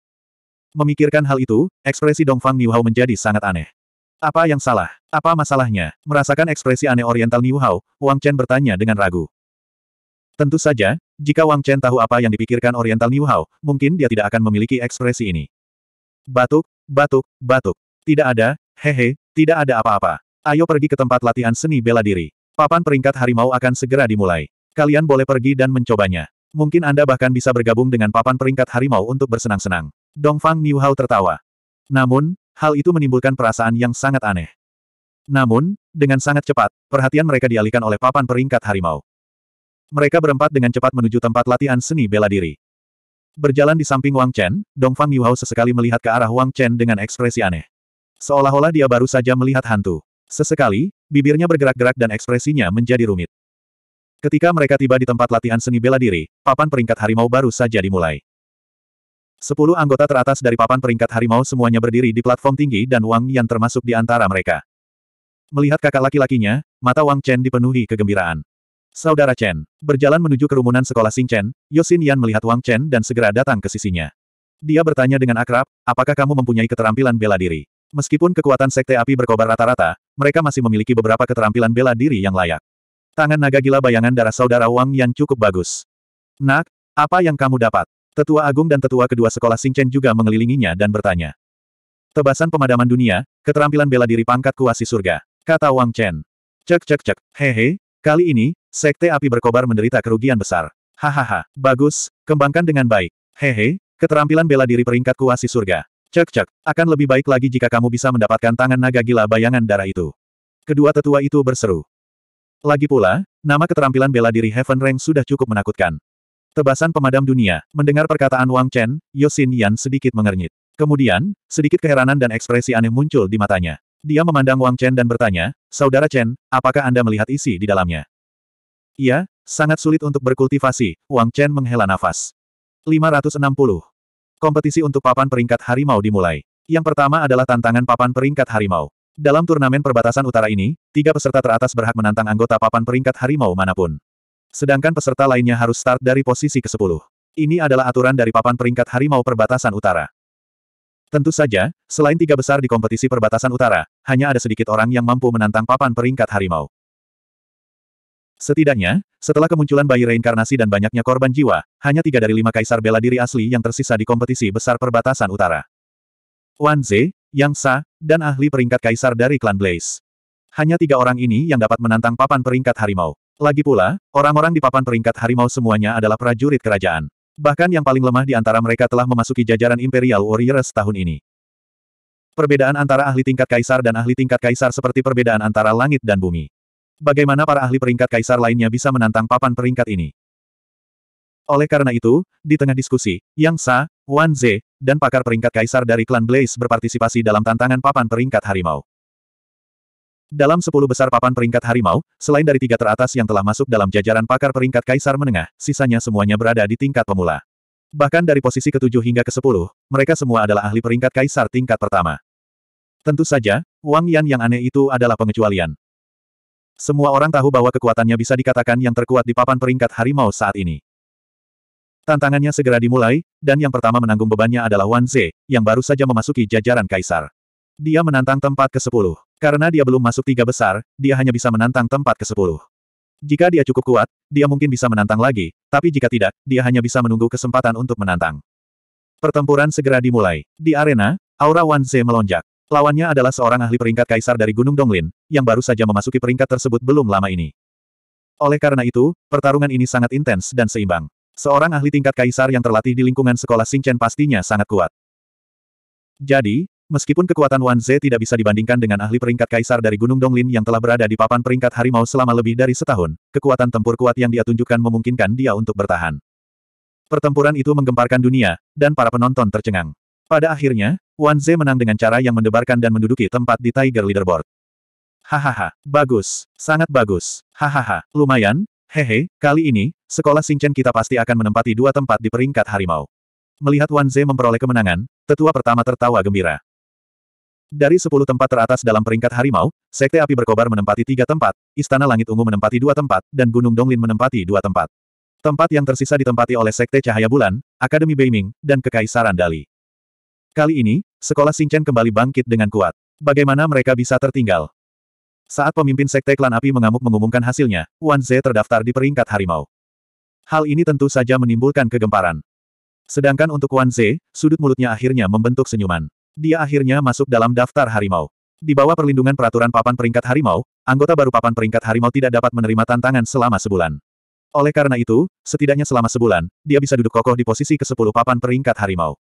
Memikirkan hal itu, ekspresi Dongfang Niuhao menjadi sangat aneh. Apa yang salah? Apa masalahnya? Merasakan ekspresi aneh Oriental Niuhao, Wang Chen bertanya dengan ragu. Tentu saja, jika Wang Chen tahu apa yang dipikirkan Oriental Niuhao, mungkin dia tidak akan memiliki ekspresi ini. Batuk, batuk, batuk. Tidak ada, hehe, tidak ada apa-apa. Ayo pergi ke tempat latihan seni bela diri. Papan peringkat harimau akan segera dimulai. Kalian boleh pergi dan mencobanya. Mungkin Anda bahkan bisa bergabung dengan papan peringkat harimau untuk bersenang-senang. Dongfang Niuhao tertawa. Namun, hal itu menimbulkan perasaan yang sangat aneh. Namun, dengan sangat cepat, perhatian mereka dialihkan oleh papan peringkat harimau. Mereka berempat dengan cepat menuju tempat latihan seni bela diri. Berjalan di samping Wang Chen, Dongfang Niuhao sesekali melihat ke arah Wang Chen dengan ekspresi aneh. Seolah-olah dia baru saja melihat hantu. Sesekali, bibirnya bergerak-gerak dan ekspresinya menjadi rumit. Ketika mereka tiba di tempat latihan seni bela diri, papan peringkat harimau baru saja dimulai. Sepuluh anggota teratas dari papan peringkat harimau semuanya berdiri di platform tinggi dan Wang Yan termasuk di antara mereka. Melihat kakak laki-lakinya, mata Wang Chen dipenuhi kegembiraan. Saudara Chen, berjalan menuju kerumunan sekolah Sing Chen, Yosin Yan melihat Wang Chen dan segera datang ke sisinya. Dia bertanya dengan akrab, apakah kamu mempunyai keterampilan bela diri? Meskipun kekuatan sekte api berkobar rata-rata, mereka masih memiliki beberapa keterampilan bela diri yang layak. Tangan naga gila bayangan darah saudara Wang yang cukup bagus. Nak, apa yang kamu dapat? Tetua Agung dan Tetua Kedua Sekolah Singchen juga mengelilinginya dan bertanya. Tebasan pemadaman dunia, keterampilan bela diri pangkat kuasi surga, kata Wang Chen. Cek cek cek, hehe, kali ini, sekte api berkobar menderita kerugian besar. Hahaha, bagus, kembangkan dengan baik. Hehe, keterampilan bela diri peringkat kuasi surga, Cek-cek, akan lebih baik lagi jika kamu bisa mendapatkan tangan naga gila bayangan darah itu. Kedua tetua itu berseru. Lagi pula, nama keterampilan bela diri Heaven Rank sudah cukup menakutkan. Tebasan pemadam dunia, mendengar perkataan Wang Chen, Yosin Yan sedikit mengernyit. Kemudian, sedikit keheranan dan ekspresi aneh muncul di matanya. Dia memandang Wang Chen dan bertanya, Saudara Chen, apakah Anda melihat isi di dalamnya? Iya, sangat sulit untuk berkultivasi, Wang Chen menghela nafas. 560. Kompetisi untuk papan peringkat harimau dimulai. Yang pertama adalah tantangan papan peringkat harimau. Dalam turnamen perbatasan utara ini, tiga peserta teratas berhak menantang anggota papan peringkat harimau manapun. Sedangkan peserta lainnya harus start dari posisi ke-10. Ini adalah aturan dari papan peringkat harimau perbatasan utara. Tentu saja, selain tiga besar di kompetisi perbatasan utara, hanya ada sedikit orang yang mampu menantang papan peringkat harimau. Setidaknya, setelah kemunculan bayi reinkarnasi dan banyaknya korban jiwa, hanya tiga dari lima kaisar bela diri asli yang tersisa di kompetisi besar perbatasan utara. Wan Ze, Yang Sa, dan ahli peringkat kaisar dari klan Blaze. Hanya tiga orang ini yang dapat menantang papan peringkat harimau. Lagi pula, orang-orang di papan peringkat harimau semuanya adalah prajurit kerajaan. Bahkan yang paling lemah di antara mereka telah memasuki jajaran Imperial Warriors tahun ini. Perbedaan antara ahli tingkat kaisar dan ahli tingkat kaisar seperti perbedaan antara langit dan bumi. Bagaimana para ahli peringkat kaisar lainnya bisa menantang papan peringkat ini? Oleh karena itu, di tengah diskusi, Yang Sa, Wan Ze, dan pakar peringkat kaisar dari klan Blaze berpartisipasi dalam tantangan papan peringkat harimau. Dalam sepuluh besar papan peringkat harimau, selain dari tiga teratas yang telah masuk dalam jajaran pakar peringkat kaisar menengah, sisanya semuanya berada di tingkat pemula. Bahkan dari posisi ketujuh hingga ke sepuluh, mereka semua adalah ahli peringkat kaisar tingkat pertama. Tentu saja, Wang Yan yang aneh itu adalah pengecualian. Semua orang tahu bahwa kekuatannya bisa dikatakan yang terkuat di papan peringkat harimau saat ini. Tantangannya segera dimulai, dan yang pertama menanggung bebannya adalah Wan Ze, yang baru saja memasuki jajaran kaisar. Dia menantang tempat ke-10. Karena dia belum masuk tiga besar, dia hanya bisa menantang tempat ke-10. Jika dia cukup kuat, dia mungkin bisa menantang lagi, tapi jika tidak, dia hanya bisa menunggu kesempatan untuk menantang. Pertempuran segera dimulai. Di arena, aura Wan Ze melonjak. Lawannya adalah seorang ahli peringkat kaisar dari Gunung Donglin, yang baru saja memasuki peringkat tersebut belum lama ini. Oleh karena itu, pertarungan ini sangat intens dan seimbang. Seorang ahli tingkat kaisar yang terlatih di lingkungan sekolah Xingchen pastinya sangat kuat. Jadi, meskipun kekuatan Wan Ze tidak bisa dibandingkan dengan ahli peringkat kaisar dari Gunung Donglin yang telah berada di papan peringkat harimau selama lebih dari setahun, kekuatan tempur kuat yang dia tunjukkan memungkinkan dia untuk bertahan. Pertempuran itu menggemparkan dunia, dan para penonton tercengang. Pada akhirnya, Wan Ze menang dengan cara yang mendebarkan dan menduduki tempat di Tiger Leaderboard. Hahaha, bagus, sangat bagus. Hahaha, lumayan, hehe, kali ini, sekolah Singchen kita pasti akan menempati dua tempat di peringkat harimau. Melihat Wan Ze memperoleh kemenangan, tetua pertama tertawa gembira. Dari sepuluh tempat teratas dalam peringkat harimau, Sekte Api Berkobar menempati tiga tempat, Istana Langit Ungu menempati dua tempat, dan Gunung Donglin menempati dua tempat. Tempat yang tersisa ditempati oleh Sekte Cahaya Bulan, Akademi Beiming, dan Kekaisaran Dali. Kali ini, Sekolah Singchen kembali bangkit dengan kuat. Bagaimana mereka bisa tertinggal? Saat pemimpin sekte klan api mengamuk mengumumkan hasilnya, Wan Zhe terdaftar di peringkat harimau. Hal ini tentu saja menimbulkan kegemparan. Sedangkan untuk Wan Zhe, sudut mulutnya akhirnya membentuk senyuman. Dia akhirnya masuk dalam daftar harimau. Di bawah perlindungan peraturan papan peringkat harimau, anggota baru papan peringkat harimau tidak dapat menerima tantangan selama sebulan. Oleh karena itu, setidaknya selama sebulan, dia bisa duduk kokoh di posisi ke-10 papan peringkat harimau.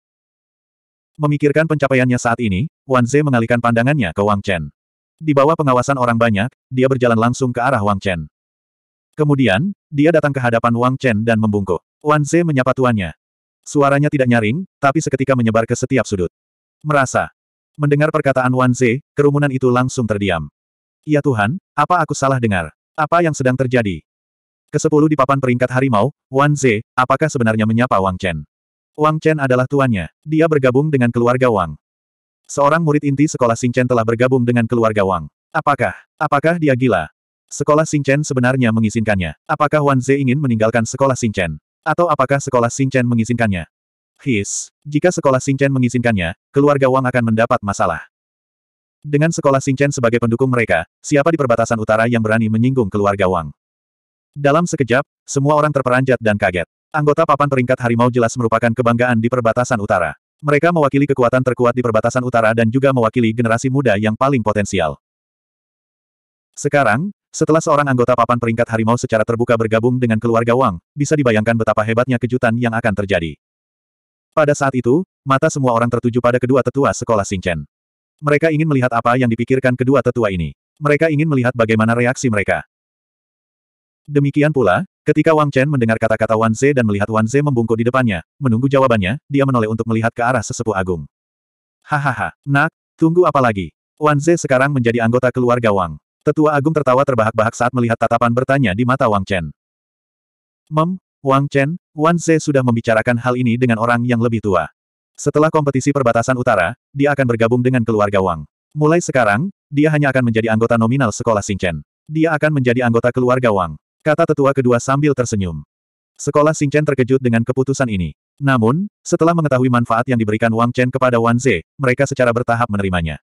Memikirkan pencapaiannya saat ini, Wan Ze mengalihkan pandangannya ke Wang Chen. Di bawah pengawasan orang banyak, dia berjalan langsung ke arah Wang Chen. Kemudian, dia datang ke hadapan Wang Chen dan membungkuk. Wan Ze menyapa tuannya. Suaranya tidak nyaring, tapi seketika menyebar ke setiap sudut. Merasa. Mendengar perkataan Wan Ze, kerumunan itu langsung terdiam. Ya Tuhan, apa aku salah dengar? Apa yang sedang terjadi? Kesepuluh di papan peringkat harimau, Wan Ze, apakah sebenarnya menyapa Wang Chen? Wang Chen adalah tuannya. Dia bergabung dengan keluarga Wang. Seorang murid inti sekolah Chen telah bergabung dengan keluarga Wang. Apakah, apakah dia gila? Sekolah Chen sebenarnya mengizinkannya. Apakah Wan Ze ingin meninggalkan sekolah Chen? Atau apakah sekolah Chen mengizinkannya? His, jika sekolah Chen mengizinkannya, keluarga Wang akan mendapat masalah. Dengan sekolah Chen sebagai pendukung mereka, siapa di perbatasan utara yang berani menyinggung keluarga Wang? Dalam sekejap, semua orang terperanjat dan kaget. Anggota papan peringkat harimau jelas merupakan kebanggaan di perbatasan utara. Mereka mewakili kekuatan terkuat di perbatasan utara dan juga mewakili generasi muda yang paling potensial. Sekarang, setelah seorang anggota papan peringkat harimau secara terbuka bergabung dengan keluarga Wang, bisa dibayangkan betapa hebatnya kejutan yang akan terjadi. Pada saat itu, mata semua orang tertuju pada kedua tetua sekolah Xingchen. Mereka ingin melihat apa yang dipikirkan kedua tetua ini. Mereka ingin melihat bagaimana reaksi mereka. Demikian pula, Ketika Wang Chen mendengar kata-kata Wan Ze dan melihat Wan Ze membungkuk di depannya, menunggu jawabannya, dia menoleh untuk melihat ke arah sesepuh agung. Hahaha, nak, tunggu apa lagi? Wan Ze sekarang menjadi anggota keluarga Wang. Tetua agung tertawa terbahak-bahak saat melihat tatapan bertanya di mata Wang Chen. Mem, Wang Chen, Wan Ze sudah membicarakan hal ini dengan orang yang lebih tua. Setelah kompetisi perbatasan utara, dia akan bergabung dengan keluarga Wang. Mulai sekarang, dia hanya akan menjadi anggota nominal sekolah Xingchen. Dia akan menjadi anggota keluarga Wang. Kata tetua kedua sambil tersenyum. Sekolah Chen terkejut dengan keputusan ini. Namun, setelah mengetahui manfaat yang diberikan Wang Chen kepada Wan Ze, mereka secara bertahap menerimanya.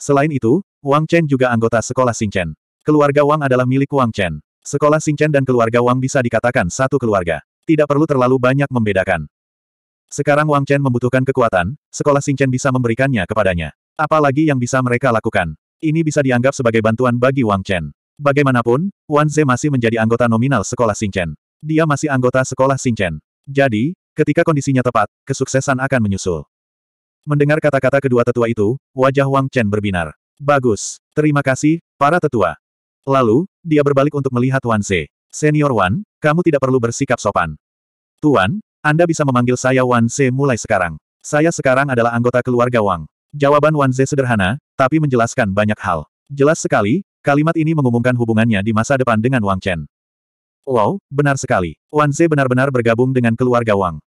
Selain itu, Wang Chen juga anggota sekolah Chen. Keluarga Wang adalah milik Wang Chen. Sekolah Chen dan keluarga Wang bisa dikatakan satu keluarga. Tidak perlu terlalu banyak membedakan. Sekarang Wang Chen membutuhkan kekuatan, sekolah Chen bisa memberikannya kepadanya. Apalagi yang bisa mereka lakukan. Ini bisa dianggap sebagai bantuan bagi Wang Chen. Bagaimanapun, Wan Ze masih menjadi anggota nominal sekolah Xingchen. Dia masih anggota sekolah Xingchen. Jadi, ketika kondisinya tepat, kesuksesan akan menyusul. Mendengar kata-kata kedua tetua itu, wajah Wang Chen berbinar. Bagus, terima kasih, para tetua. Lalu, dia berbalik untuk melihat Wan Ze. Senior Wan, kamu tidak perlu bersikap sopan. Tuan, Anda bisa memanggil saya Wan Ze mulai sekarang. Saya sekarang adalah anggota keluarga Wang. Jawaban Wan Ze sederhana, tapi menjelaskan banyak hal. Jelas sekali, Kalimat ini mengumumkan hubungannya di masa depan dengan Wang Chen. Wow, benar sekali. Wan Ze benar-benar bergabung dengan keluarga Wang.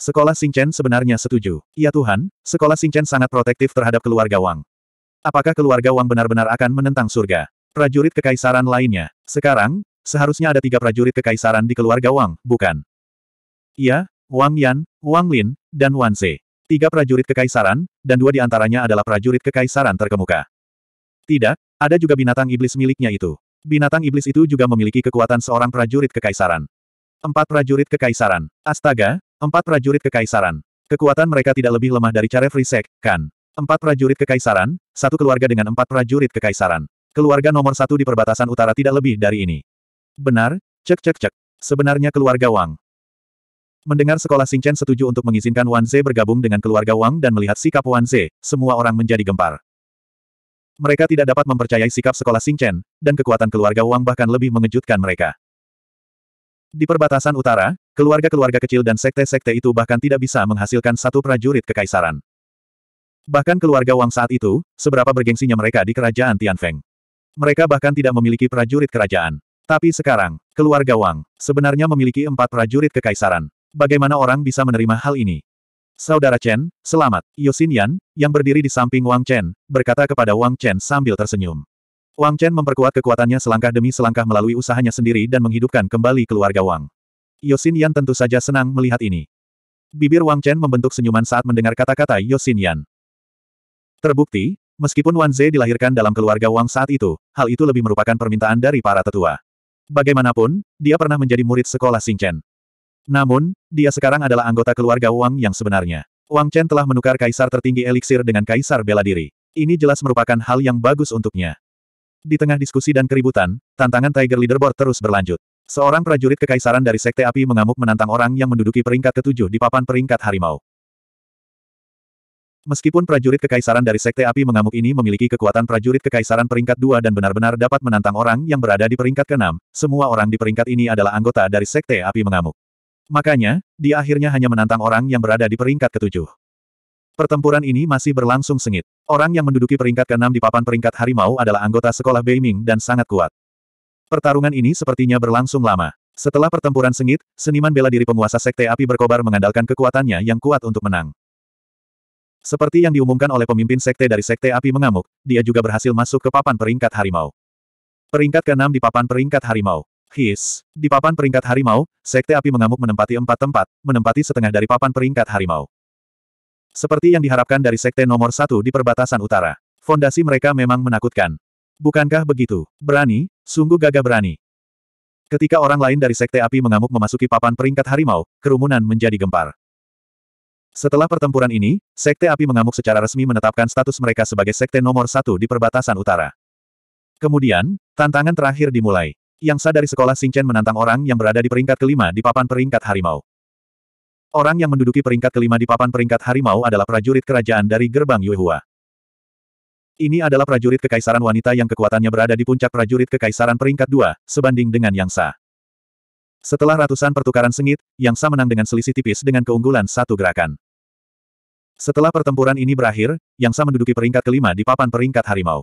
Sekolah Chen sebenarnya setuju. Ya Tuhan, sekolah Chen sangat protektif terhadap keluarga Wang. Apakah keluarga Wang benar-benar akan menentang surga? Prajurit kekaisaran lainnya. Sekarang, seharusnya ada tiga prajurit kekaisaran di keluarga Wang, bukan? Iya, Wang Yan, Wang Lin, dan Wan Ze. Tiga prajurit kekaisaran, dan dua di antaranya adalah prajurit kekaisaran terkemuka. Tidak, ada juga binatang iblis miliknya itu. Binatang iblis itu juga memiliki kekuatan seorang prajurit kekaisaran. Empat prajurit kekaisaran. Astaga, empat prajurit kekaisaran. Kekuatan mereka tidak lebih lemah dari cara Frisek, kan? Empat prajurit kekaisaran, satu keluarga dengan empat prajurit kekaisaran. Keluarga nomor satu di perbatasan utara tidak lebih dari ini. Benar, cek cek cek. Sebenarnya keluarga Wang. Mendengar sekolah Singchen setuju untuk mengizinkan Wan Ze bergabung dengan keluarga Wang dan melihat sikap Wan Ze, semua orang menjadi gempar. Mereka tidak dapat mempercayai sikap sekolah Singchen, dan kekuatan keluarga Wang bahkan lebih mengejutkan mereka. Di perbatasan utara, keluarga-keluarga kecil dan sekte-sekte itu bahkan tidak bisa menghasilkan satu prajurit kekaisaran. Bahkan keluarga Wang saat itu, seberapa bergengsinya mereka di kerajaan Tianfeng. Mereka bahkan tidak memiliki prajurit kerajaan. Tapi sekarang, keluarga Wang sebenarnya memiliki empat prajurit kekaisaran. Bagaimana orang bisa menerima hal ini? Saudara Chen, selamat. Yosin Yan, yang berdiri di samping Wang Chen, berkata kepada Wang Chen sambil tersenyum. Wang Chen memperkuat kekuatannya selangkah demi selangkah melalui usahanya sendiri dan menghidupkan kembali keluarga Wang. Yosin Yan tentu saja senang melihat ini. Bibir Wang Chen membentuk senyuman saat mendengar kata-kata Yosin Yan. Terbukti, meskipun Wan Ze dilahirkan dalam keluarga Wang saat itu, hal itu lebih merupakan permintaan dari para tetua. Bagaimanapun, dia pernah menjadi murid sekolah Xing Chen. Namun, dia sekarang adalah anggota keluarga Wang yang sebenarnya. Wang Chen telah menukar kaisar tertinggi eliksir dengan kaisar bela diri. Ini jelas merupakan hal yang bagus untuknya. Di tengah diskusi dan keributan, tantangan Tiger Leaderboard terus berlanjut. Seorang prajurit kekaisaran dari Sekte Api mengamuk menantang orang yang menduduki peringkat ketujuh di papan peringkat harimau. Meskipun prajurit kekaisaran dari Sekte Api mengamuk ini memiliki kekuatan prajurit kekaisaran peringkat dua dan benar-benar dapat menantang orang yang berada di peringkat keenam, semua orang di peringkat ini adalah anggota dari Sekte Api mengamuk. Makanya, dia akhirnya hanya menantang orang yang berada di peringkat ketujuh. Pertempuran ini masih berlangsung sengit. Orang yang menduduki peringkat keenam di papan peringkat harimau adalah anggota sekolah Beiming dan sangat kuat. Pertarungan ini sepertinya berlangsung lama. Setelah pertempuran sengit, seniman bela diri penguasa Sekte Api Berkobar mengandalkan kekuatannya yang kuat untuk menang. Seperti yang diumumkan oleh pemimpin Sekte dari Sekte Api Mengamuk, dia juga berhasil masuk ke papan peringkat harimau. Peringkat keenam di papan peringkat harimau. His. Di papan peringkat harimau, sekte api mengamuk menempati empat tempat, menempati setengah dari papan peringkat harimau. Seperti yang diharapkan dari sekte nomor satu di perbatasan utara. Fondasi mereka memang menakutkan. Bukankah begitu? Berani, sungguh gagah berani. Ketika orang lain dari sekte api mengamuk memasuki papan peringkat harimau, kerumunan menjadi gempar. Setelah pertempuran ini, Sekte Api Mengamuk secara resmi menetapkan status mereka sebagai Sekte nomor satu di perbatasan utara. Kemudian, tantangan terakhir dimulai. Yang Sa dari sekolah Singchen menantang orang yang berada di peringkat kelima di papan peringkat harimau. Orang yang menduduki peringkat kelima di papan peringkat harimau adalah prajurit kerajaan dari gerbang Yuehua. Ini adalah prajurit kekaisaran wanita yang kekuatannya berada di puncak prajurit kekaisaran peringkat dua, sebanding dengan Yang Sa. Setelah ratusan pertukaran sengit, Yang Sa menang dengan selisih tipis dengan keunggulan satu gerakan. Setelah pertempuran ini berakhir, Yang Sa menduduki peringkat kelima di papan peringkat harimau.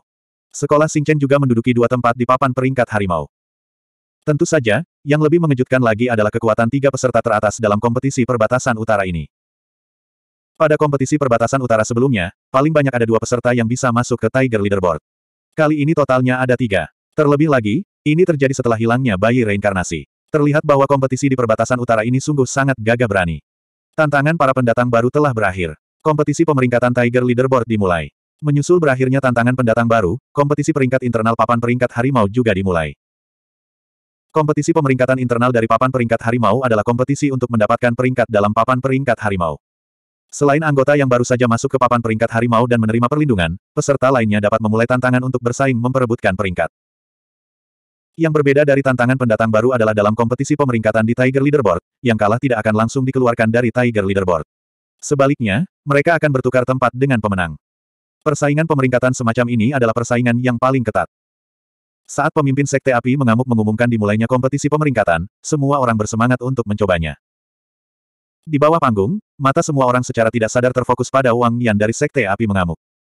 Sekolah Singchen juga menduduki dua tempat di papan peringkat harimau. Tentu saja, yang lebih mengejutkan lagi adalah kekuatan tiga peserta teratas dalam kompetisi perbatasan utara ini. Pada kompetisi perbatasan utara sebelumnya, paling banyak ada dua peserta yang bisa masuk ke Tiger Leaderboard. Kali ini totalnya ada tiga. Terlebih lagi, ini terjadi setelah hilangnya bayi reinkarnasi. Terlihat bahwa kompetisi di perbatasan utara ini sungguh sangat gagah berani. Tantangan para pendatang baru telah berakhir. Kompetisi pemeringkatan Tiger Leaderboard dimulai. Menyusul berakhirnya tantangan pendatang baru, kompetisi peringkat internal papan peringkat harimau juga dimulai. Kompetisi pemeringkatan internal dari papan peringkat harimau adalah kompetisi untuk mendapatkan peringkat dalam papan peringkat harimau. Selain anggota yang baru saja masuk ke papan peringkat harimau dan menerima perlindungan, peserta lainnya dapat memulai tantangan untuk bersaing memperebutkan peringkat. Yang berbeda dari tantangan pendatang baru adalah dalam kompetisi pemeringkatan di Tiger Leaderboard, yang kalah tidak akan langsung dikeluarkan dari Tiger Leaderboard. Sebaliknya, mereka akan bertukar tempat dengan pemenang. Persaingan pemeringkatan semacam ini adalah persaingan yang paling ketat. Saat pemimpin Sekte Api mengamuk mengumumkan dimulainya kompetisi pemeringkatan, semua orang bersemangat untuk mencobanya. Di bawah panggung, mata semua orang secara tidak sadar terfokus pada Wang Yan dari Sekte Api mengamuk.